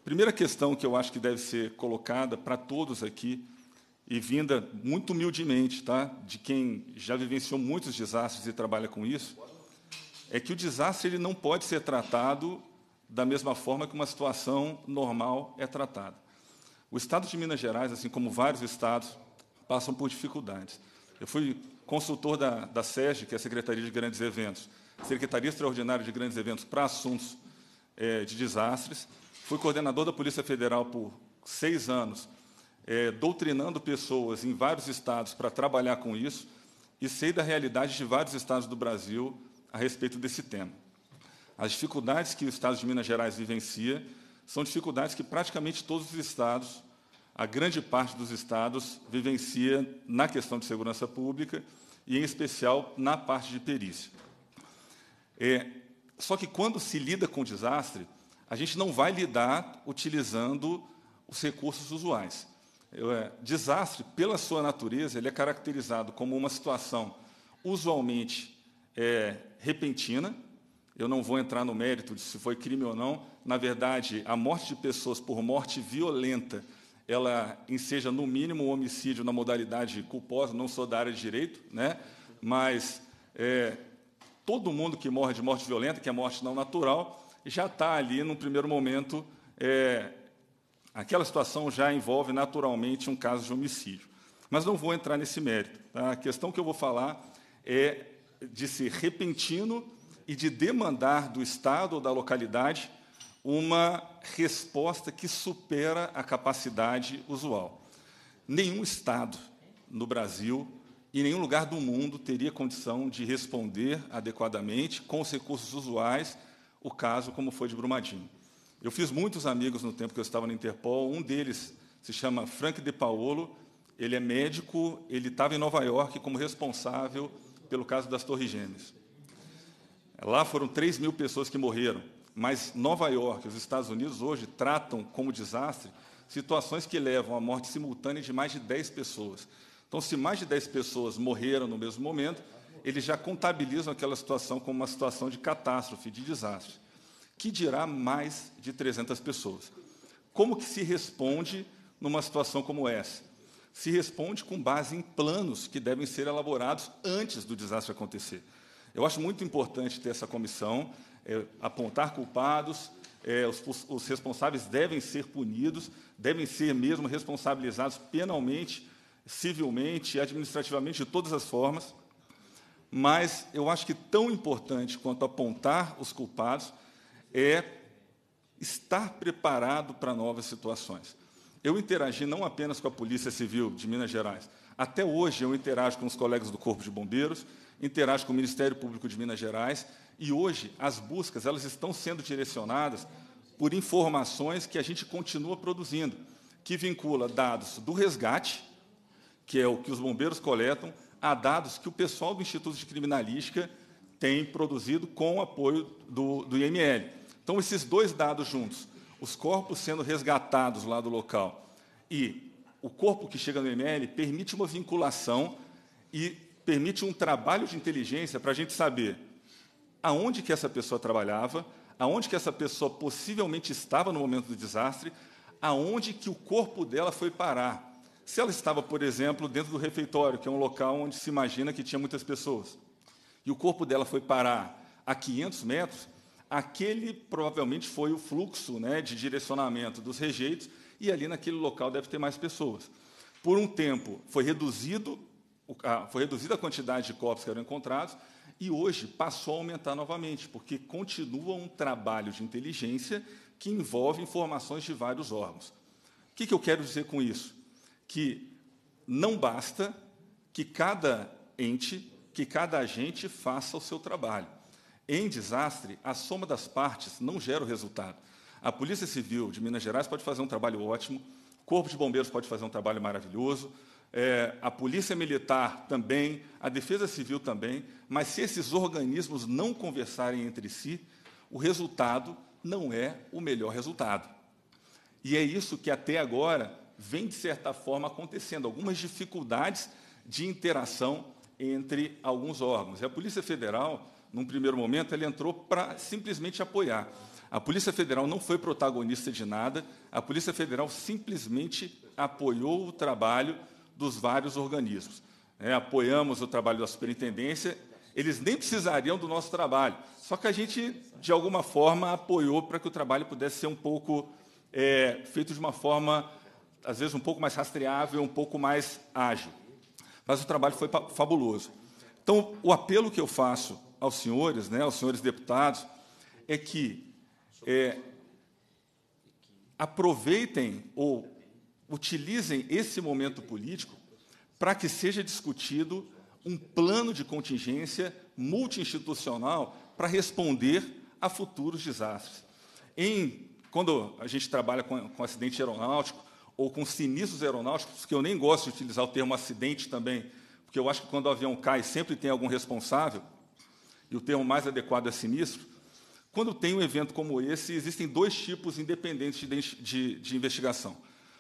Primeira questão que eu acho que deve ser colocada para todos aqui, e vinda muito humildemente, tá? de quem já vivenciou muitos desastres e trabalha com isso, é que o desastre ele não pode ser tratado da mesma forma que uma situação normal é tratada. O estado de Minas Gerais, assim como vários estados, passam por dificuldades. Eu fui consultor da, da SEG, que é a Secretaria de Grandes Eventos, Secretaria Extraordinária de Grandes Eventos para assuntos é, de desastres. Fui coordenador da Polícia Federal por seis anos, é, doutrinando pessoas em vários estados para trabalhar com isso, e sei da realidade de vários estados do Brasil a respeito desse tema. As dificuldades que o estado de Minas Gerais vivencia são dificuldades que praticamente todos os estados, a grande parte dos estados, vivencia na questão de segurança pública e, em especial, na parte de perícia. É, só que quando se lida com desastre, a gente não vai lidar utilizando os recursos usuais. É, desastre, pela sua natureza, ele é caracterizado como uma situação usualmente é, repentina. Eu não vou entrar no mérito de se foi crime ou não, na verdade, a morte de pessoas por morte violenta, ela enseja, no mínimo, um homicídio na modalidade culposa, não sou da área de direito, né? mas é, todo mundo que morre de morte violenta, que é morte não natural, já está ali, num primeiro momento, é, aquela situação já envolve naturalmente um caso de homicídio. Mas não vou entrar nesse mérito. Tá? A questão que eu vou falar é de ser repentino e de demandar do Estado ou da localidade uma resposta que supera a capacidade usual. Nenhum Estado no Brasil e nenhum lugar do mundo teria condição de responder adequadamente, com os recursos usuais, o caso como foi de Brumadinho. Eu fiz muitos amigos no tempo que eu estava na Interpol, um deles se chama Frank De Paolo, ele é médico, ele estava em Nova York como responsável pelo caso das Torres Gêmeas. Lá foram 3 mil pessoas que morreram. Mas Nova York, os Estados Unidos, hoje tratam como desastre situações que levam à morte simultânea de mais de 10 pessoas. Então, se mais de 10 pessoas morreram no mesmo momento, eles já contabilizam aquela situação como uma situação de catástrofe, de desastre, que dirá mais de 300 pessoas. Como que se responde numa situação como essa? Se responde com base em planos que devem ser elaborados antes do desastre acontecer. Eu acho muito importante ter essa comissão é, apontar culpados, é, os, os, responsáveis devem ser punidos, devem ser mesmo responsabilizados penalmente, civilmente, administrativamente, de todas as formas. Mas eu acho que tão importante quanto apontar os culpados é estar preparado para novas situações. Eu interagi não apenas com a Polícia Civil de Minas Gerais, até hoje eu interajo com os colegas do Corpo de Bombeiros, interajo com o Ministério Público de Minas Gerais, e hoje as buscas elas estão sendo direcionadas por informações que a gente continua produzindo, que vincula dados do resgate, que é o que os bombeiros coletam, a dados que o pessoal do Instituto de Criminalística tem produzido com o apoio do, do IML. Então, esses dois dados juntos, os corpos sendo resgatados lá do local e o corpo que chega no IML, permite uma vinculação e permite um trabalho de inteligência para a gente saber aonde que essa pessoa trabalhava, aonde que essa pessoa possivelmente estava no momento do desastre, aonde que o corpo dela foi parar. Se ela estava, por exemplo, dentro do refeitório, que é um local onde se imagina que tinha muitas pessoas, e o corpo dela foi parar a 500 metros, aquele provavelmente foi o fluxo né, de direcionamento dos rejeitos, e ali naquele local deve ter mais pessoas. Por um tempo, foi, reduzido, ah, foi reduzida a quantidade de corpos que eram encontrados, e hoje passou a aumentar novamente, porque continua um trabalho de inteligência que envolve informações de vários órgãos. O que, que eu quero dizer com isso? Que não basta que cada ente, que cada agente faça o seu trabalho. Em desastre, a soma das partes não gera o resultado. A Polícia Civil de Minas Gerais pode fazer um trabalho ótimo, o Corpo de Bombeiros pode fazer um trabalho maravilhoso, é, a polícia militar também, a defesa civil também, mas se esses organismos não conversarem entre si, o resultado não é o melhor resultado. E é isso que até agora vem, de certa forma, acontecendo, algumas dificuldades de interação entre alguns órgãos. E a Polícia Federal, num primeiro momento, ela entrou para simplesmente apoiar. A Polícia Federal não foi protagonista de nada, a Polícia Federal simplesmente apoiou o trabalho dos vários organismos. É, apoiamos o trabalho da superintendência, eles nem precisariam do nosso trabalho, só que a gente, de alguma forma, apoiou para que o trabalho pudesse ser um pouco é, feito de uma forma, às vezes, um pouco mais rastreável, um pouco mais ágil. Mas o trabalho foi fabuloso. Então, o apelo que eu faço aos senhores, né, aos senhores deputados, é que é, aproveitem ou utilizem esse momento político para que seja discutido um plano de contingência multiinstitucional para responder a futuros desastres. Em, quando a gente trabalha com, com acidente aeronáutico ou com sinistros aeronáuticos, que eu nem gosto de utilizar o termo acidente também, porque eu acho que quando o avião cai sempre tem algum responsável, e o termo mais adequado é sinistro, quando tem um evento como esse, existem dois tipos independentes de, de, de investigação.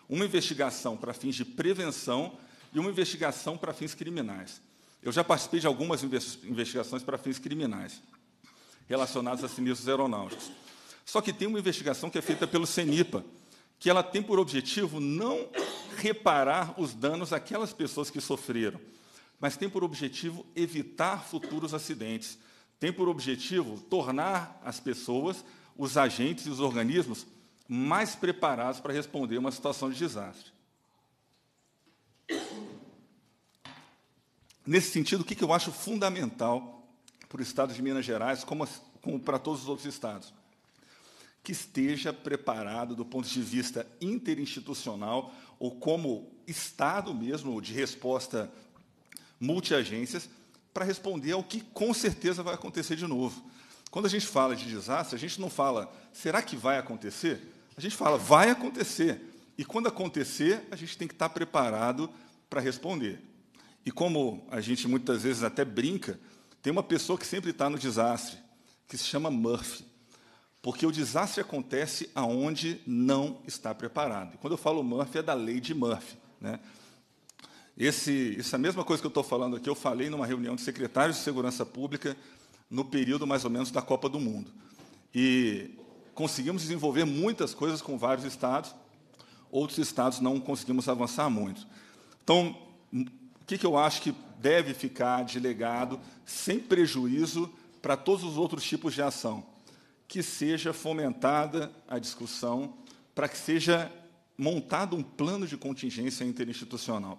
Uma investigação para fins de prevenção e uma investigação para fins criminais. Eu já participei de algumas investigações para fins criminais relacionadas a sinistros aeronáuticos. Só que tem uma investigação que é feita pelo CENIPA, que ela tem por objetivo não reparar os danos àquelas pessoas que sofreram, mas tem por objetivo evitar futuros acidentes, tem por objetivo tornar as pessoas, os agentes e os organismos mais preparados para responder uma situação de desastre. Nesse sentido, o que eu acho fundamental para o Estado de Minas Gerais, como, para todos os outros estados? Que esteja preparado do ponto de vista interinstitucional, ou como Estado mesmo, de resposta multiagências, para responder ao que com certeza vai acontecer de novo. Quando a gente fala de desastre, a gente não fala será que vai acontecer? A gente fala, vai acontecer. E quando acontecer, a gente tem que estar preparado para responder. E como a gente muitas vezes até brinca, tem uma pessoa que sempre está no desastre, que se chama Murphy. Porque o desastre acontece aonde não está preparado. E quando eu falo Murphy, é da lei de Murphy. Né? Esse, essa mesma coisa que eu estou falando aqui, eu falei numa reunião de secretários de segurança pública no período mais ou menos da Copa do Mundo. E conseguimos desenvolver muitas coisas com vários estados, outros estados não conseguimos avançar muito. Então, o que, que eu acho que deve ficar de legado, sem prejuízo para todos os outros tipos de ação? Que seja fomentada a discussão, para que seja montado um plano de contingência interinstitucional.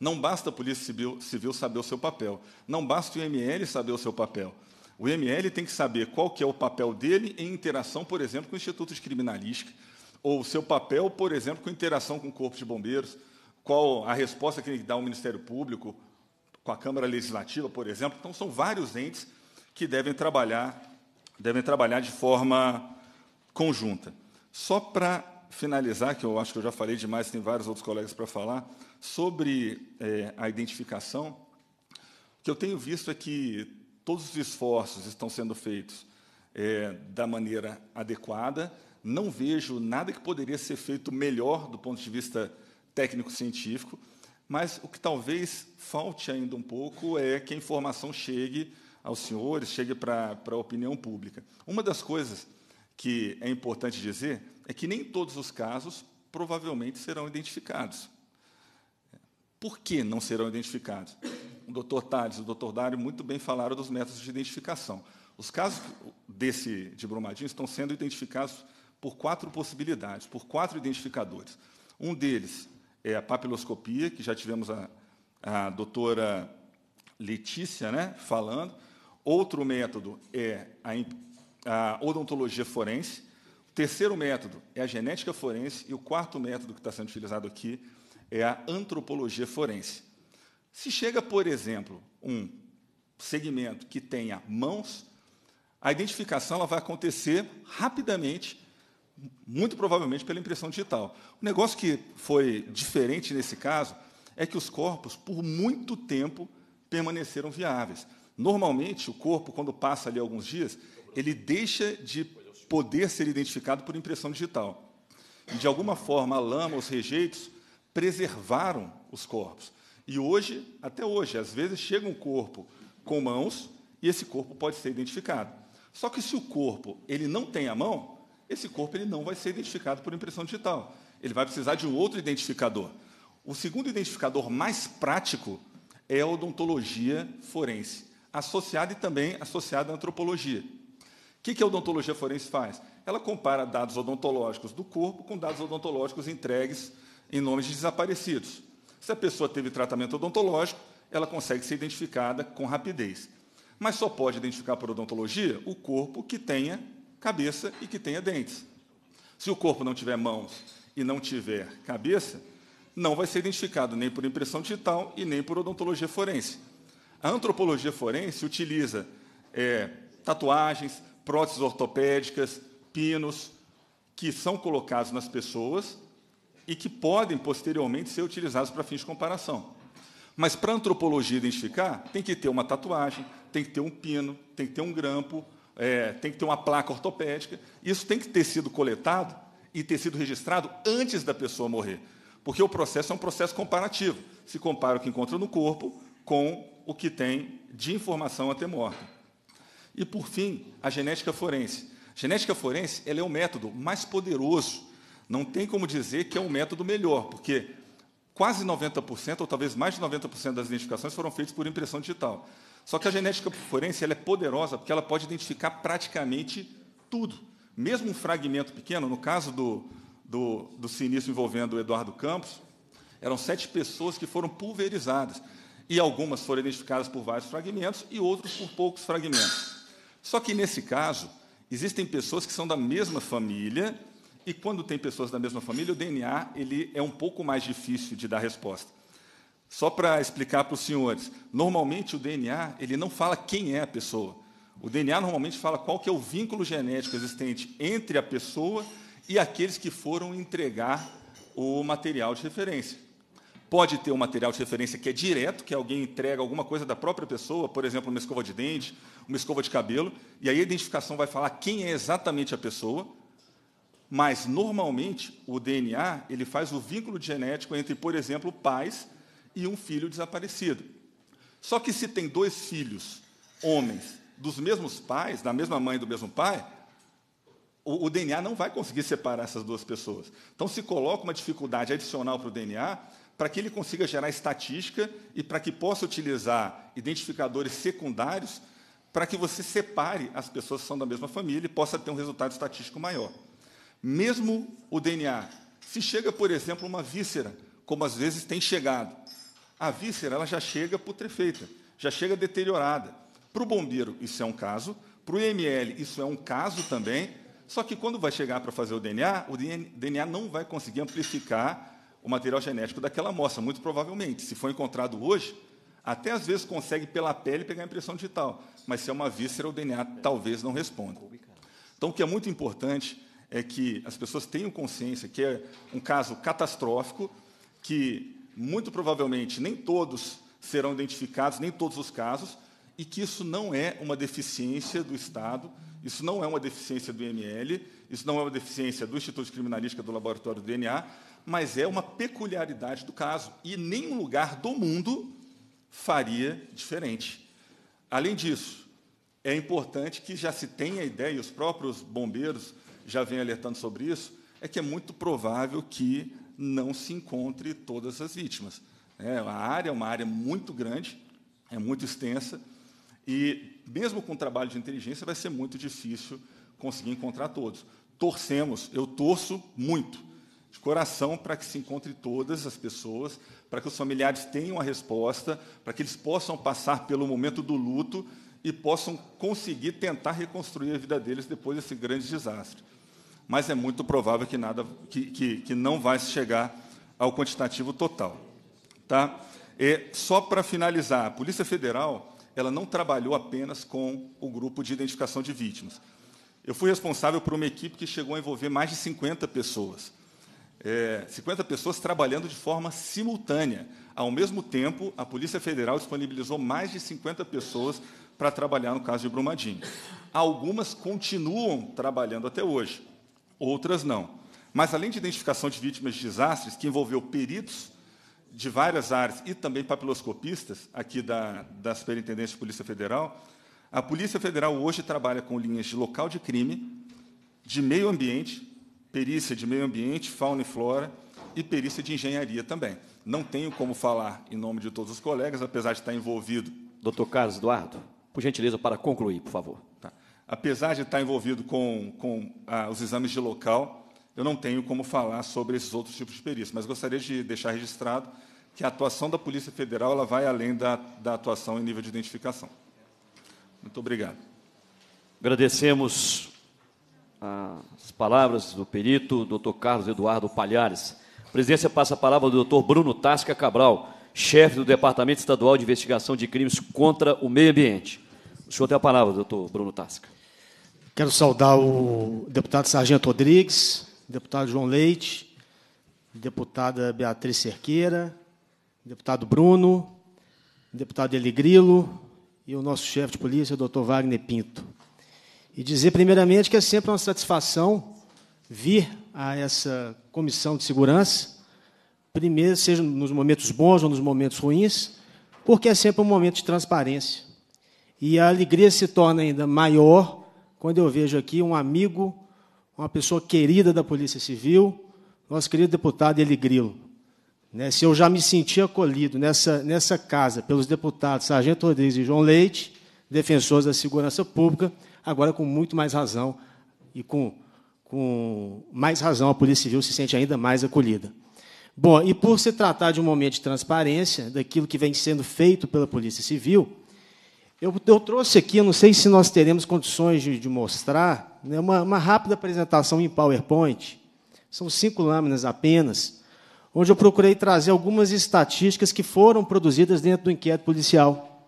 Não basta a Polícia Civil, saber o seu papel, não basta o IML saber o seu papel. O ML tem que saber qual que é o papel dele em interação, por exemplo, com institutos criminalísticos, ou o seu papel, por exemplo, com interação com o corpo de bombeiros, qual a resposta que ele dá ao Ministério Público, com a Câmara Legislativa, por exemplo. Então, são vários entes que devem trabalhar, devem trabalhar de forma conjunta. Só para finalizar, que eu acho que eu já falei demais, tem vários outros colegas para falar, sobre é, a identificação, o que eu tenho visto é que Todos os esforços estão sendo feitos é, da maneira adequada. Não vejo nada que poderia ser feito melhor do ponto de vista técnico-científico, mas o que talvez falte ainda um pouco é que a informação chegue aos senhores, chegue para a opinião pública. Uma das coisas que é importante dizer é que nem todos os casos provavelmente serão identificados. Por que não serão identificados? doutor Tales e o doutor Dário muito bem falaram dos métodos de identificação. Os casos desse de Brumadinho estão sendo identificados por quatro possibilidades, por quatro identificadores. Um deles é a papiloscopia, que já tivemos a, a doutora Letícia né, falando. Outro método é a, a odontologia forense. O terceiro método é a genética forense. E o quarto método que está sendo utilizado aqui é a antropologia forense. Se chega, por exemplo, um segmento que tenha mãos, a identificação ela vai acontecer rapidamente, muito provavelmente pela impressão digital. O negócio que foi diferente nesse caso é que os corpos, por muito tempo, permaneceram viáveis. Normalmente, o corpo, quando passa ali alguns dias, ele deixa de poder ser identificado por impressão digital. E, de alguma forma, a lama, os rejeitos, preservaram os corpos. E hoje, até hoje, às vezes chega um corpo com mãos e esse corpo pode ser identificado. Só que se o corpo ele não tem a mão, esse corpo ele não vai ser identificado por impressão digital. Ele vai precisar de um outro identificador. O segundo identificador mais prático é a odontologia forense, associada e também associada à antropologia. O que a odontologia forense faz? Ela compara dados odontológicos do corpo com dados odontológicos entregues em nome de desaparecidos. Se a pessoa teve tratamento odontológico, ela consegue ser identificada com rapidez. Mas só pode identificar por odontologia o corpo que tenha cabeça e que tenha dentes. Se o corpo não tiver mãos e não tiver cabeça, não vai ser identificado nem por impressão digital e nem por odontologia forense. A antropologia forense utiliza é, tatuagens, próteses ortopédicas, pinos, que são colocados nas pessoas e que podem, posteriormente, ser utilizados para fins de comparação. Mas para a antropologia identificar, tem que ter uma tatuagem, tem que ter um pino, tem que ter um grampo, é, tem que ter uma placa ortopédica. Isso tem que ter sido coletado e ter sido registrado antes da pessoa morrer, porque o processo é um processo comparativo. Se compara o que encontra no corpo com o que tem de informação até morta. E, por fim, a genética forense. A genética forense ela é o método mais poderoso não tem como dizer que é um método melhor, porque quase 90%, ou talvez mais de 90% das identificações foram feitas por impressão digital. Só que a genética forense ela é poderosa porque ela pode identificar praticamente tudo, mesmo um fragmento pequeno. No caso do, do, do sinistro envolvendo o Eduardo Campos, eram sete pessoas que foram pulverizadas. E algumas foram identificadas por vários fragmentos e outros por poucos fragmentos. Só que, nesse caso, existem pessoas que são da mesma família e quando tem pessoas da mesma família, o DNA ele é um pouco mais difícil de dar resposta. Só para explicar para os senhores, normalmente o DNA ele não fala quem é a pessoa. O DNA normalmente fala qual que é o vínculo genético existente entre a pessoa e aqueles que foram entregar o material de referência. Pode ter um material de referência que é direto, que alguém entrega alguma coisa da própria pessoa, por exemplo, uma escova de dente, uma escova de cabelo, e aí a identificação vai falar quem é exatamente a pessoa, mas, normalmente, o DNA ele faz o vínculo genético entre, por exemplo, pais e um filho desaparecido. Só que se tem dois filhos, homens, dos mesmos pais, da mesma mãe e do mesmo pai, o, o, DNA não vai conseguir separar essas duas pessoas. Então, se coloca uma dificuldade adicional para o DNA para que ele consiga gerar estatística e para que possa utilizar identificadores secundários para que você separe as pessoas que são da mesma família e possa ter um resultado estatístico maior mesmo o DNA. Se chega, por exemplo, uma víscera, como às vezes tem chegado, a víscera ela já chega putrefeita, já chega deteriorada. Para o bombeiro, isso é um caso. Para o IML, isso é um caso também. Só que quando vai chegar para fazer o DNA, o DNA não vai conseguir amplificar o material genético daquela amostra, muito provavelmente. Se for encontrado hoje, até às vezes consegue pela pele pegar a impressão digital, mas se é uma víscera, o DNA talvez não responda. Então, o que é muito importante é que as pessoas tenham consciência que é um caso catastrófico, que muito provavelmente nem todos serão identificados, nem todos os casos, e que isso não é uma deficiência do Estado, isso não é uma deficiência do IML, isso não é uma deficiência do Instituto de Criminalística do Laboratório do DNA, mas é uma peculiaridade do caso. E nenhum lugar do mundo faria diferente. Além disso, é importante que já se tenha a ideia, e os próprios bombeiros já vem alertando sobre isso, é que é muito provável que não se encontre todas as vítimas. É, a área é uma área muito grande, é muito extensa, e mesmo com o trabalho de inteligência vai ser muito difícil conseguir encontrar todos. Torcemos, eu torço muito, de coração, para que se encontre todas as pessoas, para que os familiares tenham a resposta, para que eles possam passar pelo momento do luto e possam conseguir tentar reconstruir a vida deles depois desse grande desastre mas é muito provável que, nada, que, que, que não vai chegar ao quantitativo total. Tá? E só para finalizar, a Polícia Federal ela não trabalhou apenas com o grupo de identificação de vítimas. Eu fui responsável por uma equipe que chegou a envolver mais de 50 pessoas. É, 50 pessoas trabalhando de forma simultânea. Ao mesmo tempo, a Polícia Federal disponibilizou mais de 50 pessoas para trabalhar no caso de Brumadinho. Algumas continuam trabalhando até hoje outras não. Mas, além de identificação de vítimas de desastres, que envolveu peritos de várias áreas e também papiloscopistas, aqui da, da Superintendência de Polícia Federal, a Polícia Federal hoje trabalha com linhas de local de crime, de meio ambiente, perícia de meio ambiente, fauna e flora, e perícia de engenharia também. Não tenho como falar em nome de todos os colegas, apesar de estar envolvido. Doutor Carlos Eduardo, por gentileza, para concluir, por favor. Tá apesar de estar envolvido com, com ah, os exames de local, eu não tenho como falar sobre esses outros tipos de perícia, mas gostaria de deixar registrado que a atuação da Polícia Federal ela vai além da, da atuação em nível de identificação. Muito obrigado. Agradecemos as palavras do perito, doutor Carlos Eduardo Palhares. A presidência passa a palavra ao doutor Bruno Tasca Cabral, chefe do Departamento Estadual de Investigação de Crimes contra o Meio Ambiente. O senhor tem a palavra, doutor Bruno Tasca. Quero saudar o deputado Sargento Rodrigues, deputado João Leite, deputada Beatriz Cerqueira, deputado Bruno, deputado Eli Grilo e o nosso chefe de polícia, doutor Wagner Pinto. E dizer, primeiramente, que é sempre uma satisfação vir a essa comissão de segurança, primeiro, seja nos momentos bons ou nos momentos ruins, porque é sempre um momento de transparência. E a alegria se torna ainda maior quando eu vejo aqui um amigo, uma pessoa querida da Polícia Civil, nosso querido deputado Eli Grilo. Né, se eu já me senti acolhido nessa, nessa casa pelos deputados Sargento Rodrigues e João Leite, defensores da segurança pública, agora com muito mais razão e com, com mais razão a Polícia Civil se sente ainda mais acolhida. Bom, e por se tratar de um momento de transparência, daquilo que vem sendo feito pela Polícia Civil, eu, eu trouxe aqui, não sei se nós teremos condições de, de mostrar, né, uma, uma rápida apresentação em PowerPoint, são cinco lâminas apenas, onde eu procurei trazer algumas estatísticas que foram produzidas dentro do inquérito policial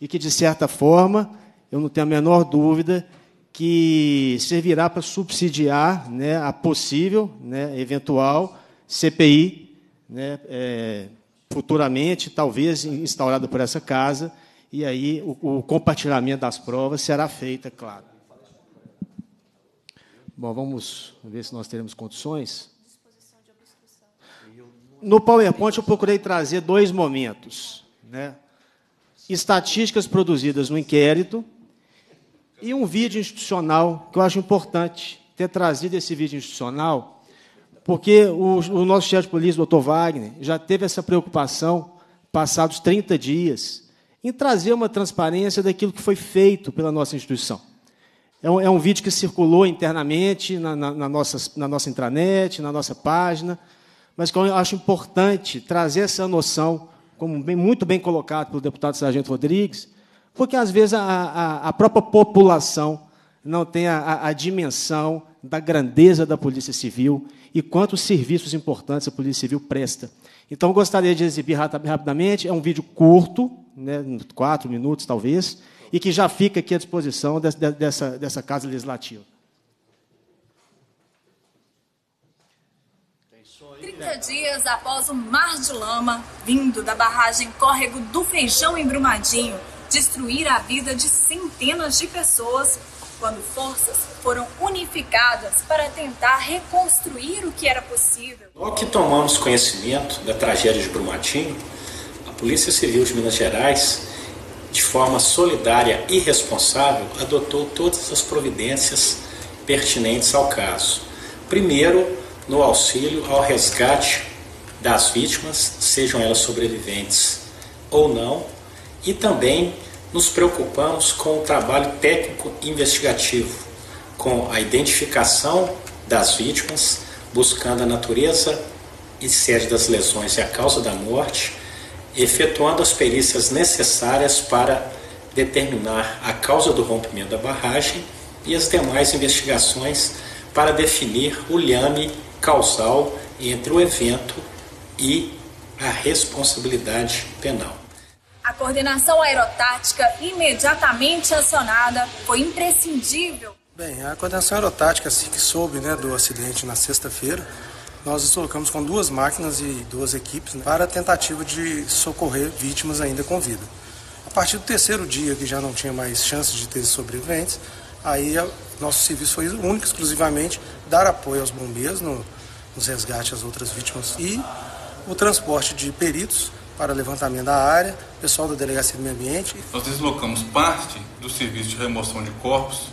e que, de certa forma, eu não tenho a menor dúvida que servirá para subsidiar né, a possível, né, eventual CPI, né, é, futuramente, talvez instaurada por essa casa, e aí o, o compartilhamento das provas será feito, é claro. Bom, vamos ver se nós teremos condições. No PowerPoint eu procurei trazer dois momentos, né? Estatísticas produzidas no inquérito e um vídeo institucional que eu acho importante ter trazido esse vídeo institucional, porque o, o nosso chefe de polícia, doutor Wagner, já teve essa preocupação passados 30 dias em trazer uma transparência daquilo que foi feito pela nossa instituição. É um, é um vídeo que circulou internamente na, na, na, nossa, na nossa intranet, na nossa página, mas que eu acho importante trazer essa noção, como bem, muito bem colocado pelo deputado Sargento Rodrigues, porque às vezes a, a, a própria população não tem a, a dimensão da grandeza da Polícia Civil e quantos serviços importantes a Polícia Civil presta. Então, eu gostaria de exibir rapidamente. É um vídeo curto, né, quatro minutos talvez, e que já fica aqui à disposição dessa, dessa, Casa Legislativa. 30 dias após o mar de lama vindo da barragem Córrego do Feijão em Brumadinho destruir a vida de centenas de pessoas quando forças foram unificadas para tentar reconstruir o que era possível. Logo que tomamos conhecimento da tragédia de Brumadinho, a Polícia Civil de Minas Gerais, de forma solidária e responsável, adotou todas as providências pertinentes ao caso. Primeiro, no auxílio ao resgate das vítimas, sejam elas sobreviventes ou não, e também nos preocupamos com o trabalho técnico investigativo, com a identificação das vítimas, buscando a natureza e sede das lesões e a causa da morte, efetuando as perícias necessárias para determinar a causa do rompimento da barragem e as demais investigações para definir o lhame causal entre o evento e a responsabilidade penal. A coordenação aerotática imediatamente acionada foi imprescindível. Bem, a coordenação aerotática, assim que soube né, do acidente na sexta-feira, nós deslocamos com duas máquinas e duas equipes né, para a tentativa de socorrer vítimas ainda com vida. A partir do terceiro dia, que já não tinha mais chances de ter sobreviventes, aí a, nosso serviço foi único exclusivamente dar apoio aos bombeiros no, nos resgates às outras vítimas e o transporte de peritos para levantamento da área, pessoal da Delegacia do Meio Ambiente. Nós deslocamos parte do serviço de remoção de corpos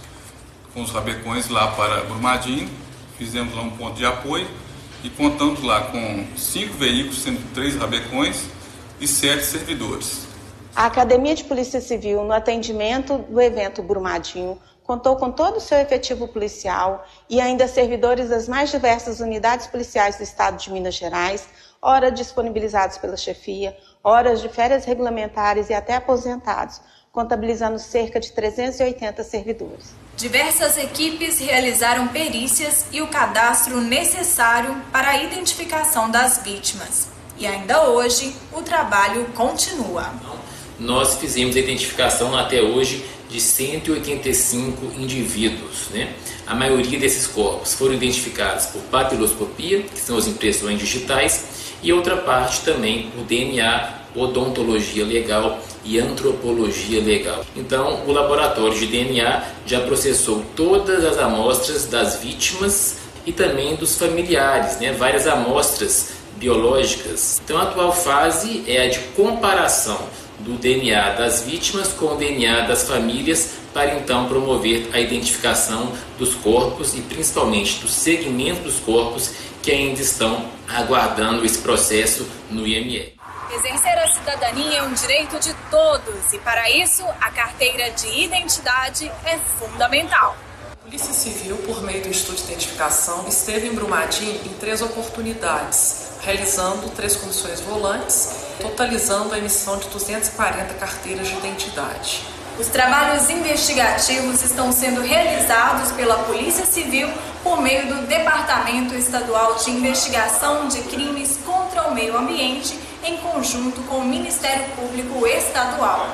com os rabecões lá para Brumadinho, fizemos lá um ponto de apoio e contamos lá com cinco veículos, sendo três rabecões e sete servidores. A Academia de Polícia Civil, no atendimento do evento Brumadinho, contou com todo o seu efetivo policial e ainda servidores das mais diversas unidades policiais do estado de Minas Gerais, horas disponibilizados pela chefia, horas de férias regulamentares e até aposentados, contabilizando cerca de 380 servidores. Diversas equipes realizaram perícias e o cadastro necessário para a identificação das vítimas. E ainda hoje, o trabalho continua. Nós fizemos a identificação até hoje de 185 indivíduos. Né? A maioria desses corpos foram identificados por papiloscopia, que são as impressões digitais, e outra parte também o DNA, odontologia legal e antropologia legal. Então, o laboratório de DNA já processou todas as amostras das vítimas e também dos familiares, né? várias amostras biológicas. Então, a atual fase é a de comparação do DNA das vítimas com o DNA das famílias para então promover a identificação dos corpos e principalmente do segmento dos corpos que ainda estão aguardando esse processo no IME. Exercer a cidadania é um direito de todos e, para isso, a carteira de identidade é fundamental. A Polícia Civil, por meio do estudo de identificação, esteve em Brumadinho em três oportunidades, realizando três comissões volantes, totalizando a emissão de 240 carteiras de identidade. Os trabalhos investigativos estão sendo realizados pela Polícia Civil por meio do Departamento Estadual de Investigação de Crimes contra o Meio Ambiente, em conjunto com o Ministério Público Estadual.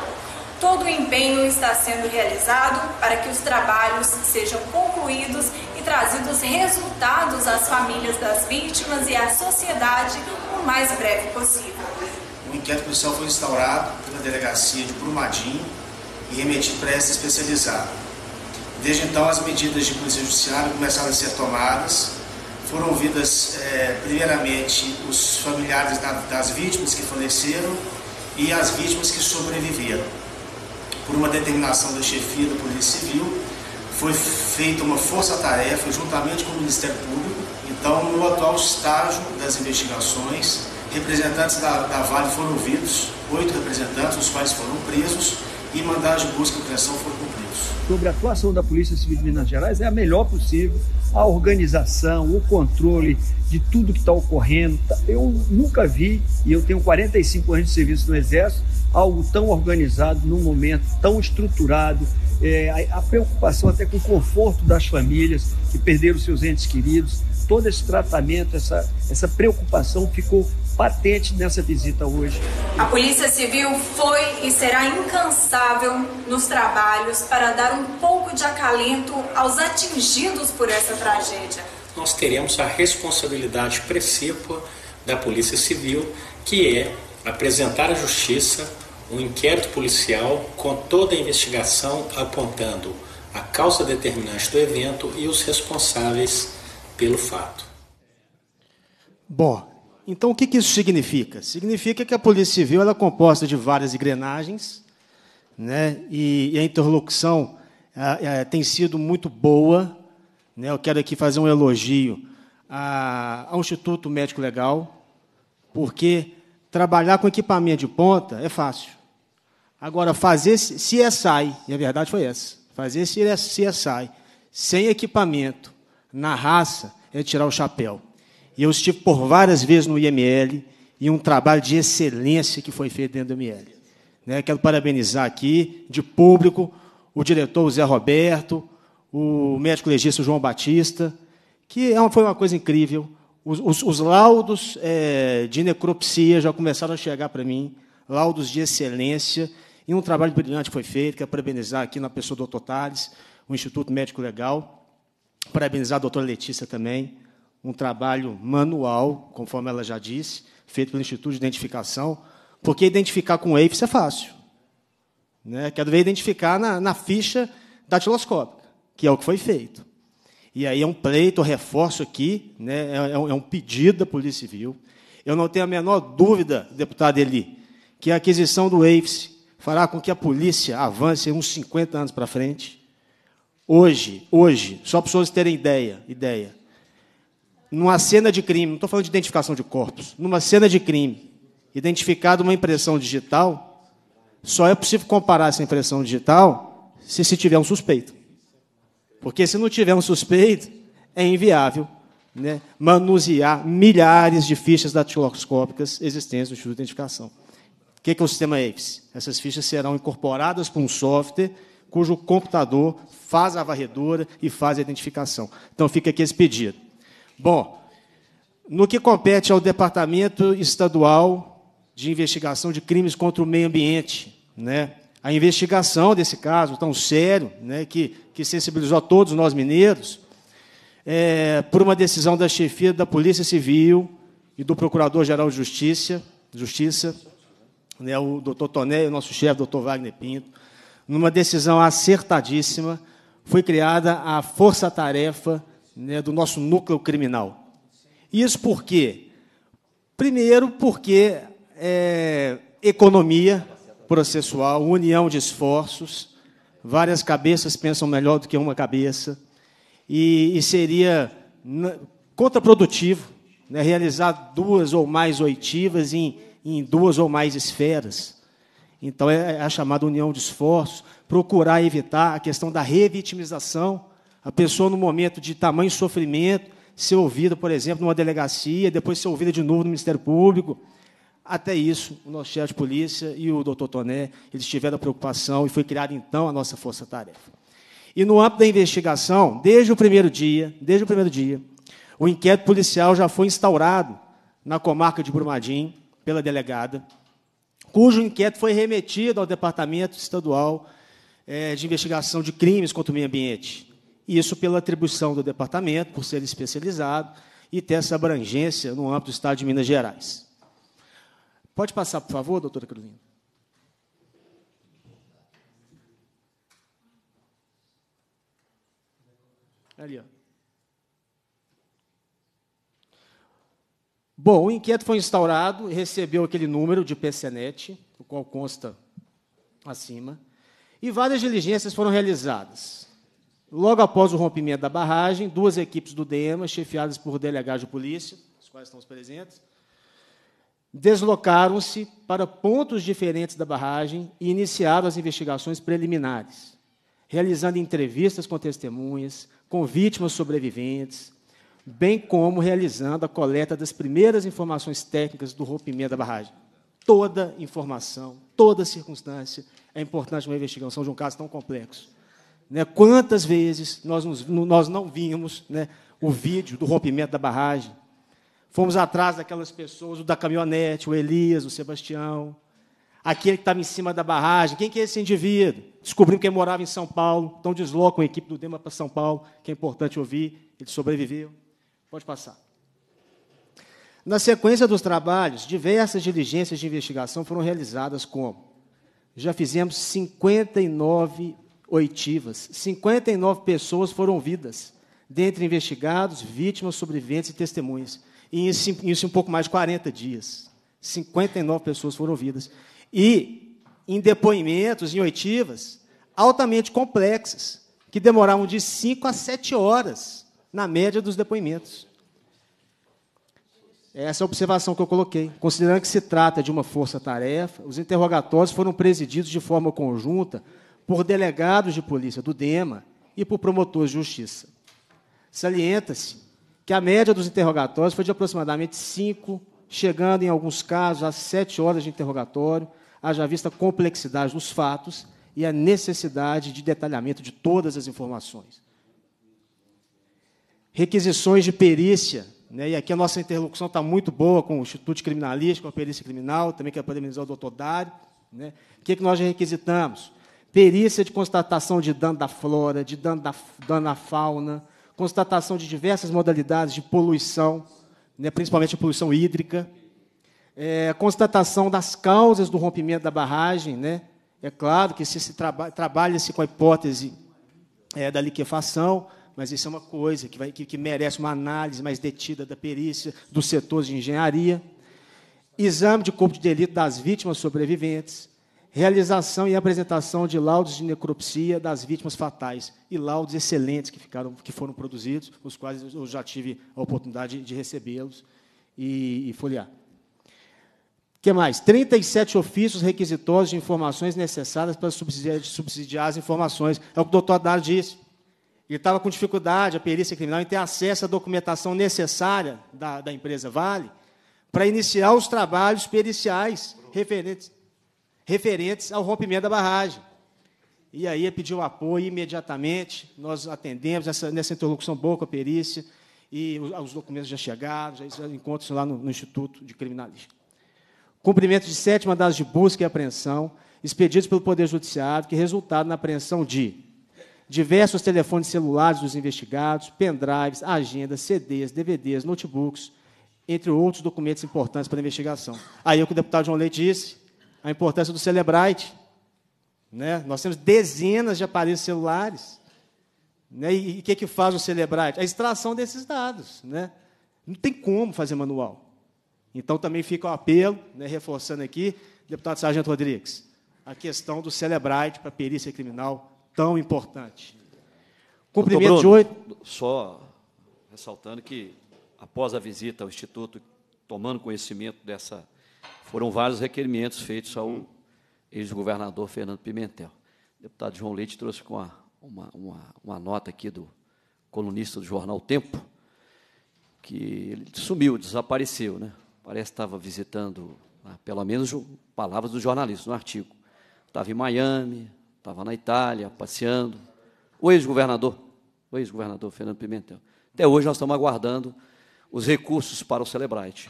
Todo o empenho está sendo realizado para que os trabalhos sejam concluídos e trazidos resultados às famílias das vítimas e à sociedade o mais breve possível. O inquérito policial foi instaurado pela delegacia de Brumadinho e emitir pressa especializada. Desde então, as medidas de polícia judiciária começaram a ser tomadas. Foram ouvidas, é, primeiramente, os familiares das vítimas que faleceram e as vítimas que sobreviveram. Por uma determinação da chefia da Polícia Civil, foi feita uma força-tarefa juntamente com o Ministério Público. Então, no atual estágio das investigações, representantes da, da Vale foram ouvidos, oito representantes, os quais foram presos, e mandados de busca e apreensão foram cumpridos. Sobre a atuação da Polícia Civil de Minas Gerais, é a melhor possível, a organização, o controle de tudo que está ocorrendo. Tá, eu nunca vi, e eu tenho 45 anos de serviço no Exército, algo tão organizado, num momento tão estruturado, é, a preocupação até com o conforto das famílias que perderam seus entes queridos, todo esse tratamento, essa, essa preocupação ficou patente nessa visita hoje. A Polícia Civil foi e será incansável nos trabalhos para dar um pouco de acalento aos atingidos por essa tragédia. Nós teremos a responsabilidade precípua da Polícia Civil, que é apresentar à Justiça um inquérito policial com toda a investigação apontando a causa determinante do evento e os responsáveis pelo fato. Bom, então, o que, que isso significa? Significa que a Polícia Civil ela é composta de várias engrenagens, né? e, e a interlocução a, a, tem sido muito boa. Né? Eu quero aqui fazer um elogio a, ao Instituto Médico Legal, porque trabalhar com equipamento de ponta é fácil. Agora, fazer se sai, e a verdade foi essa, fazer se sai sem equipamento, na raça, é tirar o chapéu. E eu estive por várias vezes no IML e um trabalho de excelência que foi feito dentro do IML. Né? Quero parabenizar aqui, de público, o diretor Zé Roberto, o médico legista João Batista, que é uma, foi uma coisa incrível. Os, os, os laudos é, de necropsia já começaram a chegar para mim, laudos de excelência, e um trabalho brilhante foi feito. Quero parabenizar aqui na pessoa do Dr. Tales, o Instituto Médico Legal, parabenizar a doutora Letícia também, um trabalho manual, conforme ela já disse, feito pelo Instituto de Identificação, porque identificar com APIS é fácil. Né? Quero ver identificar na, na ficha datiloscópica, que é o que foi feito. E aí é um pleito, eu reforço aqui, né? é, é um, é um pedido da Polícia Civil. Eu não tenho a menor dúvida, deputado Eli, que a aquisição do APIS fará com que a polícia avance uns 50 anos para frente. Hoje, hoje, só para vocês terem ideia, ideia, numa cena de crime, não estou falando de identificação de corpos, numa cena de crime, identificado uma impressão digital, só é possível comparar essa impressão digital se se tiver um suspeito. Porque se não tiver um suspeito, é inviável né, manusear milhares de fichas datiloscópicas existentes no Instituto de Identificação. O que é, que é o sistema EPS? Essas fichas serão incorporadas por um software cujo computador faz a varredura e faz a identificação. Então fica aqui esse pedido Bom, no que compete ao Departamento Estadual de Investigação de Crimes contra o Meio Ambiente, né? A investigação desse caso tão sério, né, que, que sensibilizou a todos nós mineiros, é, por uma decisão da chefia da Polícia Civil e do Procurador-Geral de Justiça, Justiça né, o doutor Toné e o nosso chefe, doutor Wagner Pinto, numa decisão acertadíssima, foi criada a Força Tarefa né, do nosso núcleo criminal. Isso por quê? Primeiro, porque é, economia processual, união de esforços, várias cabeças pensam melhor do que uma cabeça, e, e seria né, contraprodutivo né, realizar duas ou mais oitivas em, em duas ou mais esferas. Então, é, é a chamada união de esforços, procurar evitar a questão da revitimização a pessoa, no momento de tamanho sofrimento, ser ouvida, por exemplo, numa delegacia, depois ser ouvida de novo no Ministério Público. Até isso, o nosso chefe de polícia e o doutor Toné, eles tiveram a preocupação e foi criada, então, a nossa força-tarefa. E no âmbito da investigação, desde o primeiro dia, desde o primeiro dia, o inquérito policial já foi instaurado na comarca de Brumadinho pela delegada, cujo inquérito foi remetido ao Departamento Estadual eh, de Investigação de Crimes contra o Meio Ambiente e isso pela atribuição do departamento, por ser especializado e ter essa abrangência no âmbito do Estado de Minas Gerais. Pode passar, por favor, doutora Carolina. Ali, ó. Bom, o inquérito foi instaurado, recebeu aquele número de PCNet, o qual consta acima, e várias diligências foram realizadas. Logo após o rompimento da barragem, duas equipes do DEMA, chefiadas por delegados de polícia, os quais estão presentes, deslocaram-se para pontos diferentes da barragem e iniciaram as investigações preliminares, realizando entrevistas com testemunhas, com vítimas sobreviventes, bem como realizando a coleta das primeiras informações técnicas do rompimento da barragem. Toda informação, toda circunstância é importante numa investigação de um caso tão complexo. Né? Quantas vezes nós, nos, nós não vimos né, o vídeo do rompimento da barragem? Fomos atrás daquelas pessoas, o da caminhonete, o Elias, o Sebastião, aquele que estava em cima da barragem. Quem que é esse indivíduo? Descobrimos que ele morava em São Paulo, então deslocam a equipe do DEMA para São Paulo, que é importante ouvir, ele sobreviveu. Pode passar. Na sequência dos trabalhos, diversas diligências de investigação foram realizadas como já fizemos 59 oitivas. 59 pessoas foram ouvidas, dentre investigados, vítimas, sobreviventes e testemunhas. E isso em um pouco mais de 40 dias. 59 pessoas foram ouvidas. E em depoimentos, em oitivas, altamente complexas, que demoravam de 5 a 7 horas, na média dos depoimentos. Essa é a observação que eu coloquei. Considerando que se trata de uma força-tarefa, os interrogatórios foram presididos de forma conjunta por delegados de polícia do DEMA e por promotores de justiça. Salienta-se que a média dos interrogatórios foi de aproximadamente cinco, chegando, em alguns casos, a sete horas de interrogatório, haja vista a complexidade dos fatos e a necessidade de detalhamento de todas as informações. Requisições de perícia, né, e aqui a nossa interlocução está muito boa com o Instituto Criminalístico, com a Perícia Criminal, também quero parabenizar o doutor Dário. Né, o que, é que nós requisitamos? perícia de constatação de dano da flora, de dano, da, dano à fauna, constatação de diversas modalidades de poluição, né, principalmente a poluição hídrica, é, constatação das causas do rompimento da barragem. Né? É claro que se, se traba, trabalha-se com a hipótese é, da liquefação, mas isso é uma coisa que, vai, que, que merece uma análise mais detida da perícia, dos setores de engenharia. Exame de corpo de delito das vítimas sobreviventes, realização e apresentação de laudos de necropsia das vítimas fatais e laudos excelentes que ficaram, que foram produzidos, os quais eu já tive a oportunidade de recebê-los e, e folhear. que mais? 37 ofícios requisitórios de informações necessárias para subsidiar, subsidiar as informações. É o que o doutor Dário disse. Ele estava com dificuldade, a perícia criminal, em ter acesso à documentação necessária da, da empresa Vale para iniciar os trabalhos periciais referentes referentes ao rompimento da barragem. E aí pediu apoio imediatamente, nós atendemos essa, nessa interlocução boa com a perícia, e os, os documentos já chegaram, já, já encontram-se lá no, no, Instituto de Criminalística. Cumprimento de sete mandados de busca e apreensão, expedidos pelo Poder Judiciário, que resultaram na apreensão de diversos telefones celulares dos investigados, pendrives, agendas, CDs, DVDs, notebooks, entre outros documentos importantes para a investigação. Aí é o que o deputado João Leite disse, a importância do Celebrite. Né? Nós temos dezenas de aparelhos celulares. Né? E o que, que faz o Celebrite? A extração desses dados. Né? Não tem como fazer manual. Então, também fica o apelo, né, reforçando aqui, deputado Sargento Rodrigues, a questão do Celebrite para a perícia criminal, tão importante. Cumprimento Bruno, de oito... Só ressaltando que, após a visita ao Instituto, tomando conhecimento dessa foram vários requerimentos feitos ao ex-governador Fernando Pimentel. O deputado João Leite trouxe com uma, uma, uma, uma nota aqui do colunista do jornal Tempo, que ele sumiu, desapareceu, né? Parece que estava visitando, ah, pelo menos palavras do jornalista no artigo. Estava em Miami, estava na Itália, passeando. O ex-governador, o ex-governador Fernando Pimentel. Até hoje nós estamos aguardando os recursos para o Celebrite.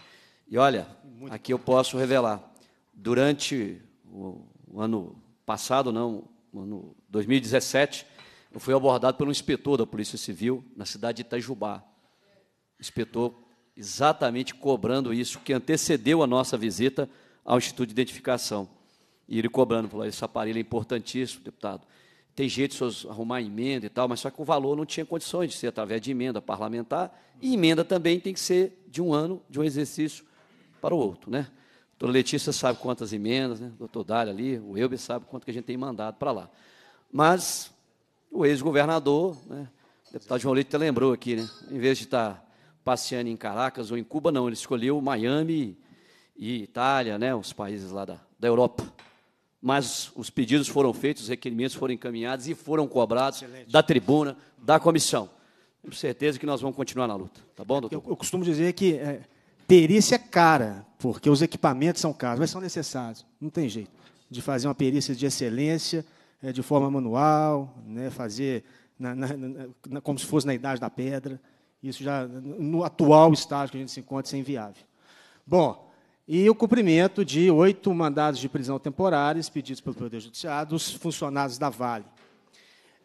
E olha, Muito aqui eu posso revelar. Durante o, o ano passado, não, ano 2017, eu fui abordado pelo inspetor da Polícia Civil na cidade de Itajubá. Inspetor exatamente cobrando isso, que antecedeu a nossa visita ao Instituto de Identificação. E ele cobrando, falou, esse aparelho é importantíssimo, deputado. Tem jeito de vocês arrumar emenda e tal, mas só que o valor não tinha condições de ser através de emenda parlamentar, e emenda também tem que ser de um ano, de um exercício para o outro, né? A doutora Letícia sabe quantas emendas, né? O doutor Dália ali, o Elber sabe quanto que a gente tem mandado para lá. Mas o ex-governador, né? O deputado João Leite até lembrou aqui, né? Em vez de estar passeando em Caracas ou em Cuba, não, ele escolheu Miami e Itália, né? Os países lá da, da Europa. Mas os pedidos foram feitos, os requerimentos foram encaminhados e foram cobrados Excelente. da tribuna, da comissão. Tenho certeza que nós vamos continuar na luta. Tá bom, é, doutor? Eu, eu costumo dizer que. É Perícia é cara, porque os equipamentos são caros, mas são necessários. Não tem jeito de fazer uma perícia de excelência, é, de forma manual, né, fazer na, na, na, como se fosse na idade da pedra. Isso já, no atual estágio que a gente se encontra, isso é inviável. Bom, e o cumprimento de oito mandados de prisão temporários pedidos pelo Poder Judiciário dos funcionários da Vale.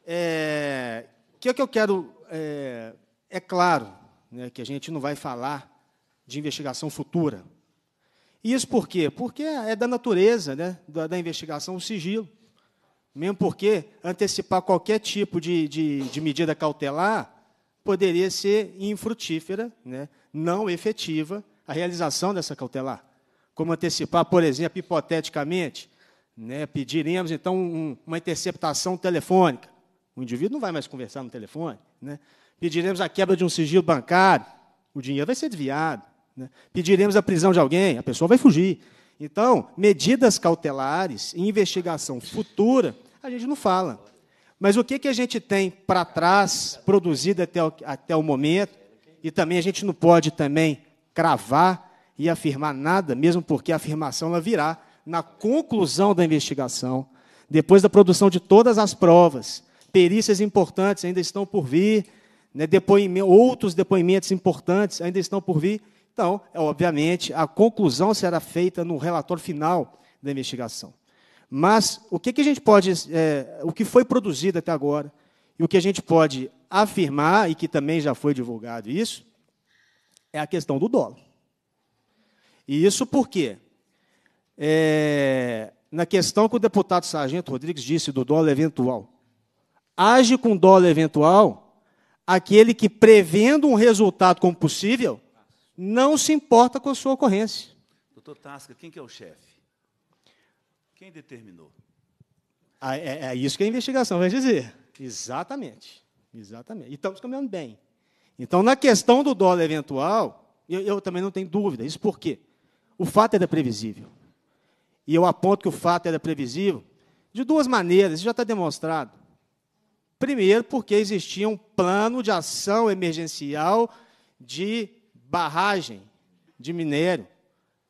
É, que é que eu quero... É, é claro né, que a gente não vai falar de investigação futura. E isso por quê? Porque é da natureza né, da, da investigação o sigilo. Mesmo porque antecipar qualquer tipo de, de, de medida cautelar poderia ser infrutífera, né, não efetiva, a realização dessa cautelar. Como antecipar, por exemplo, hipoteticamente, né, pediremos então um, uma interceptação telefônica. O indivíduo não vai mais conversar no telefone. Né? Pediremos a quebra de um sigilo bancário, o dinheiro vai ser desviado. Né? Pediremos a prisão de alguém, a pessoa vai fugir. Então, medidas cautelares e investigação futura, a gente não fala. Mas o que, que a gente tem para trás, produzido até o, até o momento, e também a gente não pode também cravar e afirmar nada, mesmo porque a afirmação ela virá na conclusão da investigação, depois da produção de todas as provas, perícias importantes ainda estão por vir, né, outros depoimentos importantes ainda estão por vir, então, é, obviamente, a conclusão será feita no relatório final da investigação. Mas o que, que a gente pode, é, o que foi produzido até agora, e o que a gente pode afirmar, e que também já foi divulgado isso, é a questão do dólar. E isso porque, é, na questão que o deputado Sargento Rodrigues disse do dólar eventual, age com dólar eventual aquele que, prevendo um resultado como possível, não se importa com a sua ocorrência. Doutor Tasca, quem que é o chefe? Quem determinou? Ah, é, é, é, isso que a investigação vai dizer. Exatamente. Exatamente. E estamos caminhando bem. Então, na questão do dólar eventual, eu, eu também não tenho dúvida. Isso por quê? O fato era previsível. E eu aponto que o fato era previsível de duas maneiras, isso já está demonstrado. Primeiro, porque existia um plano de ação emergencial de barragem de minério,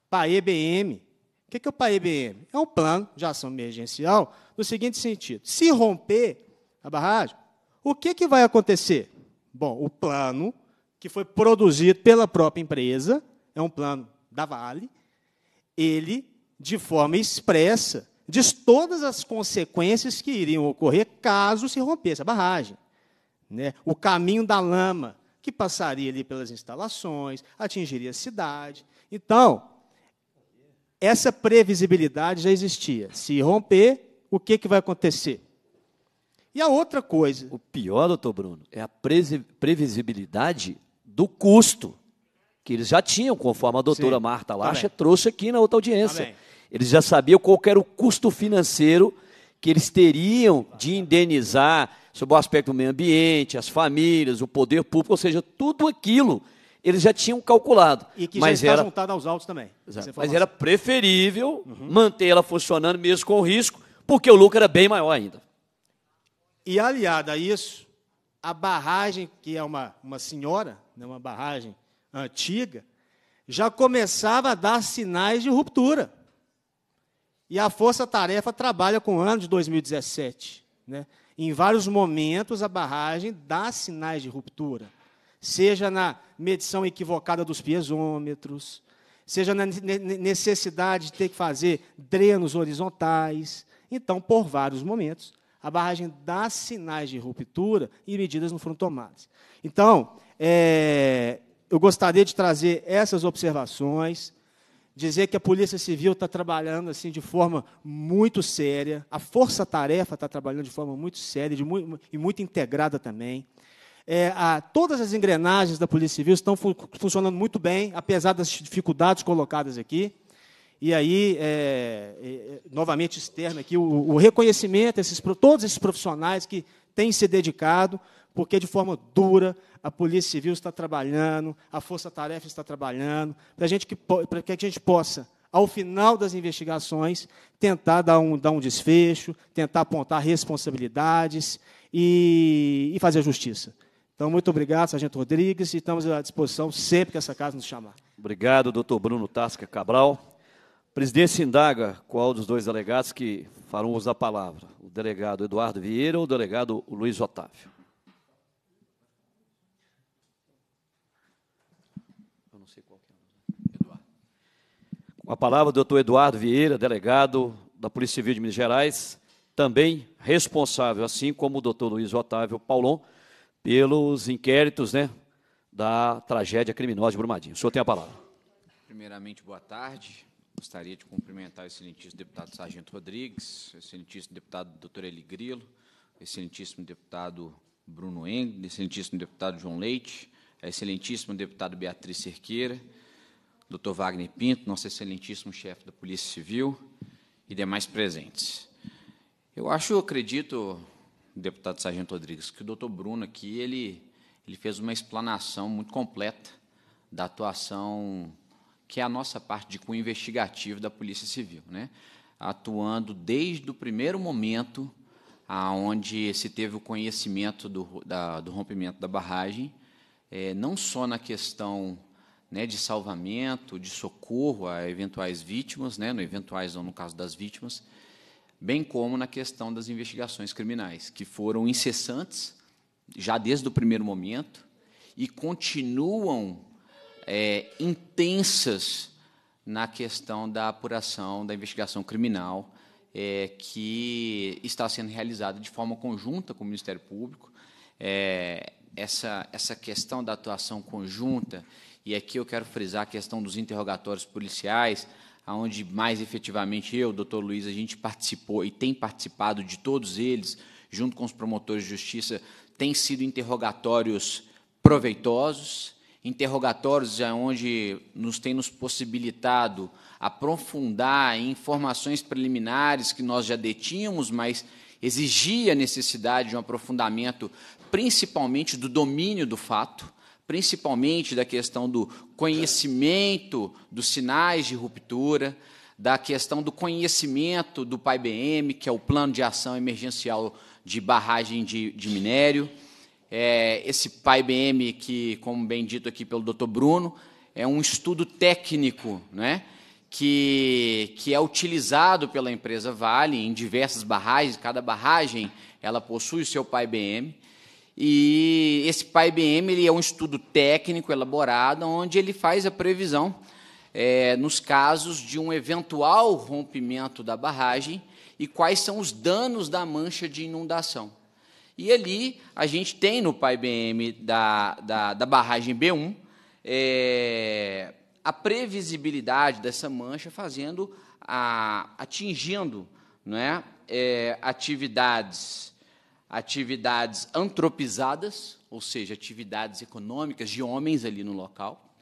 PAEBM. O que é, é o PAEBM? É um plano de ação emergencial no seguinte sentido: se romper a barragem, o que, é que vai acontecer? Bom, o plano que foi produzido pela própria empresa, é um plano da Vale, ele, de forma expressa, diz todas as consequências que iriam ocorrer caso se rompesse a barragem. Né? O caminho da lama, que passaria ali pelas instalações, atingiria a cidade. Então, essa previsibilidade já existia. Se romper, o que, que vai acontecer? E a outra coisa. O pior, doutor Bruno, é a previsibilidade do custo, que eles já tinham, conforme a doutora Sim. Marta tá Lacha tá trouxe aqui na outra audiência. Tá eles já sabiam qual era o custo financeiro que eles teriam de indenizar sobre o aspecto do meio ambiente, as famílias, o poder público, ou seja, tudo aquilo eles já tinham calculado. E que mas já está era, juntado aos autos também. Mas era preferível uhum. manter ela funcionando mesmo com o risco, porque o lucro era bem maior ainda. E aliado a isso, a barragem, que é uma, uma senhora, né, uma barragem antiga, já começava a dar sinais de ruptura. E a Força Tarefa trabalha com o ano de 2017. Né? Em vários momentos, a barragem dá sinais de ruptura, seja na medição equivocada dos piezômetros, seja na necessidade de ter que fazer drenos horizontais. Então, por vários momentos, a barragem dá sinais de ruptura e medidas não foram tomadas. Então, é, eu gostaria de trazer essas observações dizer que a Polícia Civil está trabalhando assim de forma muito séria, a Força Tarefa está trabalhando de forma muito séria muito, e muito integrada também. É, a, todas as engrenagens da Polícia Civil estão fu funcionando muito bem, apesar das dificuldades colocadas aqui. E aí, é, é, novamente externo aqui, o, o reconhecimento a todos esses profissionais que têm se dedicado porque de forma dura a Polícia Civil está trabalhando, a Força Tarefa está trabalhando, para que, que a gente possa, ao final das investigações, tentar dar um, dar um desfecho, tentar apontar responsabilidades e, e fazer justiça. Então, muito obrigado, Sargento Rodrigues, e estamos à disposição sempre que essa casa nos chamar. Obrigado, doutor Bruno Tasca Cabral. A presidência indaga qual dos dois delegados que farão uso da palavra, o delegado Eduardo Vieira ou o delegado Luiz Otávio. a palavra do doutor Eduardo Vieira, delegado da Polícia Civil de Minas Gerais, também responsável, assim como o doutor Luiz Otávio Paulon, pelos inquéritos né, da tragédia criminosa de Brumadinho. O senhor tem a palavra. Primeiramente, boa tarde. Gostaria de cumprimentar o excelentíssimo deputado Sargento Rodrigues, o excelentíssimo deputado doutor Eli Grilo, o excelentíssimo deputado Bruno Eng, o excelentíssimo deputado João Leite, a excelentíssima deputada Beatriz Cerqueira, Dr. Wagner Pinto, nosso excelentíssimo chefe da Polícia Civil e demais presentes. Eu acho, eu acredito, deputado Sargento Rodrigues, que o doutor Bruno aqui ele, ele fez uma explanação muito completa da atuação que é a nossa parte de cunho investigativo da Polícia Civil, né? atuando desde o primeiro momento aonde se teve o conhecimento do, da, do rompimento da barragem, é, não só na questão né, de salvamento, de socorro a eventuais vítimas, né, no eventuais ou no caso das vítimas, bem como na questão das investigações criminais, que foram incessantes já desde o primeiro momento e continuam é, intensas na questão da apuração da investigação criminal é, que está sendo realizada de forma conjunta com o Ministério Público. É, essa, essa questão da atuação conjunta e aqui eu quero frisar a questão dos interrogatórios policiais, aonde mais efetivamente eu, doutor Luiz, a gente participou e tem participado de todos eles, junto com os promotores de justiça, têm sido interrogatórios proveitosos, interrogatórios onde nos tem nos possibilitado aprofundar em informações preliminares que nós já detínhamos, mas exigia a necessidade de um aprofundamento, principalmente do domínio do fato principalmente da questão do conhecimento dos sinais de ruptura, da questão do conhecimento do PAIBM, que é o Plano de Ação Emergencial de Barragem de, de Minério. É, esse PAIBM, que, como bem dito aqui pelo Dr. Bruno, é um estudo técnico, né? Que, que é utilizado pela empresa Vale em diversas barragens, cada barragem ela possui o seu PAIBM, e esse PIBM ele é um estudo técnico elaborado, onde ele faz a previsão é, nos casos de um eventual rompimento da barragem e quais são os danos da mancha de inundação. E ali a gente tem no PIBM da, da, da barragem B1 é, a previsibilidade dessa mancha fazendo a, atingindo não é, é atividades atividades antropizadas, ou seja, atividades econômicas de homens ali no local.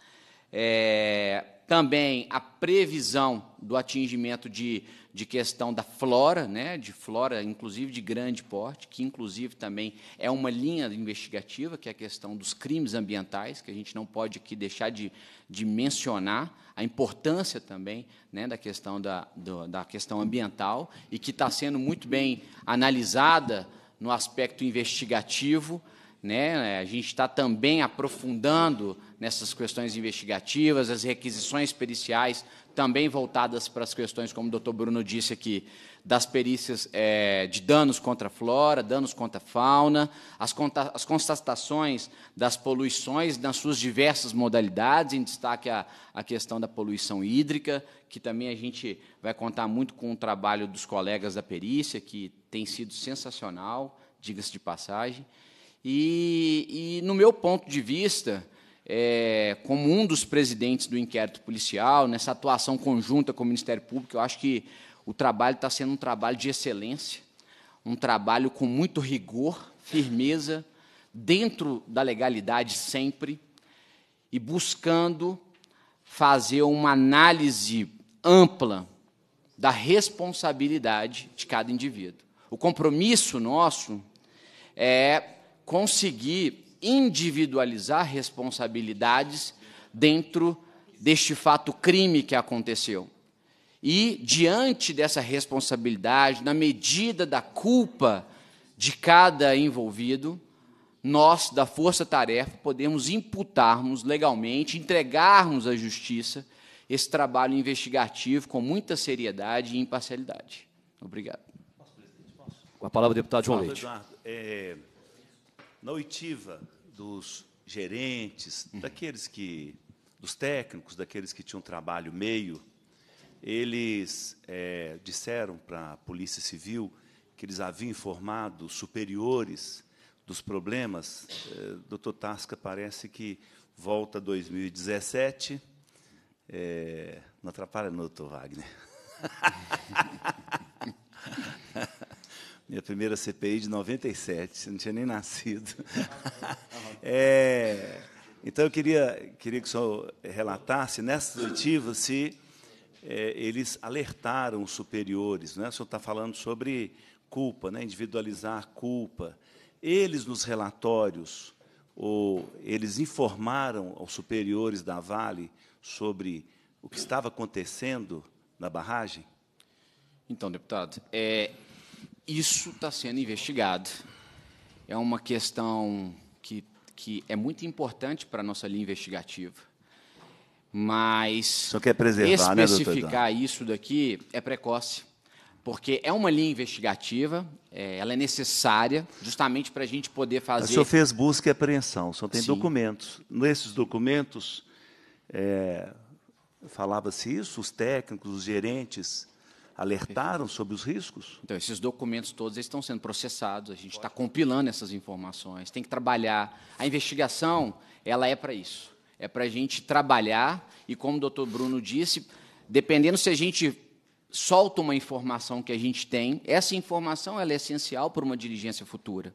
É, também a previsão do atingimento de, de questão da flora, né, de flora, inclusive de grande porte, que inclusive também é uma linha investigativa, que é a questão dos crimes ambientais, que a gente não pode aqui deixar de, de mencionar a importância também né, da questão da, do, da questão ambiental e que está sendo muito bem analisada no aspecto investigativo, né? A gente está também aprofundando nessas questões investigativas, as requisições periciais também voltadas para as questões, como o doutor Bruno disse aqui, das perícias é, de danos contra a flora, danos contra a fauna, as, as constatações das poluições nas suas diversas modalidades, em destaque a, a questão da poluição hídrica, que também a gente vai contar muito com o trabalho dos colegas da perícia, que tem sido sensacional, diga-se de passagem. E, e, no meu ponto de vista, é, como um dos presidentes do inquérito policial, nessa atuação conjunta com o Ministério Público, eu acho que o trabalho está sendo um trabalho de excelência, um trabalho com muito rigor, firmeza, dentro da legalidade sempre, e buscando fazer uma análise ampla da responsabilidade de cada indivíduo. O compromisso nosso é conseguir individualizar responsabilidades dentro deste fato crime que aconteceu. E, diante dessa responsabilidade, na medida da culpa de cada envolvido, nós, da Força Tarefa, podemos imputarmos legalmente, entregarmos à Justiça esse trabalho investigativo com muita seriedade e imparcialidade. Obrigado. Com a palavra, deputado João Leite. Eduardo, é na oitiva dos gerentes, uhum. daqueles que, dos técnicos, daqueles que tinham trabalho meio, eles é, disseram para a Polícia Civil que eles haviam informado superiores dos problemas. É, doutor Tasca parece que volta 2017. É, não atrapalha, não, doutor Wagner. *laughs* minha primeira CPI de 97, não tinha nem nascido. *laughs* é, então, eu queria, queria que o senhor relatasse, nessa diretiva, se é, eles alertaram os superiores. Né? O senhor está falando sobre culpa, né? individualizar culpa. Eles, nos relatórios, ou eles informaram aos superiores da Vale sobre o que estava acontecendo na barragem? Então, deputado, é, isso está sendo investigado. É uma questão que, que é muito importante para a nossa linha investigativa. Mas Só quer preservar, né, especificar né, isso daqui é precoce, porque é uma linha investigativa, é, ela é necessária justamente para a gente poder fazer... O senhor fez busca e apreensão, só tem Sim. documentos. Nesses documentos, é, falava-se isso, os técnicos, os gerentes alertaram sobre os riscos. Então, esses documentos todos estão sendo processados, a gente está compilando essas informações, tem que trabalhar. A investigação, ela é para isso. É para a gente trabalhar e, como o doutor Bruno disse, dependendo se a gente solta uma informação que a gente tem, essa informação ela é essencial para uma diligência futura.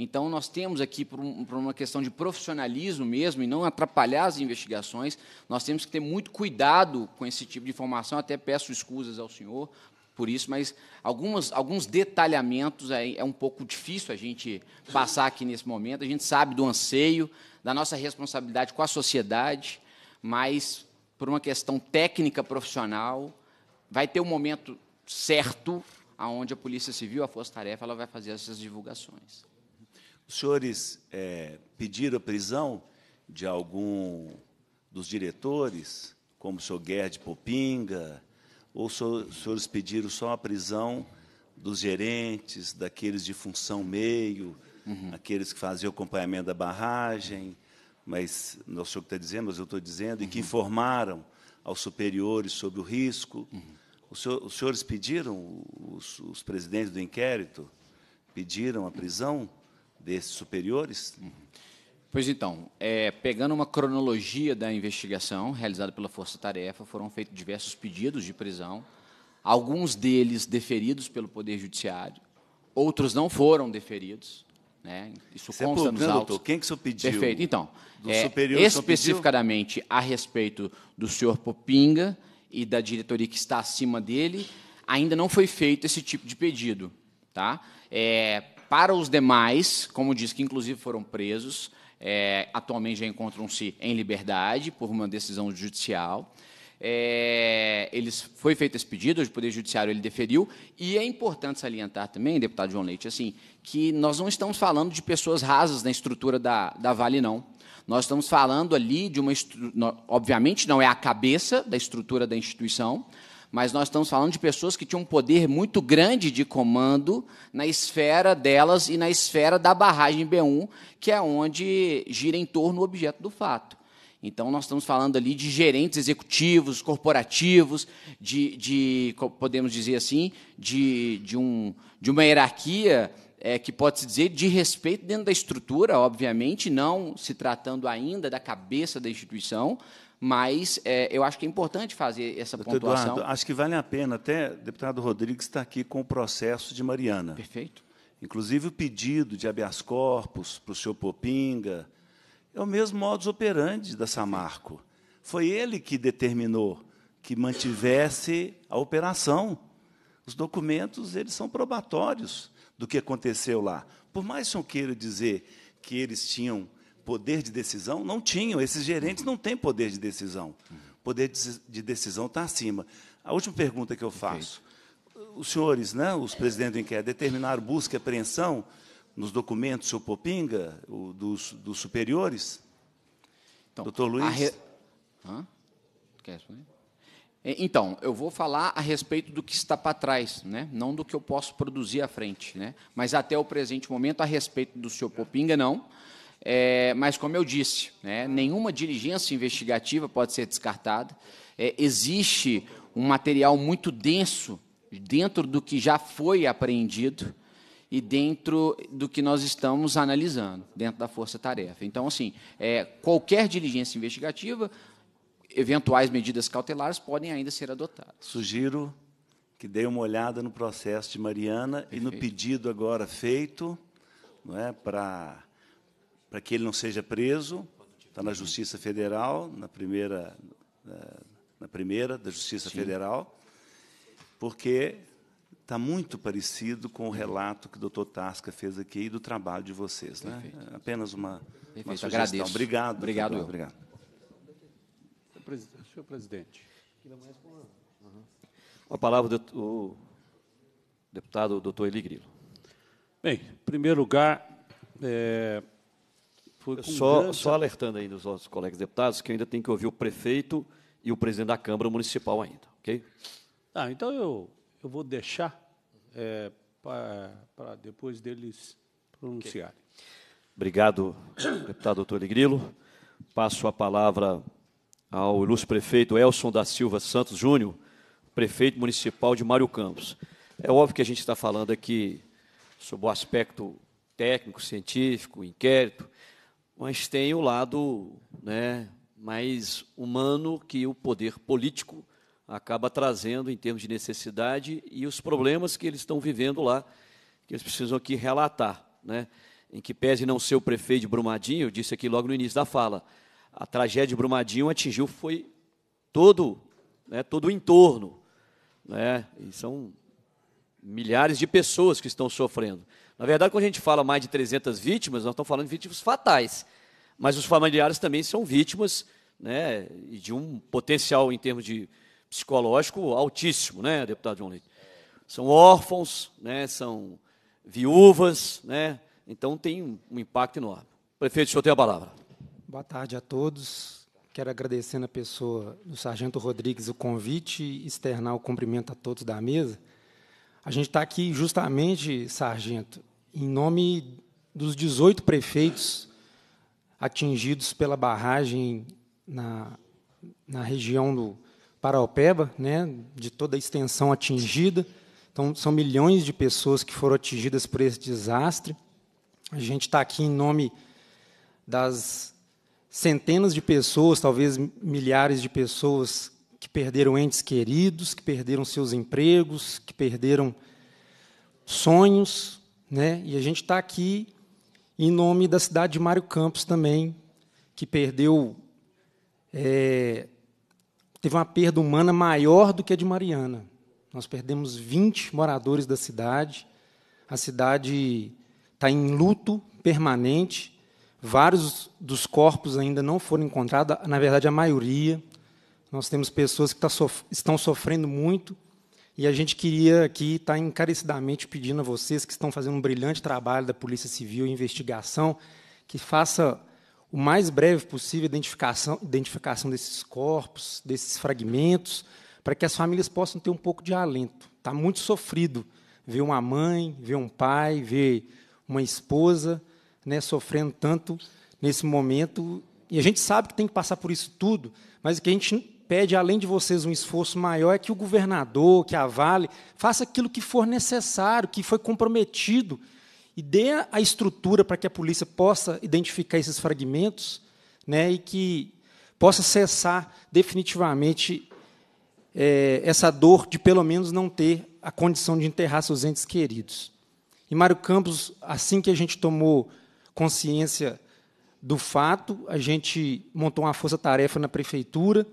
Então, nós temos aqui, por, um, por, uma questão de profissionalismo mesmo, e não atrapalhar as investigações, nós temos que ter muito cuidado com esse tipo de informação. Até peço escusas ao senhor por isso, mas algumas, alguns detalhamentos é, é um pouco difícil a gente passar aqui nesse momento. A gente sabe do anseio, da nossa responsabilidade com a sociedade, mas, por uma questão técnica profissional, vai ter um momento certo aonde a Polícia Civil, a Força Tarefa, ela vai fazer essas divulgações. Os senhores é, pediram a prisão de algum dos diretores, como o senhor Guedes Popinga, ou os senhores pediram só a prisão dos gerentes, daqueles de função meio, uhum. aqueles que faziam acompanhamento da barragem, mas não sei é o que está dizendo, mas eu estou dizendo, uhum. e que uhum. informaram aos superiores sobre o risco. Uhum. Os, os senhores pediram, os, os, presidentes do inquérito, pediram a prisão desses superiores? Pois então, é, pegando uma cronologia da investigação realizada pela Força Tarefa, foram feitos diversos pedidos de prisão, alguns deles deferidos pelo Poder Judiciário, outros não foram deferidos. Né? Isso Você é consta é nos autos. Doutor, quem que o senhor pediu? Perfeito. Então, é, especificadamente a respeito do senhor Popinga e da diretoria que está acima dele, ainda não foi feito esse tipo de pedido. Tá? É, para os demais, como diz que inclusive foram presos, é, atualmente já encontram-se em liberdade por uma decisão judicial. É, eles, foi feito esse pedido, o Poder Judiciário ele deferiu, e é importante salientar também, deputado João Leite, assim, que nós não estamos falando de pessoas rasas na estrutura da, da Vale, não. Nós estamos falando ali de uma. Obviamente, não é a cabeça da estrutura da instituição, mas nós estamos falando de pessoas que tinham um poder muito grande de comando na esfera delas e na esfera da barragem B1, que é onde gira em torno o objeto do fato. Então, nós estamos falando ali de gerentes executivos, corporativos, de, de podemos dizer assim, de, de, um, de uma hierarquia é, que pode se dizer de respeito dentro da estrutura, obviamente, não se tratando ainda da cabeça da instituição, mas é, eu acho que é importante fazer essa Doutor pontuação. Eduardo, acho que vale a pena, até o deputado Rodrigues está aqui com o processo de Mariana. Perfeito. Inclusive o pedido de habeas corpus para o senhor Popinga, é o mesmo modus operandi da Samarco. Foi ele que determinou que mantivesse a operação. Os documentos eles são probatórios do que aconteceu lá. Por mais que o senhor queira dizer que eles tinham poder de decisão não tinham. Esses gerentes não têm poder de decisão. Poder de decisão está acima. A última pergunta que eu faço. Os senhores, né, os presidentes do inquérito, determinaram busca e apreensão nos documentos, seu Popinga, o, dos, dos superiores? Então, Doutor Luiz? Re... Quer responder? É, então, eu vou falar a respeito do que está para trás, né? não do que eu posso produzir à frente. Né? Mas até o presente momento, a respeito do senhor Popinga, não. É, mas, como eu disse, né, nenhuma diligência investigativa pode ser descartada. É, existe um material muito denso dentro do que já foi apreendido e dentro do que nós estamos analisando, dentro da força-tarefa. Então, assim, é, qualquer diligência investigativa, eventuais medidas cautelares podem ainda ser adotadas. Sugiro que dê uma olhada no processo de Mariana Perfeito. e no pedido agora feito não é, para para que ele não seja preso. Está na Justiça Federal, na primeira, na primeira da Justiça Sim. Federal, porque está muito parecido com o relato que o doutor Tasca fez aqui e do trabalho de vocês. Né? É apenas uma, Perfeito. uma sugestão. Agradeço. Obrigado. Obrigado. Doutor. Obrigado. Senhor presidente. É uhum. Uma palavra do deputado doutor Eli Grilo. Bem, em primeiro lugar, é, foi só, grande... só alertando aí dos nossos colegas deputados que ainda tem que ouvir o prefeito e o presidente da Câmara Municipal ainda, ok? Ah, então eu, eu vou deixar é, para depois deles pronunciarem. Okay. Obrigado, deputado doutor ligrilo Passo a palavra ao ilustre prefeito Elson da Silva Santos Júnior, prefeito municipal de Mário Campos. É óbvio que a gente está falando aqui sobre o aspecto técnico, científico, inquérito, mas tem o lado né, mais humano que o poder político acaba trazendo em termos de necessidade e os problemas que eles estão vivendo lá, que eles precisam aqui relatar. Né? Em que pese não ser o prefeito de Brumadinho, eu disse aqui logo no início da fala, a tragédia de Brumadinho atingiu foi todo, né, todo o entorno. Né? E são milhares de pessoas que estão sofrendo. Na verdade, quando a gente fala mais de 300 vítimas, nós estamos falando de vítimas fatais. Mas os familiares também são vítimas né, de um potencial em termos de psicológico altíssimo, né, deputado João Leite? São órfãos, né, são viúvas, né, então tem um impacto enorme. Prefeito, o senhor tem a palavra. Boa tarde a todos. Quero agradecer na pessoa do Sargento Rodrigues o convite e externar o cumprimento a todos da mesa. A gente está aqui justamente, sargento, em nome dos 18 prefeitos atingidos pela barragem na, na região do Paraopeba, né, de toda a extensão atingida. Então, são milhões de pessoas que foram atingidas por esse desastre. A gente está aqui em nome das centenas de pessoas, talvez milhares de pessoas que perderam entes queridos, que perderam seus empregos, que perderam sonhos, né? E a gente está aqui em nome da cidade de Mário Campos também, que perdeu é, teve uma perda humana maior do que a de Mariana. Nós perdemos 20 moradores da cidade. A cidade está em luto permanente. Vários dos corpos ainda não foram encontrados, na verdade, a maioria. Nós temos pessoas que tá estão sofrendo muito e a gente queria aqui estar tá encarecidamente pedindo a vocês que estão fazendo um brilhante trabalho da Polícia Civil e investigação, que faça o mais breve possível a identificação, identificação desses corpos, desses fragmentos, para que as famílias possam ter um pouco de alento. Está muito sofrido ver uma mãe, ver um pai, ver uma esposa né, sofrendo tanto nesse momento. E a gente sabe que tem que passar por isso tudo, mas que a gente pede, além de vocês, um esforço maior é que o governador, que a Vale, faça aquilo que for necessário, que foi comprometido, e dê a estrutura para que a polícia possa identificar esses fragmentos né, e que possa cessar definitivamente é, essa dor de, pelo menos, não ter a condição de enterrar seus entes queridos. E Mário Campos, assim que a gente tomou consciência do fato, a gente montou uma força-tarefa na prefeitura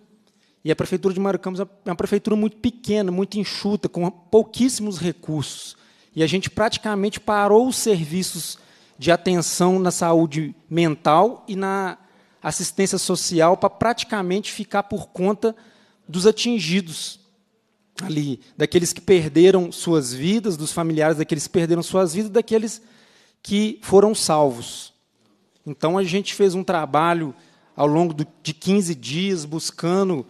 e a prefeitura de Mário Campos é, é uma prefeitura muito pequena, muito enxuta, com pouquíssimos recursos. E a gente praticamente parou os serviços de atenção na saúde mental e na assistência social para praticamente ficar por conta dos atingidos ali, daqueles que perderam suas vidas, dos familiares daqueles que perderam suas vidas, daqueles que foram salvos. Então a gente fez um trabalho ao longo de 15 dias buscando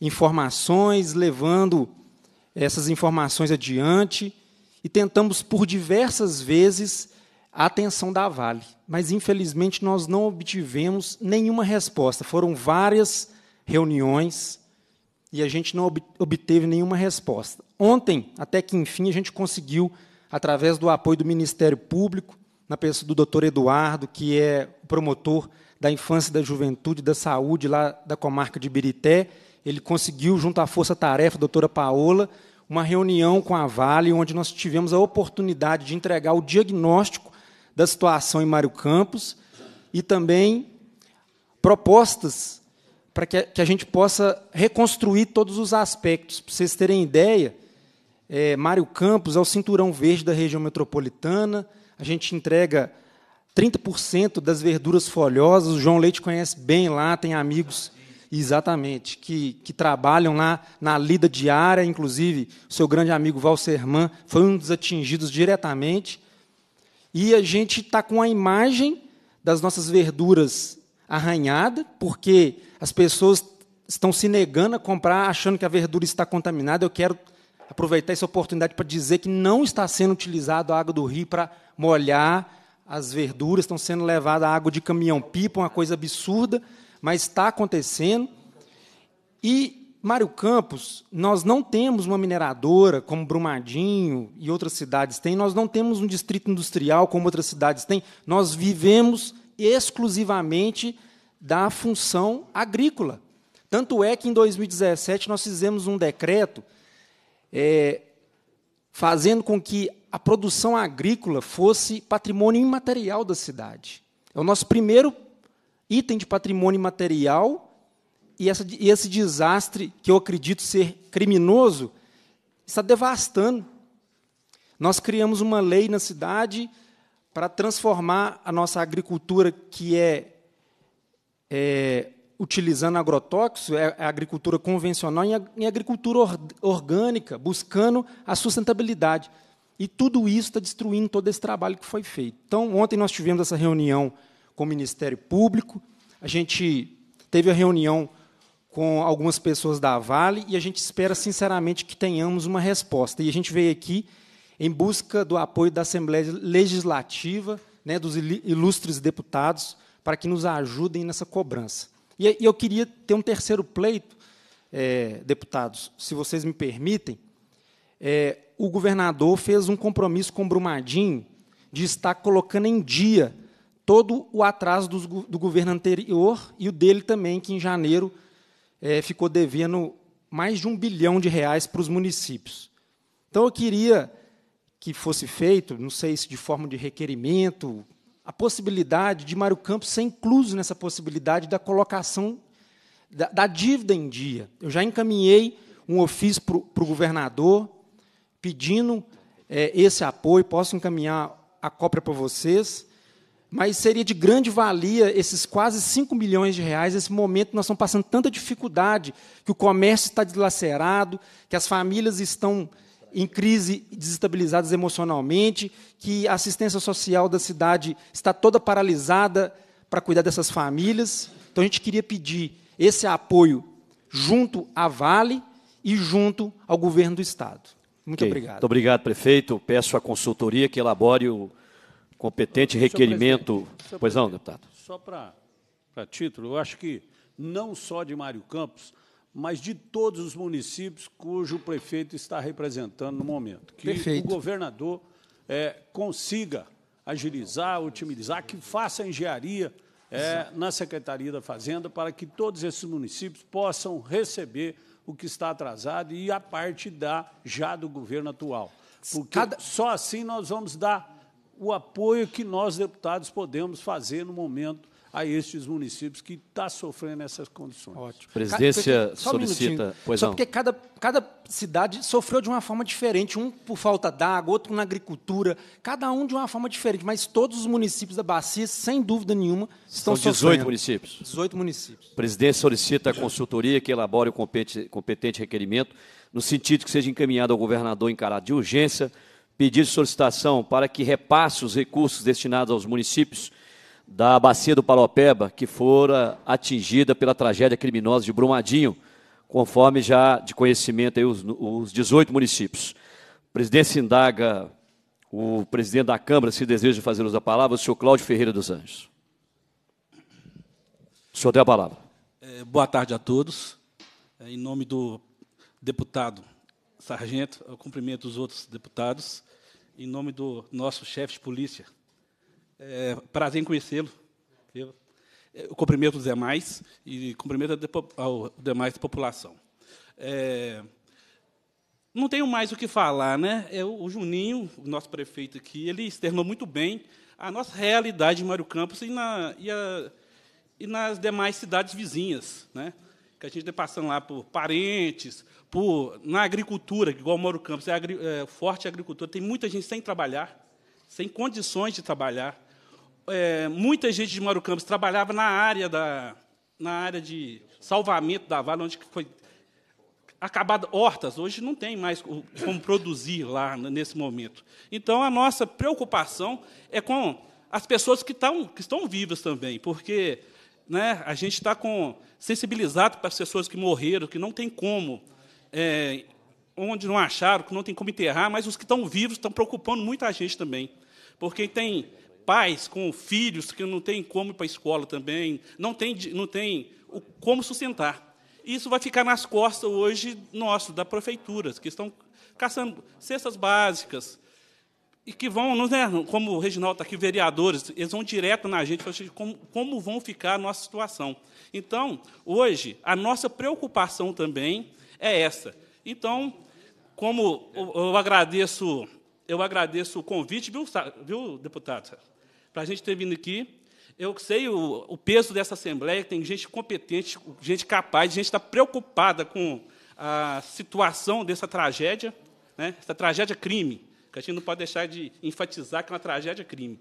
informações, levando essas informações adiante e tentamos por diversas vezes a atenção da Vale, mas infelizmente nós não obtivemos nenhuma resposta. Foram várias reuniões e a gente não obteve nenhuma resposta. Ontem, até que enfim, a gente conseguiu, através do apoio do Ministério Público, na pessoa do doutor Eduardo, que é promotor da infância, da juventude, da saúde lá da comarca de Birité, ele conseguiu, junto à Força Tarefa, doutora Paola, uma reunião com a Vale, onde nós tivemos a oportunidade de entregar o diagnóstico da situação em Mário Campos e também propostas para que a, que a gente possa reconstruir todos os aspectos. Para vocês terem ideia, é, Mário Campos é o cinturão verde da região metropolitana, a gente entrega 30% das verduras folhosas, o João Leite conhece bem lá, tem amigos Exatamente, que, que trabalham lá na lida diária, inclusive, o seu grande amigo Valserman foi um dos atingidos diretamente. E a gente está com a imagem das nossas verduras arranhada, porque as pessoas estão se negando a comprar, achando que a verdura está contaminada. Eu quero aproveitar essa oportunidade para dizer que não está sendo utilizado a água do rio para molhar as verduras, estão sendo levadas a água de caminhão-pipa, uma coisa absurda, mas está acontecendo. E Mário Campos, nós não temos uma mineradora como Brumadinho e outras cidades têm, nós não temos um distrito industrial como outras cidades têm, nós vivemos exclusivamente da função agrícola. Tanto é que em 2017 nós fizemos um decreto é, fazendo com que a produção agrícola fosse patrimônio imaterial da cidade. É o nosso primeiro item de patrimônio material e, essa, e esse desastre, que eu acredito ser criminoso, está devastando. Nós criamos uma lei na cidade para transformar a nossa agricultura, que é, é utilizando agrotóxicos, é a é agricultura convencional, em, em agricultura or, orgânica, buscando a sustentabilidade. E tudo isso está destruindo todo esse trabalho que foi feito. Então, ontem nós tivemos essa reunião com o Ministério Público. A gente teve a reunião com algumas pessoas da Vale e a gente espera, sinceramente, que tenhamos uma resposta. E a gente veio aqui em busca do apoio da Assembleia Legislativa, né, dos ilustres deputados, para que nos ajudem nessa cobrança. E, e eu queria ter um terceiro pleito, é, deputados, se vocês me permitem. É, o governador fez um compromisso com Brumadinho de estar colocando em dia todo o atraso do, do governo anterior e o dele também, que em janeiro é, ficou devendo mais de um bilhão de reais para os municípios. Então, eu queria que fosse feito, não sei se de forma de requerimento, a possibilidade de Mário Campos ser incluso nessa possibilidade da colocação da, da dívida em dia. Eu já encaminhei um ofício para o governador pedindo é, esse apoio, posso encaminhar a cópia para vocês mas seria de grande valia esses quase 5 milhões de reais, esse momento nós estamos passando tanta dificuldade, que o comércio está dilacerado, que as famílias estão em crise, desestabilizadas emocionalmente, que a assistência social da cidade está toda paralisada para cuidar dessas famílias. Então a gente queria pedir esse apoio junto à Vale e junto ao governo do estado. Muito okay. obrigado. Muito obrigado, prefeito. Peço à consultoria que elabore o competente requerimento. Pois não, deputado. Só para título, eu acho que não só de Mário Campos, mas de todos os municípios cujo prefeito está representando no momento. Que Perfeito. o governador é, consiga agilizar, otimizar, que faça engenharia é, na Secretaria da Fazenda para que todos esses municípios possam receber o que está atrasado e a parte da já do governo atual. Porque Cada... só assim nós vamos dar o apoio que nós, deputados, podemos fazer no momento a estes municípios que estão tá sofrendo essas condições. Ótimo. Presidência só solicita. Um só não. porque cada, cada cidade sofreu de uma forma diferente, um por falta d'água, outro na agricultura, cada um de uma forma diferente, mas todos os municípios da bacia, sem dúvida nenhuma, estão São 18 sofrendo. municípios. 18 municípios. Presidência solicita a consultoria que elabore o competente requerimento no sentido que seja encaminhado ao governador em caráter de urgência pedir solicitação para que repasse os recursos destinados aos municípios da bacia do Palopeba, que fora atingida pela tragédia criminosa de Brumadinho, conforme já de conhecimento aí os, os 18 municípios. O presidente indaga o presidente da Câmara, se deseja fazer uso da palavra, o senhor Cláudio Ferreira dos Anjos. O senhor tem a palavra. É, boa tarde a todos. É, em nome do deputado Sargento, eu cumprimento os outros deputados em nome do nosso chefe de polícia. É, prazer em conhecê-lo. É, eu, cumprimento os demais e cumprimento aos demais da população. É, não tenho mais o que falar, né? É, o Juninho, o nosso prefeito aqui, ele externou muito bem a nossa realidade em Mário Campos e, na, e, a, e nas demais cidades vizinhas, né? que a gente está passando lá por parentes, por na agricultura, igual o Moro Campos, é, agri, é forte agricultura, tem muita gente sem trabalhar, sem condições de trabalhar. É, muita gente de Moro Campos trabalhava na área, da, na área de salvamento da Vale, onde foi acabada hortas. Hoje não tem mais como produzir lá nesse momento. Então, a nossa preocupação é com as pessoas que, tão, que estão vivas também, porque né, a gente está sensibilizado para as pessoas que morreram, que não tem como, é, onde não acharam, que não tem como enterrar, mas os que estão vivos estão preocupando muita gente também. Porque tem pais com filhos que não tem como ir para a escola também, não tem, não tem o, como sustentar. Isso vai ficar nas costas hoje nosso, da prefeitura, que estão caçando cestas básicas, e que vão, é? como o Reginaldo está aqui, vereadores, eles vão direto na gente, como, como vão ficar a nossa situação. Então, hoje, a nossa preocupação também é essa. Então, como eu agradeço, eu agradeço o convite, viu, viu deputado, para a gente ter vindo aqui. Eu sei o, o peso dessa Assembleia, tem gente competente, gente capaz, gente está preocupada com a situação dessa tragédia, né, essa tragédia crime que a gente não pode deixar de enfatizar que é uma tragédia crime.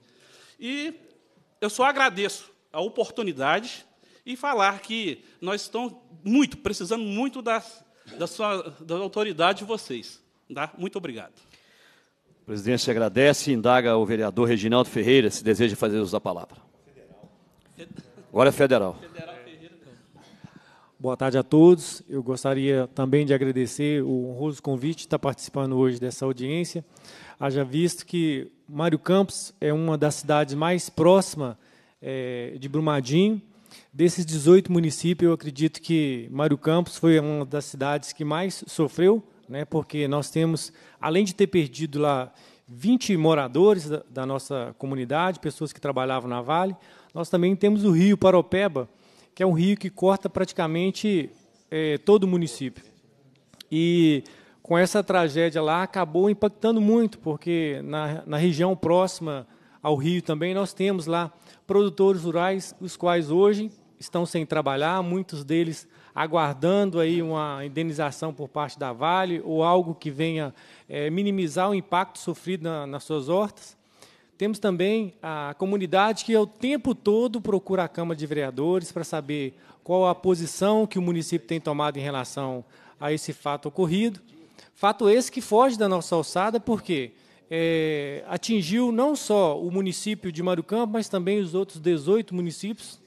E eu só agradeço a oportunidade e falar que nós estamos muito, precisando muito das, da, sua, da autoridade de vocês. Tá? Muito obrigado. O presidente agradece e indaga o vereador Reginaldo Ferreira se deseja fazer uso da palavra. Federal. Agora é federal. federal. Boa tarde a todos. Eu gostaria também de agradecer o honroso convite de estar participando hoje dessa audiência. Haja visto que Mário Campos é uma das cidades mais próximas é, de Brumadinho. Desses 18 municípios, eu acredito que Mário Campos foi uma das cidades que mais sofreu, né, porque nós temos, além de ter perdido lá 20 moradores da, da nossa comunidade, pessoas que trabalhavam na Vale, nós também temos o rio Paropeba, que é um rio que corta praticamente é, todo o município. E com essa tragédia lá acabou impactando muito, porque na, na região próxima ao rio também nós temos lá produtores rurais, os quais hoje estão sem trabalhar, muitos deles aguardando aí uma indenização por parte da Vale ou algo que venha é, minimizar o impacto sofrido na, nas suas hortas. Temos também a comunidade que, é o tempo todo, procura a Câmara de Vereadores para saber qual a posição que o município tem tomado em relação a esse fato ocorrido. Fato esse que foge da nossa alçada, porque é, atingiu não só o município de campos mas também os outros 18 municípios,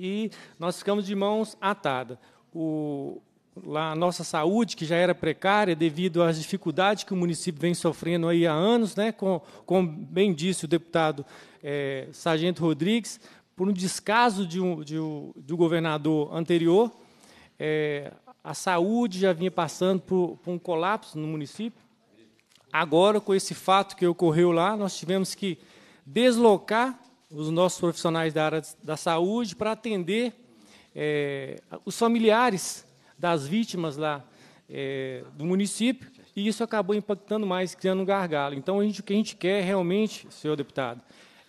e nós ficamos de mãos atadas. O, lá a nossa saúde, que já era precária devido às dificuldades que o município vem sofrendo aí há anos, né, com, como bem disse o deputado é, Sargento Rodrigues, por um descaso de um, de um, do governador anterior, é, a saúde já vinha passando por, por um colapso no município. Agora, com esse fato que ocorreu lá, nós tivemos que deslocar os nossos profissionais da área da saúde para atender é, os familiares das vítimas lá é, do município, e isso acabou impactando mais, criando um gargalo. Então, a gente, o que a gente quer realmente, senhor deputado,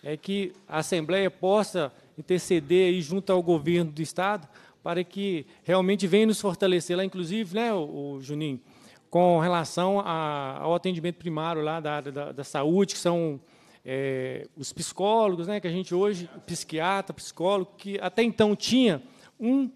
é que a Assembleia possa interceder aí junto ao governo do Estado para que realmente venha nos fortalecer lá, inclusive, né, o, o Juninho, com relação a, ao atendimento primário lá da área da, da saúde, que são é, os psicólogos, né, que a gente hoje, psiquiatra, psicólogo, que até então tinha um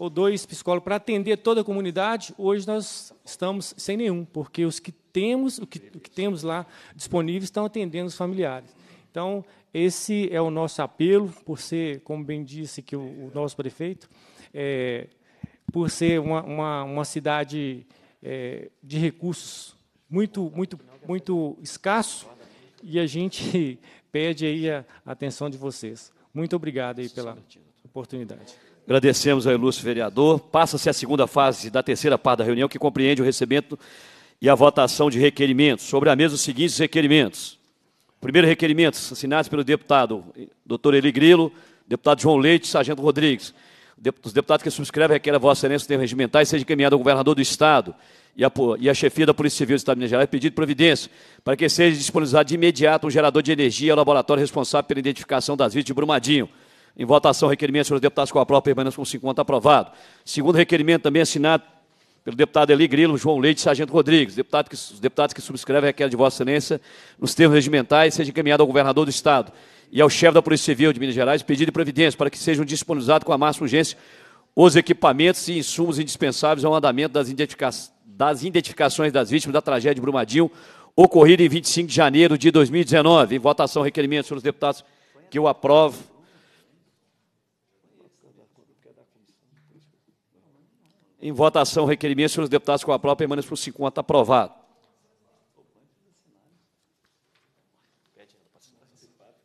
ou dois psicólogos para atender toda a comunidade, hoje nós estamos sem nenhum, porque os que temos, o que, o que temos lá disponíveis estão atendendo os familiares. Então, esse é o nosso apelo, por ser, como bem disse que o, o nosso prefeito, é, por ser uma, uma, uma cidade é, de recursos muito, muito, muito escasso, e a gente *laughs* pede aí a atenção de vocês. Muito obrigado aí pela oportunidade. Agradecemos ao ilustre vereador. Passa-se a segunda fase da terceira parte da reunião, que compreende o recebimento e a votação de requerimentos. Sobre a mesa, os seguintes requerimentos. Primeiro requerimento, assinados pelo deputado doutor Eli Grilo, deputado João Leite e sargento Rodrigues. Os deputados que subscrevem requerem a vossa excelência termos regimentais seja encaminhado ao governador do Estado e a, e a chefia da Polícia Civil do Estado de Minas Gerais pedido providência para que seja disponibilizado de imediato um gerador de energia ao laboratório responsável pela identificação das vítimas de Brumadinho. Em votação, requerimento, senhores deputados, com a prova permanece com 50 aprovado. Segundo requerimento, também assinado pelo deputado Eli Grilo, João Leite e Sargento Rodrigues. Deputado que, os deputados que subscrevem requer de Vossa Excelência, nos termos regimentais, seja encaminhado ao governador do Estado e ao chefe da Polícia Civil de Minas Gerais pedido de providência para que sejam disponibilizados com a máxima urgência os equipamentos e insumos indispensáveis ao andamento das, identifica das identificações das vítimas da tragédia de Brumadinho, ocorrida em 25 de janeiro de 2019. Em votação, requerimento, senhores deputados, que eu aprovo. Em votação, requerimento, senhores deputados, com a própria, permaneça por 5 está aprovado.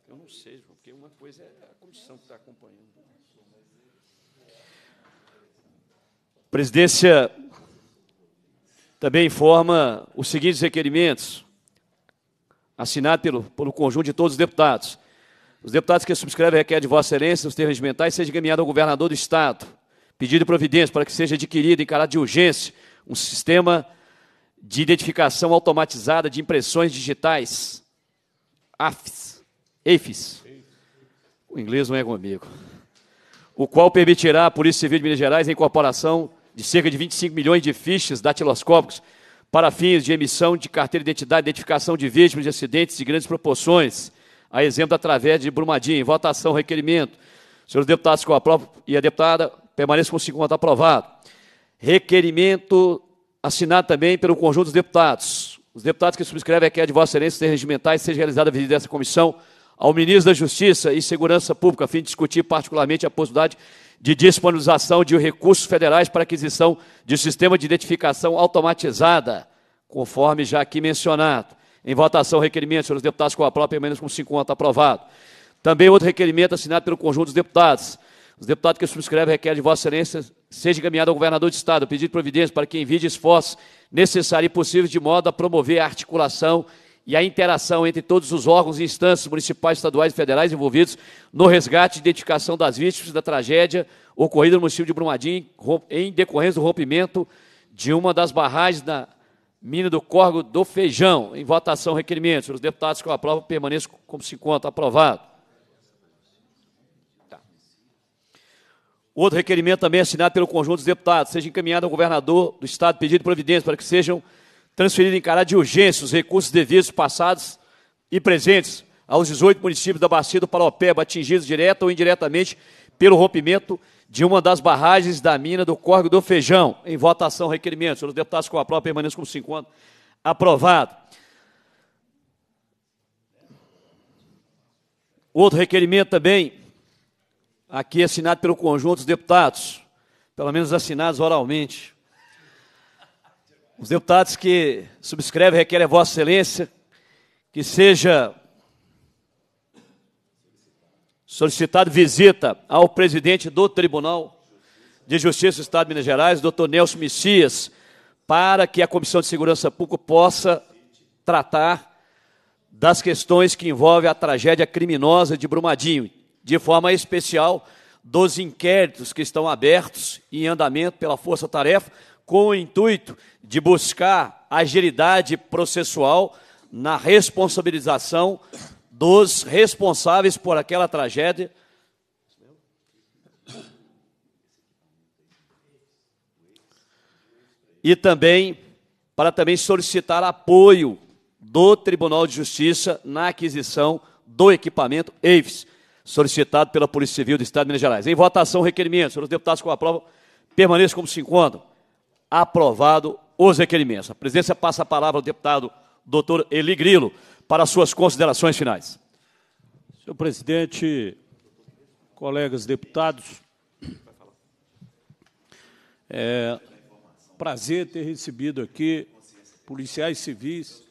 Eu não sei, porque uma coisa é a comissão que está acompanhando. Presidência também informa os seguintes requerimentos, assinados pelo, pelo conjunto de todos os deputados. Os deputados que subscrevem requer de Vossa Excelência os termos regimentais seja encaminhado ao governador do Estado Pedido de providência para que seja adquirido em caráter de urgência um sistema de identificação automatizada de impressões digitais, AFIS, EFIS. O inglês não é comigo. O qual permitirá a Polícia Civil de Minas Gerais a incorporação de cerca de 25 milhões de fichas datiloscópicas para fins de emissão de carteira de identidade e identificação de vítimas de acidentes de grandes proporções, a exemplo através de Brumadinho. votação, requerimento. Senhores deputados, com a própria e a deputada permaneça como votos aprovado. Requerimento assinado também pelo conjunto dos deputados. Os deputados que subscrevem requer de Vossa Excelência ser regimentais seja realizada a visita dessa comissão ao ministro da Justiça e Segurança Pública, a fim de discutir particularmente a possibilidade de disponibilização de recursos federais para aquisição de sistema de identificação automatizada, conforme já aqui mencionado. Em votação, requerimento, senhores deputados, com a própria, menos com 50, aprovado. Também outro requerimento assinado pelo conjunto dos deputados os deputados que subscrevem requerem de Vossa Excelência seja encaminhado ao governador de Estado, pedido providência para que envie esforços necessários e possíveis de modo a promover a articulação e a interação entre todos os órgãos e instâncias municipais, estaduais e federais envolvidos no resgate e identificação das vítimas da tragédia ocorrida no município de Brumadinho em decorrência do rompimento de uma das barragens da mina do Corgo do Feijão. Em votação, requerimentos. Os deputados que aprovam permaneçam como se encontra. Aprovado. Outro requerimento também é assinado pelo conjunto dos deputados, seja encaminhado ao governador do Estado pedido providência para que sejam transferidos em caráter de urgência os recursos devidos passados e presentes aos 18 municípios da bacia do Paropeba, atingidos direta ou indiretamente pelo rompimento de uma das barragens da mina do Córrego do Feijão. Em votação, requerimento. Senhores deputados, com a prova, permaneçam como se Aprovado. Outro requerimento também aqui assinado pelo conjunto dos deputados, pelo menos assinados oralmente. Os deputados que subscrevem requerem a Vossa Excelência que seja solicitado visita ao presidente do Tribunal de Justiça do Estado de Minas Gerais, doutor Nelson Messias, para que a Comissão de Segurança Pública possa tratar das questões que envolvem a tragédia criminosa de Brumadinho de forma especial dos inquéritos que estão abertos e em andamento pela Força Tarefa, com o intuito de buscar agilidade processual na responsabilização dos responsáveis por aquela tragédia. E também para também solicitar apoio do Tribunal de Justiça na aquisição do equipamento EIFES solicitado pela Polícia Civil do Estado de Minas Gerais. Em votação, requerimento. Senhores deputados que aprovam, permaneçam como se encontram. Aprovado os requerimentos. A presidência passa a palavra ao deputado doutor Eli Grilo para suas considerações finais. Senhor presidente, colegas deputados, é prazer ter recebido aqui policiais civis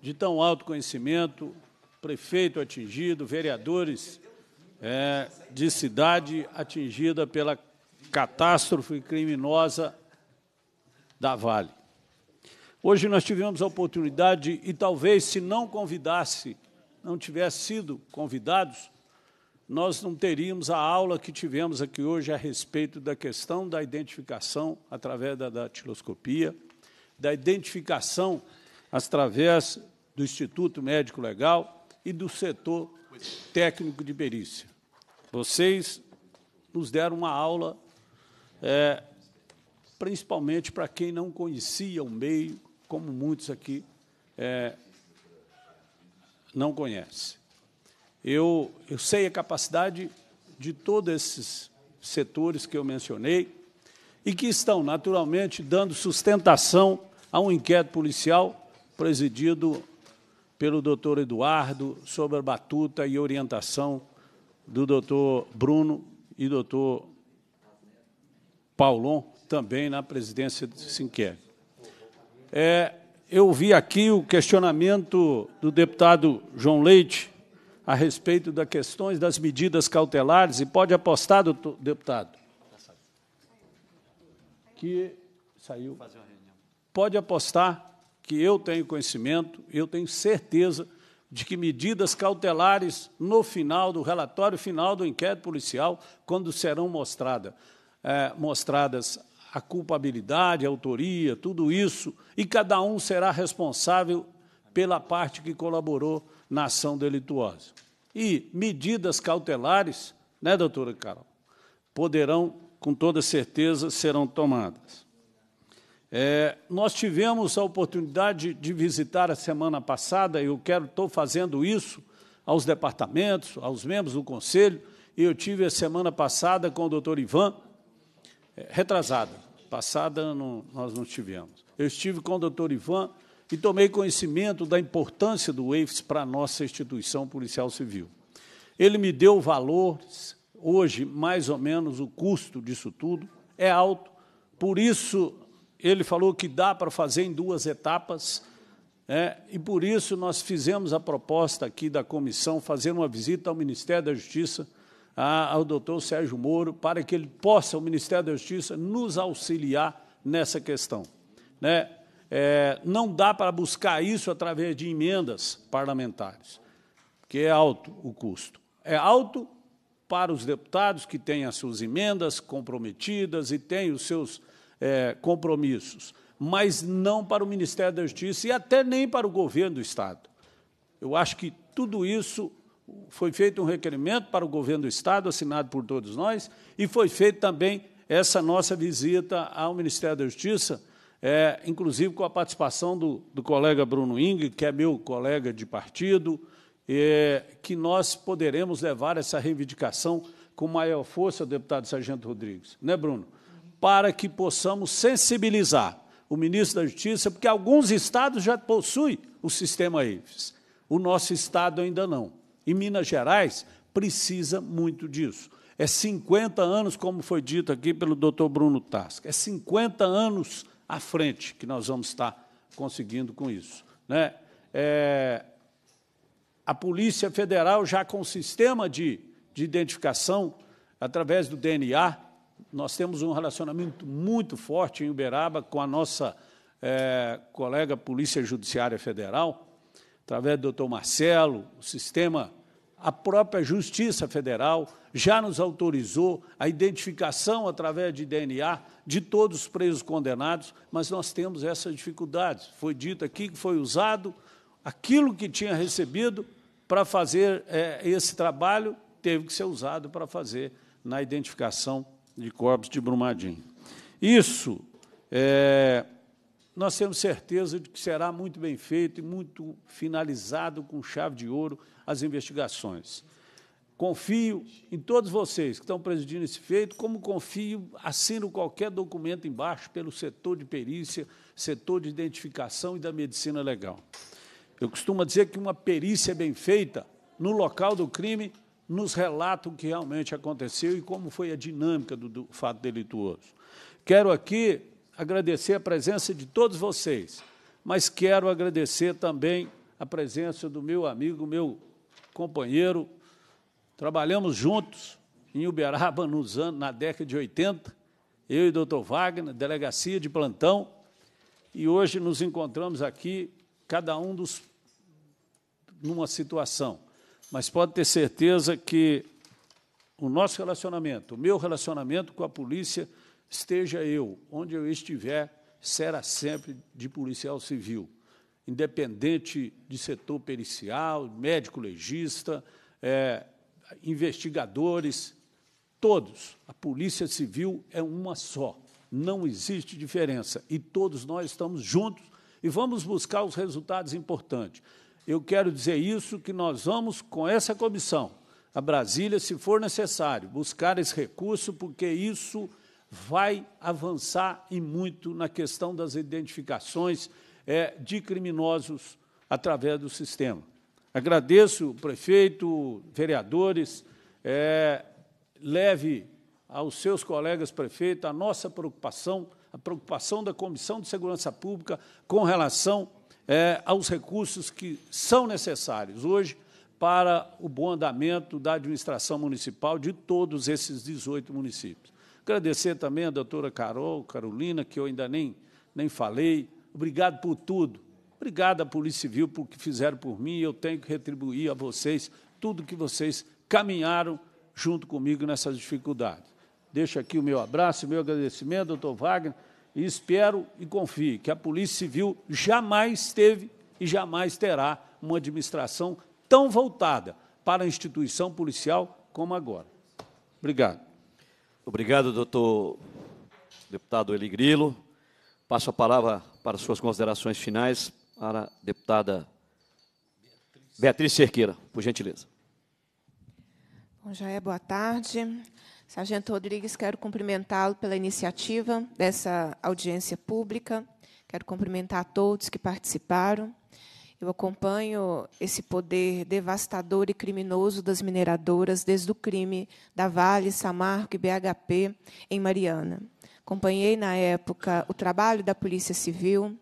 de tão alto conhecimento, prefeito atingido, vereadores é, de cidade atingida pela catástrofe criminosa da Vale. Hoje nós tivemos a oportunidade, e talvez se não convidasse, não tivesse sido convidados, nós não teríamos a aula que tivemos aqui hoje a respeito da questão da identificação através da datiloscopia, da identificação através do Instituto Médico Legal, e do setor técnico de perícia. Vocês nos deram uma aula, é, principalmente para quem não conhecia o meio, como muitos aqui é, não conhecem. Eu, eu sei a capacidade de todos esses setores que eu mencionei e que estão, naturalmente, dando sustentação a um inquérito policial presidido pelo doutor Eduardo, sobre a batuta e orientação do doutor Bruno e doutor Paulon, também na presidência do Sinquer. É, eu vi aqui o questionamento do deputado João Leite a respeito das questões das medidas cautelares, e pode apostar, doutor, deputado, que saiu. Pode apostar que eu tenho conhecimento, eu tenho certeza de que medidas cautelares no final do relatório final do inquérito policial, quando serão mostrada, é, mostradas a culpabilidade, a autoria, tudo isso, e cada um será responsável pela parte que colaborou na ação delituosa. E medidas cautelares, né, doutora Carol, poderão, com toda certeza, serão tomadas. É, nós tivemos a oportunidade de visitar a semana passada, eu quero, estou fazendo isso aos departamentos, aos membros do conselho, e eu tive a semana passada com o doutor Ivan, é, retrasada, passada não, nós não tivemos. Eu estive com o doutor Ivan e tomei conhecimento da importância do EIFS para a nossa instituição policial civil. Ele me deu valor hoje, mais ou menos, o custo disso tudo é alto, por isso ele falou que dá para fazer em duas etapas, né? e por isso nós fizemos a proposta aqui da comissão fazer uma visita ao Ministério da Justiça, a, ao doutor Sérgio Moro, para que ele possa, o Ministério da Justiça, nos auxiliar nessa questão. Né? É, não dá para buscar isso através de emendas parlamentares, porque é alto o custo. É alto para os deputados que têm as suas emendas comprometidas e têm os seus é, compromissos, mas não para o Ministério da Justiça e até nem para o governo do Estado. Eu acho que tudo isso foi feito um requerimento para o governo do Estado, assinado por todos nós, e foi feita também essa nossa visita ao Ministério da Justiça, é, inclusive com a participação do, do colega Bruno Ing, que é meu colega de partido, é, que nós poderemos levar essa reivindicação com maior força, deputado Sargento Rodrigues. Né, Bruno? para que possamos sensibilizar o ministro da Justiça, porque alguns estados já possuem o sistema IFES. O nosso estado ainda não. E Minas Gerais precisa muito disso. É 50 anos, como foi dito aqui pelo doutor Bruno Tasca, é 50 anos à frente que nós vamos estar conseguindo com isso. Né? É, a Polícia Federal já com o sistema de, de identificação através do DNA, nós temos um relacionamento muito forte em Uberaba com a nossa é, colega Polícia Judiciária Federal, através do doutor Marcelo, o sistema, a própria Justiça Federal já nos autorizou a identificação através de DNA de todos os presos condenados, mas nós temos essas dificuldades. Foi dito aqui que foi usado aquilo que tinha recebido para fazer é, esse trabalho, teve que ser usado para fazer na identificação de Corpos de Brumadinho. Isso é, nós temos certeza de que será muito bem feito e muito finalizado com chave de ouro as investigações. Confio em todos vocês que estão presidindo esse feito, como confio, assino qualquer documento embaixo pelo setor de perícia, setor de identificação e da medicina legal. Eu costumo dizer que uma perícia bem feita no local do crime nos relata o que realmente aconteceu e como foi a dinâmica do, do fato delituoso. Quero aqui agradecer a presença de todos vocês, mas quero agradecer também a presença do meu amigo, meu companheiro. Trabalhamos juntos em Uberaba nos anos, na década de 80, eu e o doutor Wagner, delegacia de plantão, e hoje nos encontramos aqui, cada um dos, numa situação. Mas pode ter certeza que o nosso relacionamento, o meu relacionamento com a polícia, esteja eu, onde eu estiver, será sempre de policial civil, independente de setor pericial, médico legista, é, investigadores, todos. A polícia civil é uma só, não existe diferença e todos nós estamos juntos e vamos buscar os resultados importantes. Eu quero dizer isso que nós vamos com essa comissão a Brasília, se for necessário, buscar esse recurso, porque isso vai avançar e muito na questão das identificações é, de criminosos através do sistema. Agradeço, prefeito, vereadores, é, leve aos seus colegas prefeitos a nossa preocupação, a preocupação da Comissão de Segurança Pública com relação é, aos recursos que são necessários hoje para o bom andamento da administração municipal de todos esses 18 municípios. Agradecer também a doutora Carol, Carolina, que eu ainda nem, nem falei. Obrigado por tudo. Obrigado à Polícia Civil por que fizeram por mim. Eu tenho que retribuir a vocês tudo que vocês caminharam junto comigo nessas dificuldades. Deixo aqui o meu abraço, o meu agradecimento, doutor Wagner e espero e confio que a Polícia Civil jamais teve e jamais terá uma administração tão voltada para a instituição policial como agora. Obrigado. Obrigado, doutor deputado Eli Grilo. Passo a palavra para suas considerações finais para a deputada Beatriz Cerqueira, por gentileza. Bom, já é boa tarde. Sargento Rodrigues, quero cumprimentá-lo pela iniciativa dessa audiência pública. Quero cumprimentar a todos que participaram. Eu acompanho esse poder devastador e criminoso das mineradoras desde o crime da Vale, Samarco e BHP em Mariana. Acompanhei na época o trabalho da Polícia Civil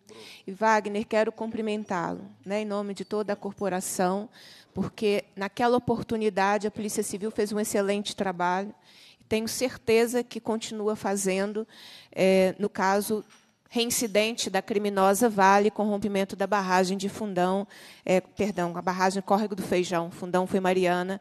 e Wagner quero cumprimentá-lo, né, em nome de toda a corporação, porque naquela oportunidade a Polícia Civil fez um excelente trabalho tenho certeza que continua fazendo, é, no caso reincidente da criminosa Vale com rompimento da barragem de Fundão, é, perdão, a barragem Córrego do Feijão, Fundão foi Mariana,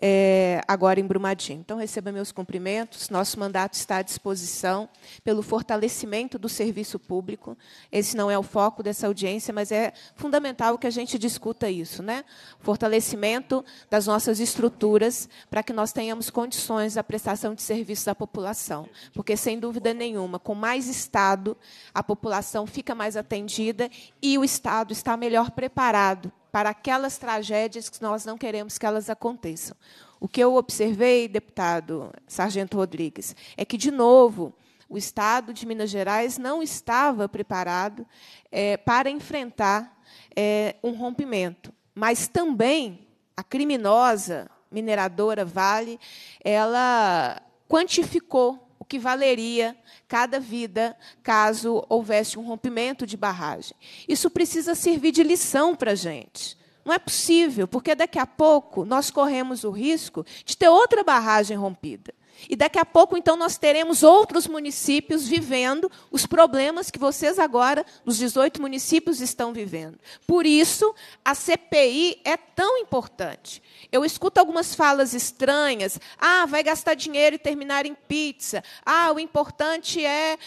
é, agora em Brumadinho. Então, receba meus cumprimentos. Nosso mandato está à disposição pelo fortalecimento do serviço público. Esse não é o foco dessa audiência, mas é fundamental que a gente discuta isso, né? Fortalecimento das nossas estruturas para que nós tenhamos condições da prestação de serviços à população, porque sem dúvida nenhuma, com mais Estado a população fica mais atendida e o Estado está melhor preparado para aquelas tragédias que nós não queremos que elas aconteçam. O que eu observei, deputado Sargento Rodrigues, é que, de novo, o Estado de Minas Gerais não estava preparado é, para enfrentar é, um rompimento. Mas também a criminosa mineradora Vale, ela quantificou que valeria cada vida caso houvesse um rompimento de barragem. Isso precisa servir de lição para a gente. Não é possível, porque daqui a pouco nós corremos o risco de ter outra barragem rompida. E daqui a pouco, então, nós teremos outros municípios vivendo os problemas que vocês agora, nos 18 municípios, estão vivendo. Por isso, a CPI é tão importante. Eu escuto algumas falas estranhas. Ah, vai gastar dinheiro e terminar em pizza. Ah, o importante é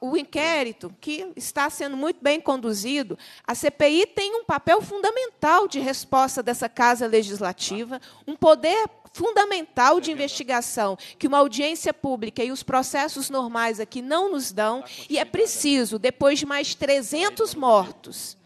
o inquérito, que está sendo muito bem conduzido. A CPI tem um papel fundamental de resposta dessa Casa Legislativa, um poder fundamental de é investigação que uma audiência pública e os processos normais aqui não nos dão, e é preciso, depois de mais 300 mortos,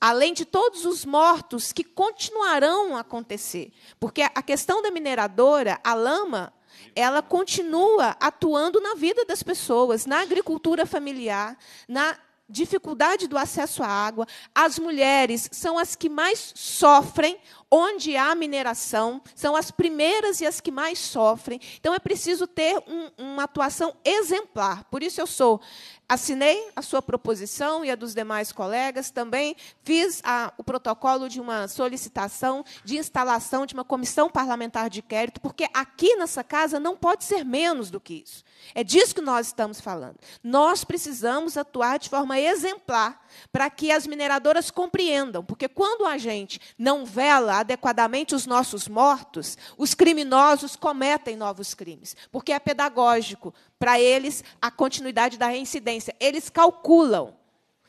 além de todos os mortos que continuarão a acontecer, porque a questão da mineradora, a lama, ela continua atuando na vida das pessoas, na agricultura familiar, na dificuldade do acesso à água. As mulheres são as que mais sofrem onde há mineração, são as primeiras e as que mais sofrem. Então é preciso ter um, uma atuação exemplar. Por isso eu sou assinei a sua proposição e a dos demais colegas, também fiz a, o protocolo de uma solicitação de instalação de uma comissão parlamentar de inquérito, porque aqui nessa casa não pode ser menos do que isso. É disso que nós estamos falando. Nós precisamos atuar de forma exemplar para que as mineradoras compreendam, porque quando a gente não vela adequadamente os nossos mortos, os criminosos cometem novos crimes, porque é pedagógico para eles a continuidade da reincidência. Eles calculam.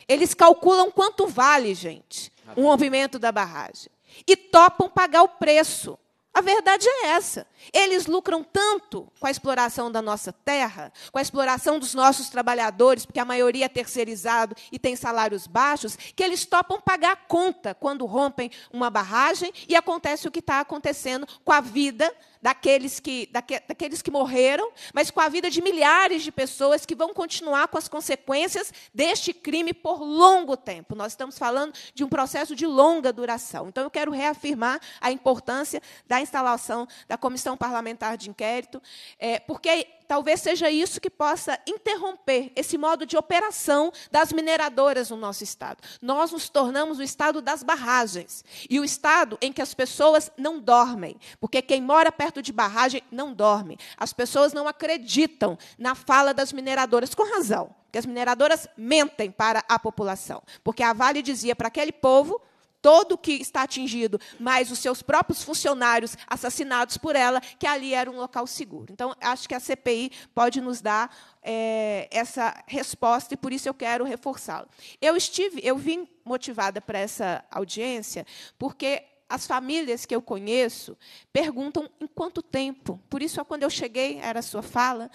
Eles calculam quanto vale, gente, o movimento da barragem e topam pagar o preço. A verdade é essa. Eles lucram tanto com a exploração da nossa terra, com a exploração dos nossos trabalhadores, porque a maioria é terceirizado e tem salários baixos, que eles topam pagar a conta quando rompem uma barragem e acontece o que está acontecendo com a vida daqueles que, daque, daqueles que morreram, mas com a vida de milhares de pessoas que vão continuar com as consequências deste crime por longo tempo. Nós estamos falando de um processo de longa duração. Então, eu quero reafirmar a importância da instalação da comissão parlamentar de inquérito, é, porque Talvez seja isso que possa interromper esse modo de operação das mineradoras no nosso Estado. Nós nos tornamos o Estado das barragens e o Estado em que as pessoas não dormem, porque quem mora perto de barragem não dorme. As pessoas não acreditam na fala das mineradoras, com razão, porque as mineradoras mentem para a população. Porque a Vale dizia para aquele povo todo que está atingido, mais os seus próprios funcionários assassinados por ela, que ali era um local seguro. Então, acho que a CPI pode nos dar é, essa resposta e por isso eu quero reforçá-la. Eu estive, eu vim motivada para essa audiência porque as famílias que eu conheço perguntam em quanto tempo. Por isso, quando eu cheguei, era a sua fala,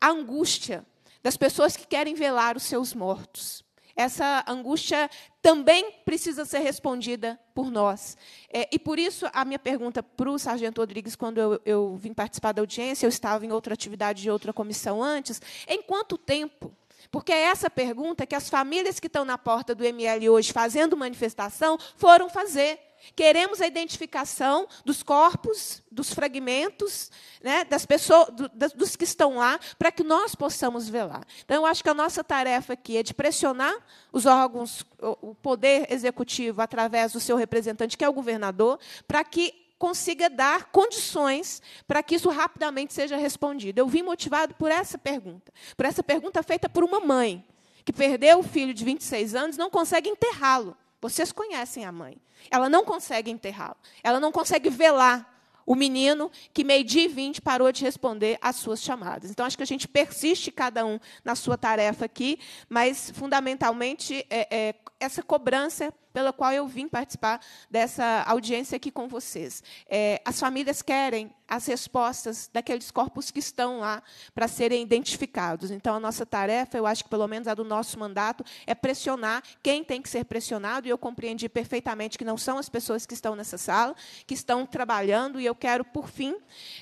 a angústia das pessoas que querem velar os seus mortos. Essa angústia também precisa ser respondida por nós. É, e por isso, a minha pergunta para o Sargento Rodrigues, quando eu, eu vim participar da audiência, eu estava em outra atividade de outra comissão antes, em quanto tempo porque é essa pergunta que as famílias que estão na porta do ML hoje fazendo manifestação foram fazer. Queremos a identificação dos corpos, dos fragmentos, né, das pessoas, do, dos que estão lá, para que nós possamos velar. Então, eu acho que a nossa tarefa aqui é de pressionar os órgãos, o poder executivo, através do seu representante, que é o governador, para que consiga dar condições para que isso rapidamente seja respondido. Eu vim motivado por essa pergunta, por essa pergunta feita por uma mãe que perdeu o filho de 26 anos, não consegue enterrá-lo. Vocês conhecem a mãe. Ela não consegue enterrá-lo. Ela não consegue velar o menino que, meio-dia e vinte, parou de responder às suas chamadas. Então, acho que a gente persiste, cada um, na sua tarefa aqui, mas, fundamentalmente, é, é, essa cobrança pela qual eu vim participar dessa audiência aqui com vocês. É, as famílias querem as respostas daqueles corpos que estão lá para serem identificados. Então, a nossa tarefa, eu acho que pelo menos a do nosso mandato, é pressionar quem tem que ser pressionado, e eu compreendi perfeitamente que não são as pessoas que estão nessa sala, que estão trabalhando, e eu quero, por fim,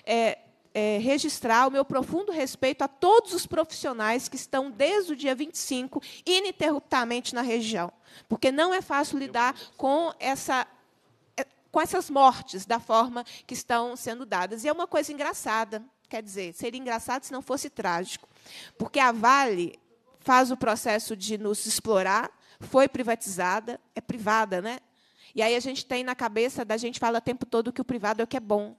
é, é, registrar o meu profundo respeito a todos os profissionais que estão desde o dia 25 ininterruptamente na região, porque não é fácil lidar com essa é, com essas mortes da forma que estão sendo dadas. E é uma coisa engraçada, quer dizer, seria engraçado se não fosse trágico, porque a Vale faz o processo de nos explorar, foi privatizada, é privada, né? E aí a gente tem na cabeça da gente fala o tempo todo que o privado é o que é bom.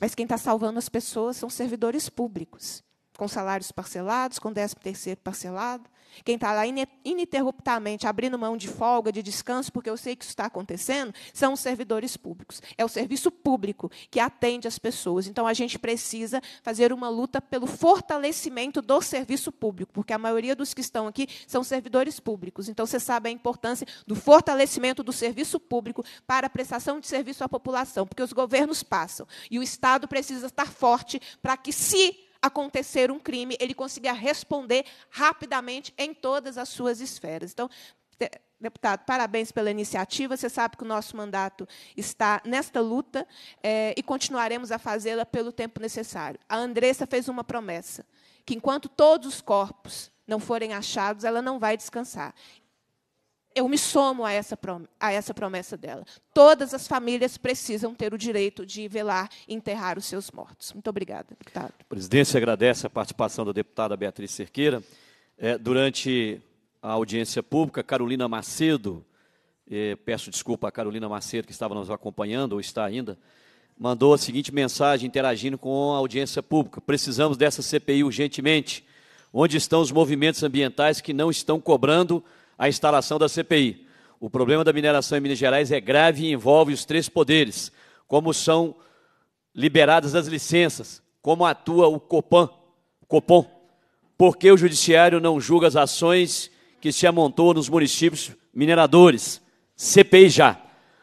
Mas quem está salvando as pessoas são servidores públicos, com salários parcelados, com 13 terceiro parcelado, quem está lá ininterruptamente abrindo mão de folga, de descanso, porque eu sei que isso está acontecendo, são os servidores públicos. É o serviço público que atende as pessoas. Então, a gente precisa fazer uma luta pelo fortalecimento do serviço público, porque a maioria dos que estão aqui são servidores públicos. Então, você sabe a importância do fortalecimento do serviço público para a prestação de serviço à população, porque os governos passam e o Estado precisa estar forte para que, se acontecer um crime, ele conseguia responder rapidamente em todas as suas esferas. Então, Deputado, parabéns pela iniciativa. Você sabe que o nosso mandato está nesta luta é, e continuaremos a fazê-la pelo tempo necessário. A Andressa fez uma promessa: que enquanto todos os corpos não forem achados, ela não vai descansar eu me somo a essa, a essa promessa dela. Todas as famílias precisam ter o direito de velar e enterrar os seus mortos. Muito obrigada, deputado. A presidência agradece a participação da deputada Beatriz Cerqueira. É, durante a audiência pública, Carolina Macedo, é, peço desculpa a Carolina Macedo, que estava nos acompanhando, ou está ainda, mandou a seguinte mensagem interagindo com a audiência pública. Precisamos dessa CPI urgentemente. Onde estão os movimentos ambientais que não estão cobrando a instalação da CPI. O problema da mineração em Minas Gerais é grave e envolve os três poderes, como são liberadas as licenças, como atua o Copan, Copom, por que o judiciário não julga as ações que se amontou nos municípios mineradores? CPI já.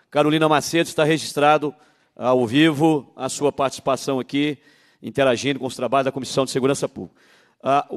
Carolina Macedo está registrado ao vivo a sua participação aqui, interagindo com os trabalhos da Comissão de Segurança Pública. Ah,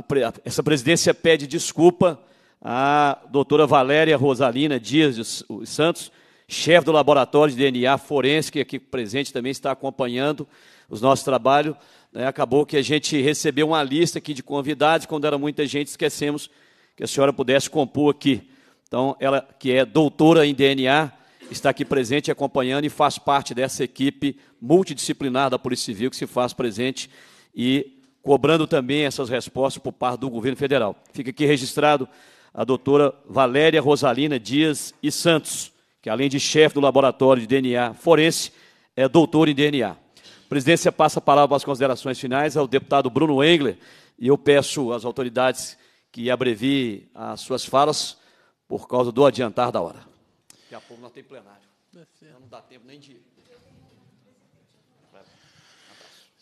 essa presidência pede desculpa a doutora Valéria Rosalina Dias de Santos, chefe do laboratório de DNA forense, que aqui presente também está acompanhando os nossos trabalhos. Né? Acabou que a gente recebeu uma lista aqui de convidados, quando era muita gente, esquecemos que a senhora pudesse compor aqui. Então, ela que é doutora em DNA, está aqui presente acompanhando e faz parte dessa equipe multidisciplinar da Polícia Civil que se faz presente e cobrando também essas respostas por parte do governo federal. Fica aqui registrado a doutora Valéria Rosalina Dias e Santos, que além de chefe do laboratório de DNA forense, é doutora em DNA. presidência passa a palavra para as considerações finais ao é deputado Bruno Engler, e eu peço às autoridades que abreviem as suas falas por causa do adiantar da hora. Daqui a pouco nós temos plenário. Então não dá tempo nem de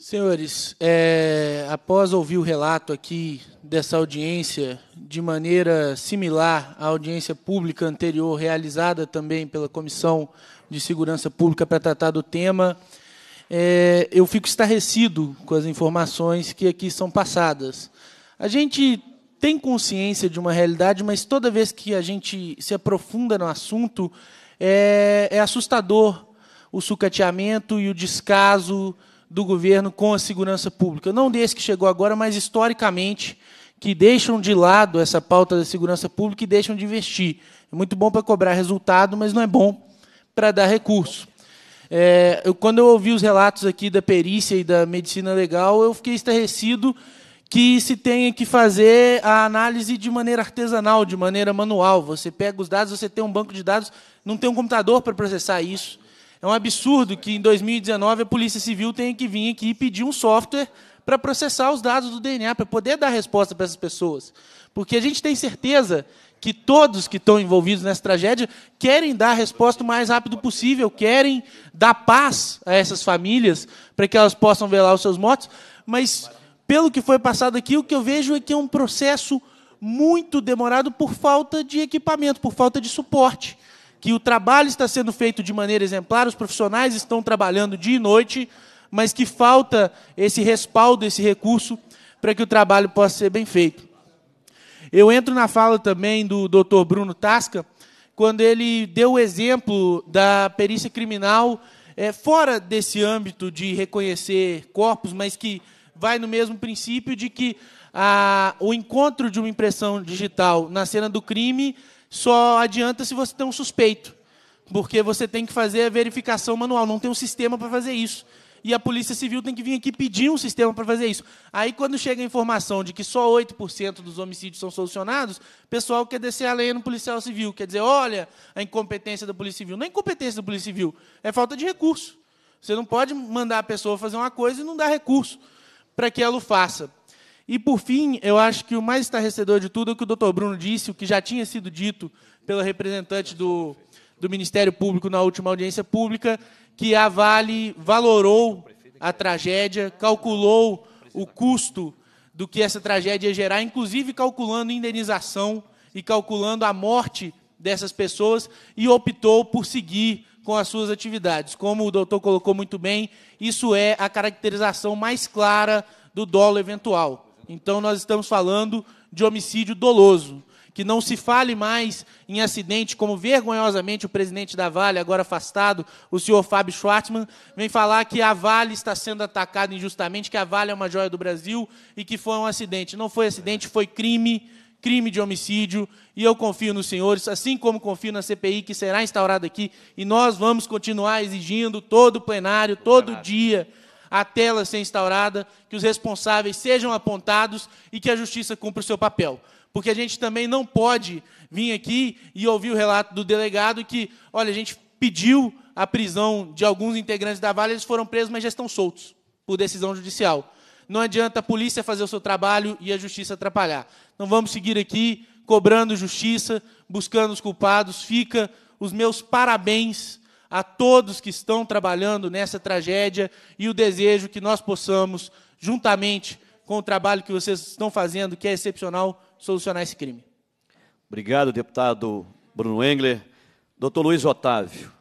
Senhores, é, após ouvir o relato aqui dessa audiência, de maneira similar à audiência pública anterior, realizada também pela Comissão de Segurança Pública para tratar do tema, é, eu fico estarrecido com as informações que aqui são passadas. A gente tem consciência de uma realidade, mas toda vez que a gente se aprofunda no assunto, é, é assustador o sucateamento e o descaso do governo com a segurança pública. Não desse que chegou agora, mas historicamente, que deixam de lado essa pauta da segurança pública e deixam de investir. É muito bom para cobrar resultado, mas não é bom para dar recurso. É, eu, quando eu ouvi os relatos aqui da perícia e da medicina legal, eu fiquei estarrecido que se tenha que fazer a análise de maneira artesanal, de maneira manual. Você pega os dados, você tem um banco de dados, não tem um computador para processar isso. É um absurdo que em 2019 a Polícia Civil tenha que vir aqui e pedir um software para processar os dados do DNA, para poder dar resposta para essas pessoas. Porque a gente tem certeza que todos que estão envolvidos nessa tragédia querem dar a resposta o mais rápido possível, querem dar paz a essas famílias para que elas possam velar os seus mortos. Mas, pelo que foi passado aqui, o que eu vejo é que é um processo muito demorado por falta de equipamento, por falta de suporte que o trabalho está sendo feito de maneira exemplar, os profissionais estão trabalhando dia e noite, mas que falta esse respaldo, esse recurso, para que o trabalho possa ser bem feito. Eu entro na fala também do Dr. Bruno Tasca, quando ele deu o exemplo da perícia criminal é, fora desse âmbito de reconhecer corpos, mas que vai no mesmo princípio de que a, ah, o encontro de uma impressão digital na cena do crime só adianta se você tem um suspeito, porque você tem que fazer a verificação manual, não tem um sistema para fazer isso. E a Polícia Civil tem que vir aqui pedir um sistema para fazer isso. Aí, quando chega a informação de que só 8% dos homicídios são solucionados, o pessoal quer descer a lenha no policial civil. Quer dizer, olha a incompetência da Polícia Civil. Não é incompetência da Polícia Civil, é falta de recurso. Você não pode mandar a pessoa fazer uma coisa e não dar recurso para que ela o faça. E, por fim, eu acho que o mais estarrecedor de tudo é o que o doutor Bruno disse, o que já tinha sido dito pelo representante do, do Ministério Público na última audiência pública, que a Vale valorou a tragédia, calculou o custo do que essa tragédia ia gerar, inclusive calculando indenização e calculando a morte dessas pessoas, e optou por seguir com as suas atividades. Como o doutor colocou muito bem, isso é a caracterização mais clara do dolo eventual. Então, nós estamos falando de homicídio doloso. Que não se fale mais em acidente, como vergonhosamente o presidente da Vale, agora afastado, o senhor Fábio Schwartzman, vem falar que a Vale está sendo atacada injustamente, que a Vale é uma joia do Brasil e que foi um acidente. Não foi acidente, foi crime, crime de homicídio. E eu confio nos senhores, assim como confio na CPI que será instaurada aqui, e nós vamos continuar exigindo todo o plenário, todo o dia a tela ser instaurada, que os responsáveis sejam apontados e que a justiça cumpra o seu papel. Porque a gente também não pode vir aqui e ouvir o relato do delegado que, olha, a gente pediu a prisão de alguns integrantes da Vale, eles foram presos, mas já estão soltos por decisão judicial. Não adianta a polícia fazer o seu trabalho e a justiça atrapalhar. Então vamos seguir aqui cobrando justiça, buscando os culpados. Fica os meus parabéns a todos que estão trabalhando nessa tragédia e o desejo que nós possamos, juntamente com o trabalho que vocês estão fazendo, que é excepcional, solucionar esse crime. Obrigado, deputado Bruno Engler. Doutor Luiz Otávio,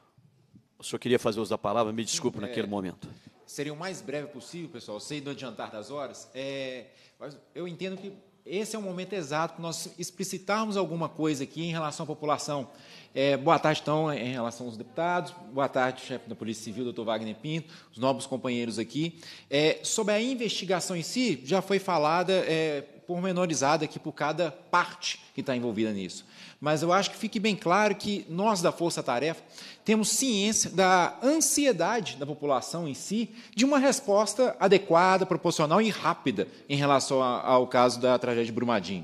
o senhor queria fazer uso da palavra, me desculpe é, naquele momento. Seria o mais breve possível, pessoal, sei do adiantar das horas, é, mas eu entendo que esse é o momento exato para nós explicitarmos alguma coisa aqui em relação à população. É, boa tarde, então, em relação aos deputados, boa tarde, chefe da Polícia Civil, doutor Wagner Pinto, os novos companheiros aqui. É, sobre a investigação em si, já foi falada, é, pormenorizada aqui por cada parte que está envolvida nisso mas eu acho que fique bem claro que nós da Força Tarefa temos ciência da ansiedade da população em si de uma resposta adequada, proporcional e rápida em relação ao caso da tragédia de Brumadinho.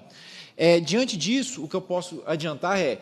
É, diante disso, o que eu posso adiantar é,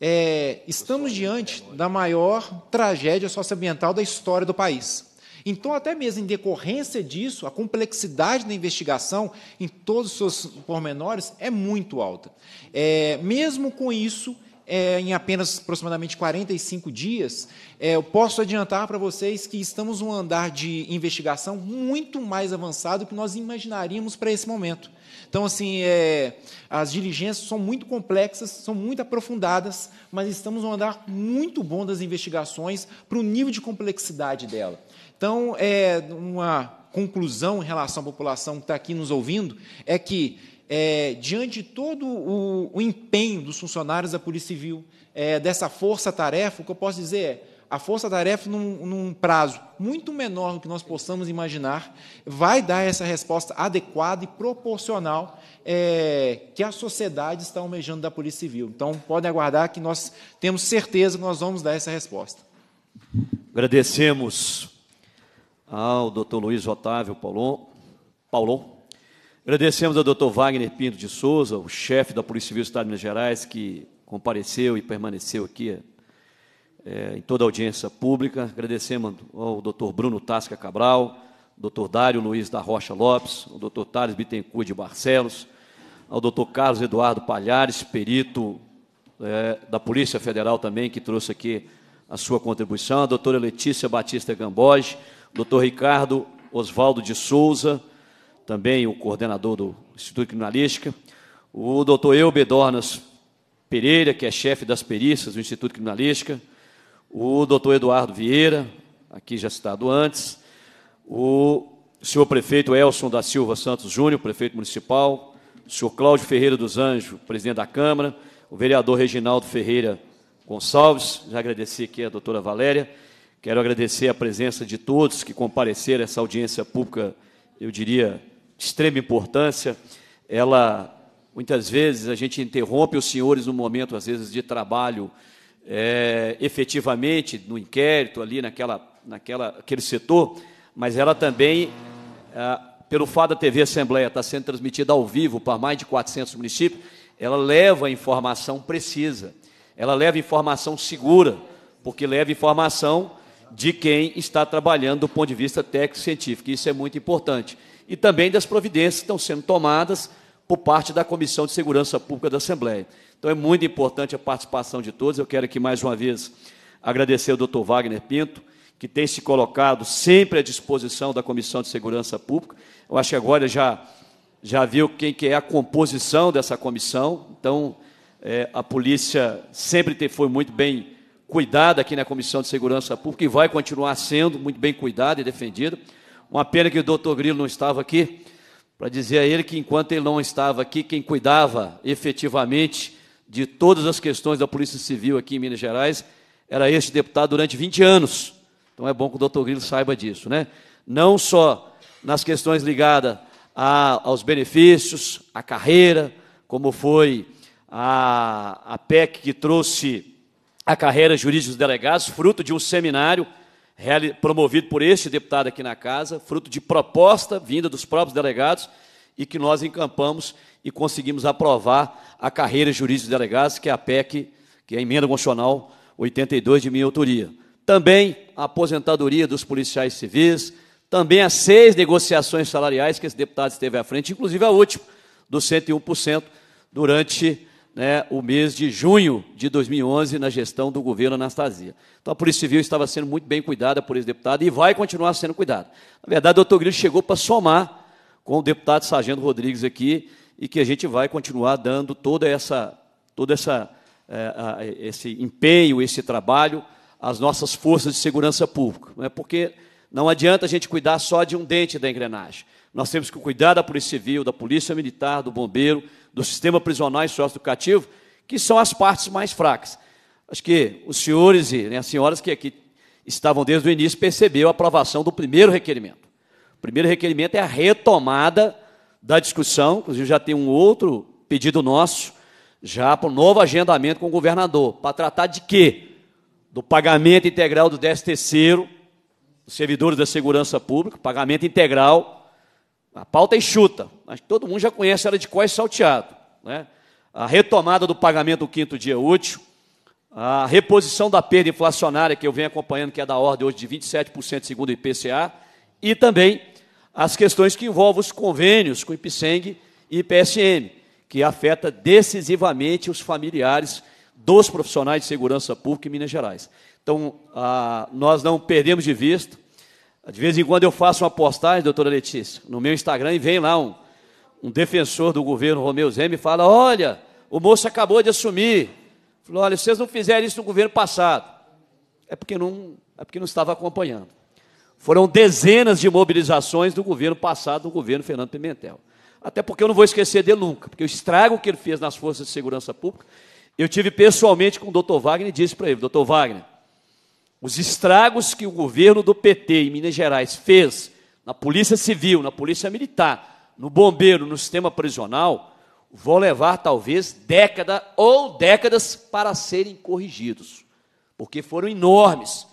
é estamos diante da maior tragédia socioambiental da história do país. Então, até mesmo em decorrência disso, a complexidade da investigação, em todos os seus pormenores, é muito alta. É, mesmo com isso, é, em apenas aproximadamente 45 dias, é, eu posso adiantar para vocês que estamos um andar de investigação muito mais avançado do que nós imaginaríamos para esse momento. Então, assim, é, as diligências são muito complexas, são muito aprofundadas, mas estamos um andar muito bom das investigações para o nível de complexidade dela. Então, é uma conclusão em relação à população que está aqui nos ouvindo é que, é, diante de todo o, o, empenho dos funcionários da Polícia Civil, é, dessa força-tarefa, o que eu posso dizer é a força-tarefa, num, num, prazo muito menor do que nós possamos imaginar, vai dar essa resposta adequada e proporcional é, que a sociedade está almejando da Polícia Civil. Então, podem aguardar que nós temos certeza que nós vamos dar essa resposta. Agradecemos ao Dr. Luiz Otávio Paulon. Paulon. Agradecemos ao Dr. Wagner Pinto de Souza, o chefe da Polícia Civil do Estado de Minas Gerais, que compareceu e permaneceu aqui é, em toda a audiência pública. Agradecemos ao Dr. Bruno Tasca Cabral, Dr. Dário Luiz da Rocha Lopes, ao Dr. Thales Bittencourt de Barcelos, ao Dr. Carlos Eduardo Palhares, perito é, da Polícia Federal também, que trouxe aqui a sua contribuição, a doutora Letícia Batista Gamboge, doutor Ricardo Oswaldo de Souza, também o coordenador do Instituto Criminalística, o doutor Elbe Dornas Pereira, que é chefe das perícias do Instituto Criminalística, o doutor Eduardo Vieira, aqui já citado antes, o senhor prefeito Elson da Silva Santos Júnior, prefeito municipal, o senhor Cláudio Ferreira dos Anjos, presidente da Câmara, o vereador Reginaldo Ferreira Gonçalves, já agradeci aqui a doutora Valéria, Quero agradecer a presença de todos que compareceram a essa audiência pública, eu diria, de extrema importância. Ela, muitas vezes, a gente interrompe os senhores no momento, às vezes, de trabalho, é, efetivamente, no inquérito, ali naquela, naquela, aquele setor, mas ela também, é, pelo fato da TV Assembleia estar sendo transmitida ao vivo para mais de 400 municípios, ela leva a informação precisa, ela leva informação segura, porque leva informação de quem está trabalhando do ponto de vista técnico-científico. Isso é muito importante. E também das providências que estão sendo tomadas por parte da Comissão de Segurança Pública da Assembleia. Então é muito importante a participação de todos. Eu quero aqui mais uma vez agradecer ao Dr. Wagner Pinto, que tem se colocado sempre à disposição da Comissão de Segurança Pública. Eu acho que agora já, já viu quem que é a composição dessa comissão. Então, é, a polícia sempre foi muito bem cuidada aqui na Comissão de Segurança Pública e vai continuar sendo muito bem cuidada e defendida. Uma pena que o doutor Grilo não estava aqui, para dizer a ele que enquanto ele não estava aqui, quem cuidava efetivamente de todas as questões da Polícia Civil aqui em Minas Gerais era este deputado durante 20 anos. Então é bom que o doutor Grilo saiba disso, né? Não só nas questões ligadas a, aos benefícios, à carreira, como foi a, a PEC que trouxe a carreira jurídica dos delegados, fruto de um seminário promovido por este deputado aqui na casa, fruto de proposta vinda dos próprios delegados e que nós encampamos e conseguimos aprovar a carreira jurídica dos delegados, que é a PEC, que é a emenda constitucional 82 de minha autoria. Também a aposentadoria dos policiais civis, também as seis negociações salariais que esse deputado esteve à frente, inclusive a última, do 101% durante né, o mês de junho de 2011 na gestão do governo Anastasia. Então a Polícia Civil estava sendo muito bem cuidada por esse deputado e vai continuar sendo cuidada. Na verdade, o doutor Grilo chegou para somar com o deputado Sargento Rodrigues aqui e que a gente vai continuar dando toda essa, toda essa, eh, esse empenho, esse trabalho às nossas forças de segurança pública, né, porque não adianta a gente cuidar só de um dente da engrenagem. Nós temos que cuidar da Polícia Civil, da Polícia Militar, do Bombeiro, do sistema prisional e socioeducativo, educativo que são as partes mais fracas. Acho que os senhores e né, as senhoras que aqui estavam desde o início perceberam a aprovação do primeiro requerimento. O primeiro requerimento é a retomada da discussão, inclusive já tem um outro pedido nosso, já para um novo agendamento com o governador, para tratar de quê? Do pagamento integral do 10 terceiro, dos servidores da segurança pública, pagamento integral, a pauta enxuta, mas todo mundo já conhece ela de é salteado. Né? A retomada do pagamento do quinto dia útil, a reposição da perda inflacionária que eu venho acompanhando, que é da ordem hoje de 27% segundo o IPCA, e também as questões que envolvem os convênios com IPSENG e IPSM, que afeta decisivamente os familiares dos profissionais de segurança pública em Minas Gerais. Então, a, ah, nós não perdemos de vista. De vez em quando eu faço uma postagem, doutora Letícia, no meu Instagram e vem lá um, um defensor do governo Romeu Zeme, fala: olha, o moço acabou de assumir. Falou: olha, vocês não fizeram isso no governo passado. É porque não, é porque não estava acompanhando. Foram dezenas de mobilizações do governo passado, do governo Fernando Pimentel. Até porque eu não vou esquecer dele nunca, porque o estrago que ele fez nas forças de segurança pública, eu tive pessoalmente com o doutor Wagner e disse para ele: doutor Wagner, os estragos que o governo do PT em Minas Gerais fez na Polícia Civil, na Polícia Militar, no bombeiro, no sistema prisional, vão levar talvez década ou décadas para serem corrigidos, porque foram enormes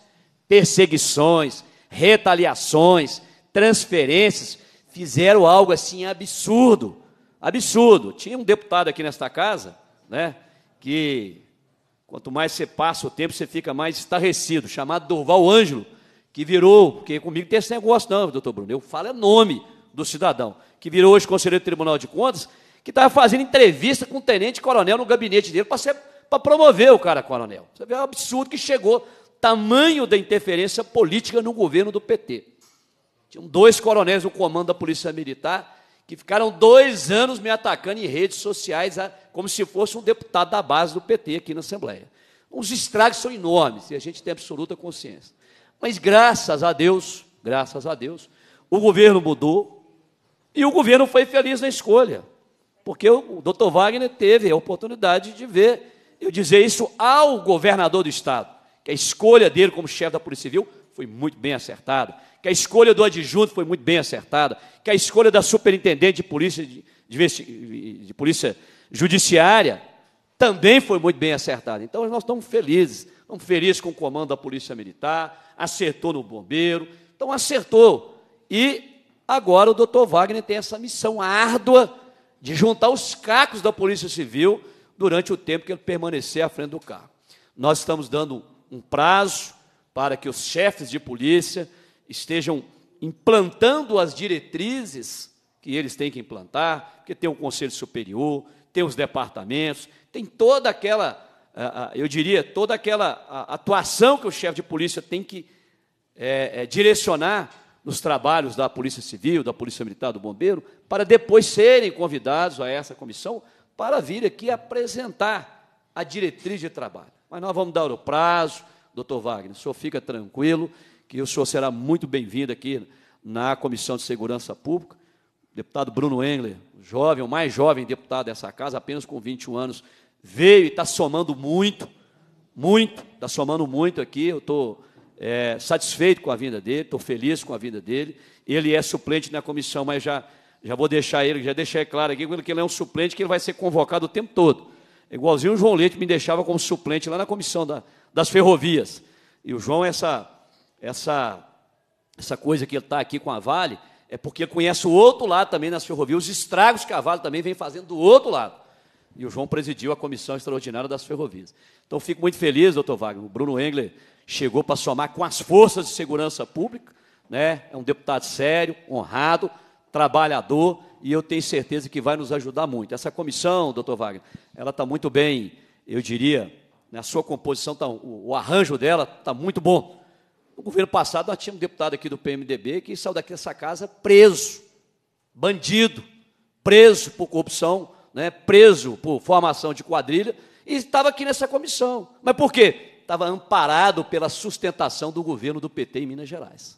perseguições, retaliações, transferências, fizeram algo assim absurdo, absurdo. Tinha um deputado aqui nesta casa, né, que quanto mais você passa o tempo, você fica mais estarrecido, chamado Durval Ângelo, que virou, porque comigo tem esse negócio não, doutor Bruno, eu falo é nome, do cidadão, que virou hoje conselheiro do Tribunal de Contas, que estava fazendo entrevista com o tenente-coronel no gabinete dele para promover o cara coronel. Você vê o absurdo que chegou, tamanho da interferência política no governo do PT. Tinham dois coronéis no comando da Polícia Militar que ficaram dois anos me atacando em redes sociais como se fosse um deputado da base do PT aqui na Assembleia. Os estragos são enormes e a gente tem absoluta consciência. Mas graças a Deus, graças a Deus, o governo mudou, e o governo foi feliz na escolha, porque o doutor Wagner teve a oportunidade de ver eu dizer isso ao governador do Estado, que a escolha dele como chefe da Polícia Civil foi muito bem acertada, que a escolha do adjunto foi muito bem acertada, que a escolha da superintendente de polícia, de, de, de polícia judiciária também foi muito bem acertada. Então, nós estamos felizes, estamos felizes com o comando da Polícia Militar, acertou no bombeiro, então acertou. E Agora o doutor Wagner tem essa missão árdua de juntar os cacos da Polícia Civil durante o tempo que ele permanecer à frente do carro. Nós estamos dando um prazo para que os chefes de polícia estejam implantando as diretrizes que eles têm que implantar, porque tem o um Conselho Superior, tem os departamentos, tem toda aquela, eu diria, toda aquela atuação que o chefe de polícia tem que é, é, direcionar nos trabalhos da Polícia Civil, da Polícia Militar, do Bombeiro, para depois serem convidados a essa comissão para vir aqui apresentar a diretriz de trabalho. Mas nós vamos dar o prazo, doutor Wagner, o senhor fica tranquilo, que o senhor será muito bem-vindo aqui na Comissão de Segurança Pública. O deputado Bruno Engler, jovem, o mais jovem deputado dessa casa, apenas com 21 anos, veio e está somando muito, muito, está somando muito aqui. Eu estou é, satisfeito com a vinda dele, estou feliz com a vinda dele. Ele é suplente na comissão, mas já, já vou deixar ele, já deixei claro aqui que ele é um suplente que ele vai ser convocado o tempo todo. É igualzinho o João Leite me deixava como suplente lá na comissão da, das ferrovias. E o João, essa, essa, essa coisa que ele está aqui com a Vale, é porque ele conhece o outro lado também nas ferrovias, os estragos que a Vale também vem fazendo do outro lado. E o João presidiu a comissão extraordinária das ferrovias. Então, fico muito feliz, doutor Wagner. O Bruno Engler chegou para somar com as forças de segurança pública, né? É um deputado sério, honrado, trabalhador e eu tenho certeza que vai nos ajudar muito. Essa comissão, doutor Wagner, ela está muito bem, eu diria, na né? sua composição, tá, o, o arranjo dela está muito bom. No governo passado, nós tínhamos um deputado aqui do PMDB que saiu daqui dessa casa preso, bandido, preso por corrupção, né, preso por formação de quadrilha, e estava aqui nessa comissão. Mas por quê? estava amparado pela sustentação do governo do PT em Minas Gerais.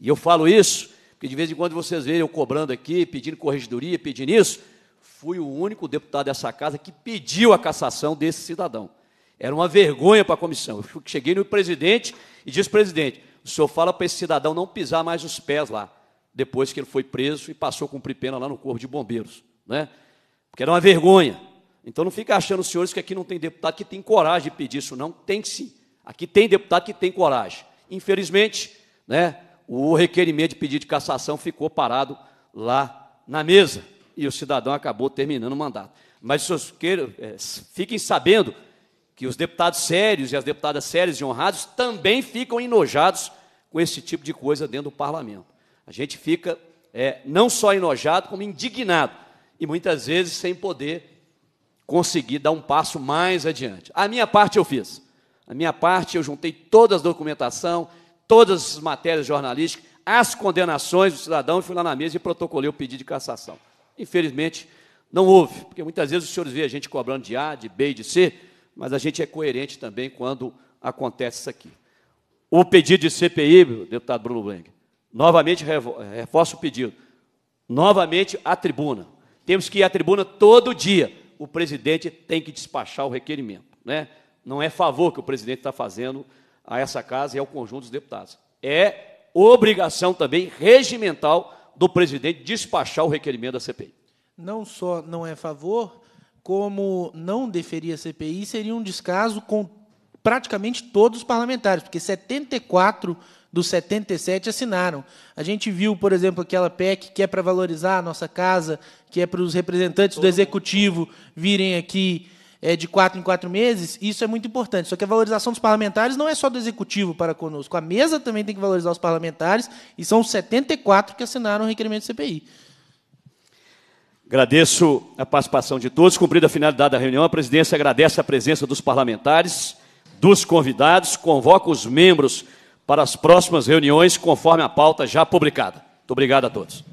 E eu falo isso porque de vez em quando vocês veem eu cobrando aqui, pedindo corregedoria, pedindo isso. Fui o único deputado dessa casa que pediu a cassação desse cidadão. Era uma vergonha para a comissão. Eu cheguei no presidente e disse: presidente, o senhor fala para esse cidadão não pisar mais os pés lá, depois que ele foi preso e passou a cumprir pena lá no Corpo de Bombeiros. Né? Porque era uma vergonha. Então não fica achando, senhores, que aqui não tem deputado que tem coragem de pedir isso, não. Tem sim. Aqui tem deputado que tem coragem. Infelizmente, né, o requerimento de pedido de cassação ficou parado lá na mesa. E o cidadão acabou terminando o mandato. Mas, senhores, queiram, é, fiquem sabendo que os deputados sérios e as deputadas sérias e honrados também ficam enojados com esse tipo de coisa dentro do parlamento. A gente fica é, não só enojado, como indignado. E muitas vezes sem poder conseguir dar um passo mais adiante. A minha parte eu fiz. A minha parte eu juntei toda a documentação, todas as matérias jornalísticas, as condenações do cidadão e fui lá na mesa e protocolei o pedido de cassação. Infelizmente, não houve, porque muitas vezes os senhores veem a gente cobrando de A, de B e de C, mas a gente é coerente também quando acontece isso aqui. O pedido de CPI, deputado Bruno Blank, novamente reforço o pedido, novamente à tribuna. Temos que ir à tribuna todo dia o presidente tem que despachar o requerimento. Né? Não é favor que o presidente está fazendo a essa casa e ao conjunto dos deputados. É obrigação também regimental do presidente despachar o requerimento da CPI. Não só não é favor, como não deferir a CPI seria um descaso com praticamente todos os parlamentares, porque 74 dos 77 assinaram. A gente viu, por exemplo, aquela PEC que é para valorizar a nossa casa, que é para os representantes do executivo virem aqui é, de quatro em quatro meses. Isso é muito importante. Só que a valorização dos parlamentares não é só do executivo para conosco. A mesa também tem que valorizar os parlamentares, e são os 74 que assinaram o requerimento do CPI. Agradeço a participação de todos. Cumprida a finalidade da reunião, a presidência agradece a presença dos parlamentares, dos convidados, convoca os membros para as próximas reuniões, conforme a pauta já publicada. Muito obrigado a todos.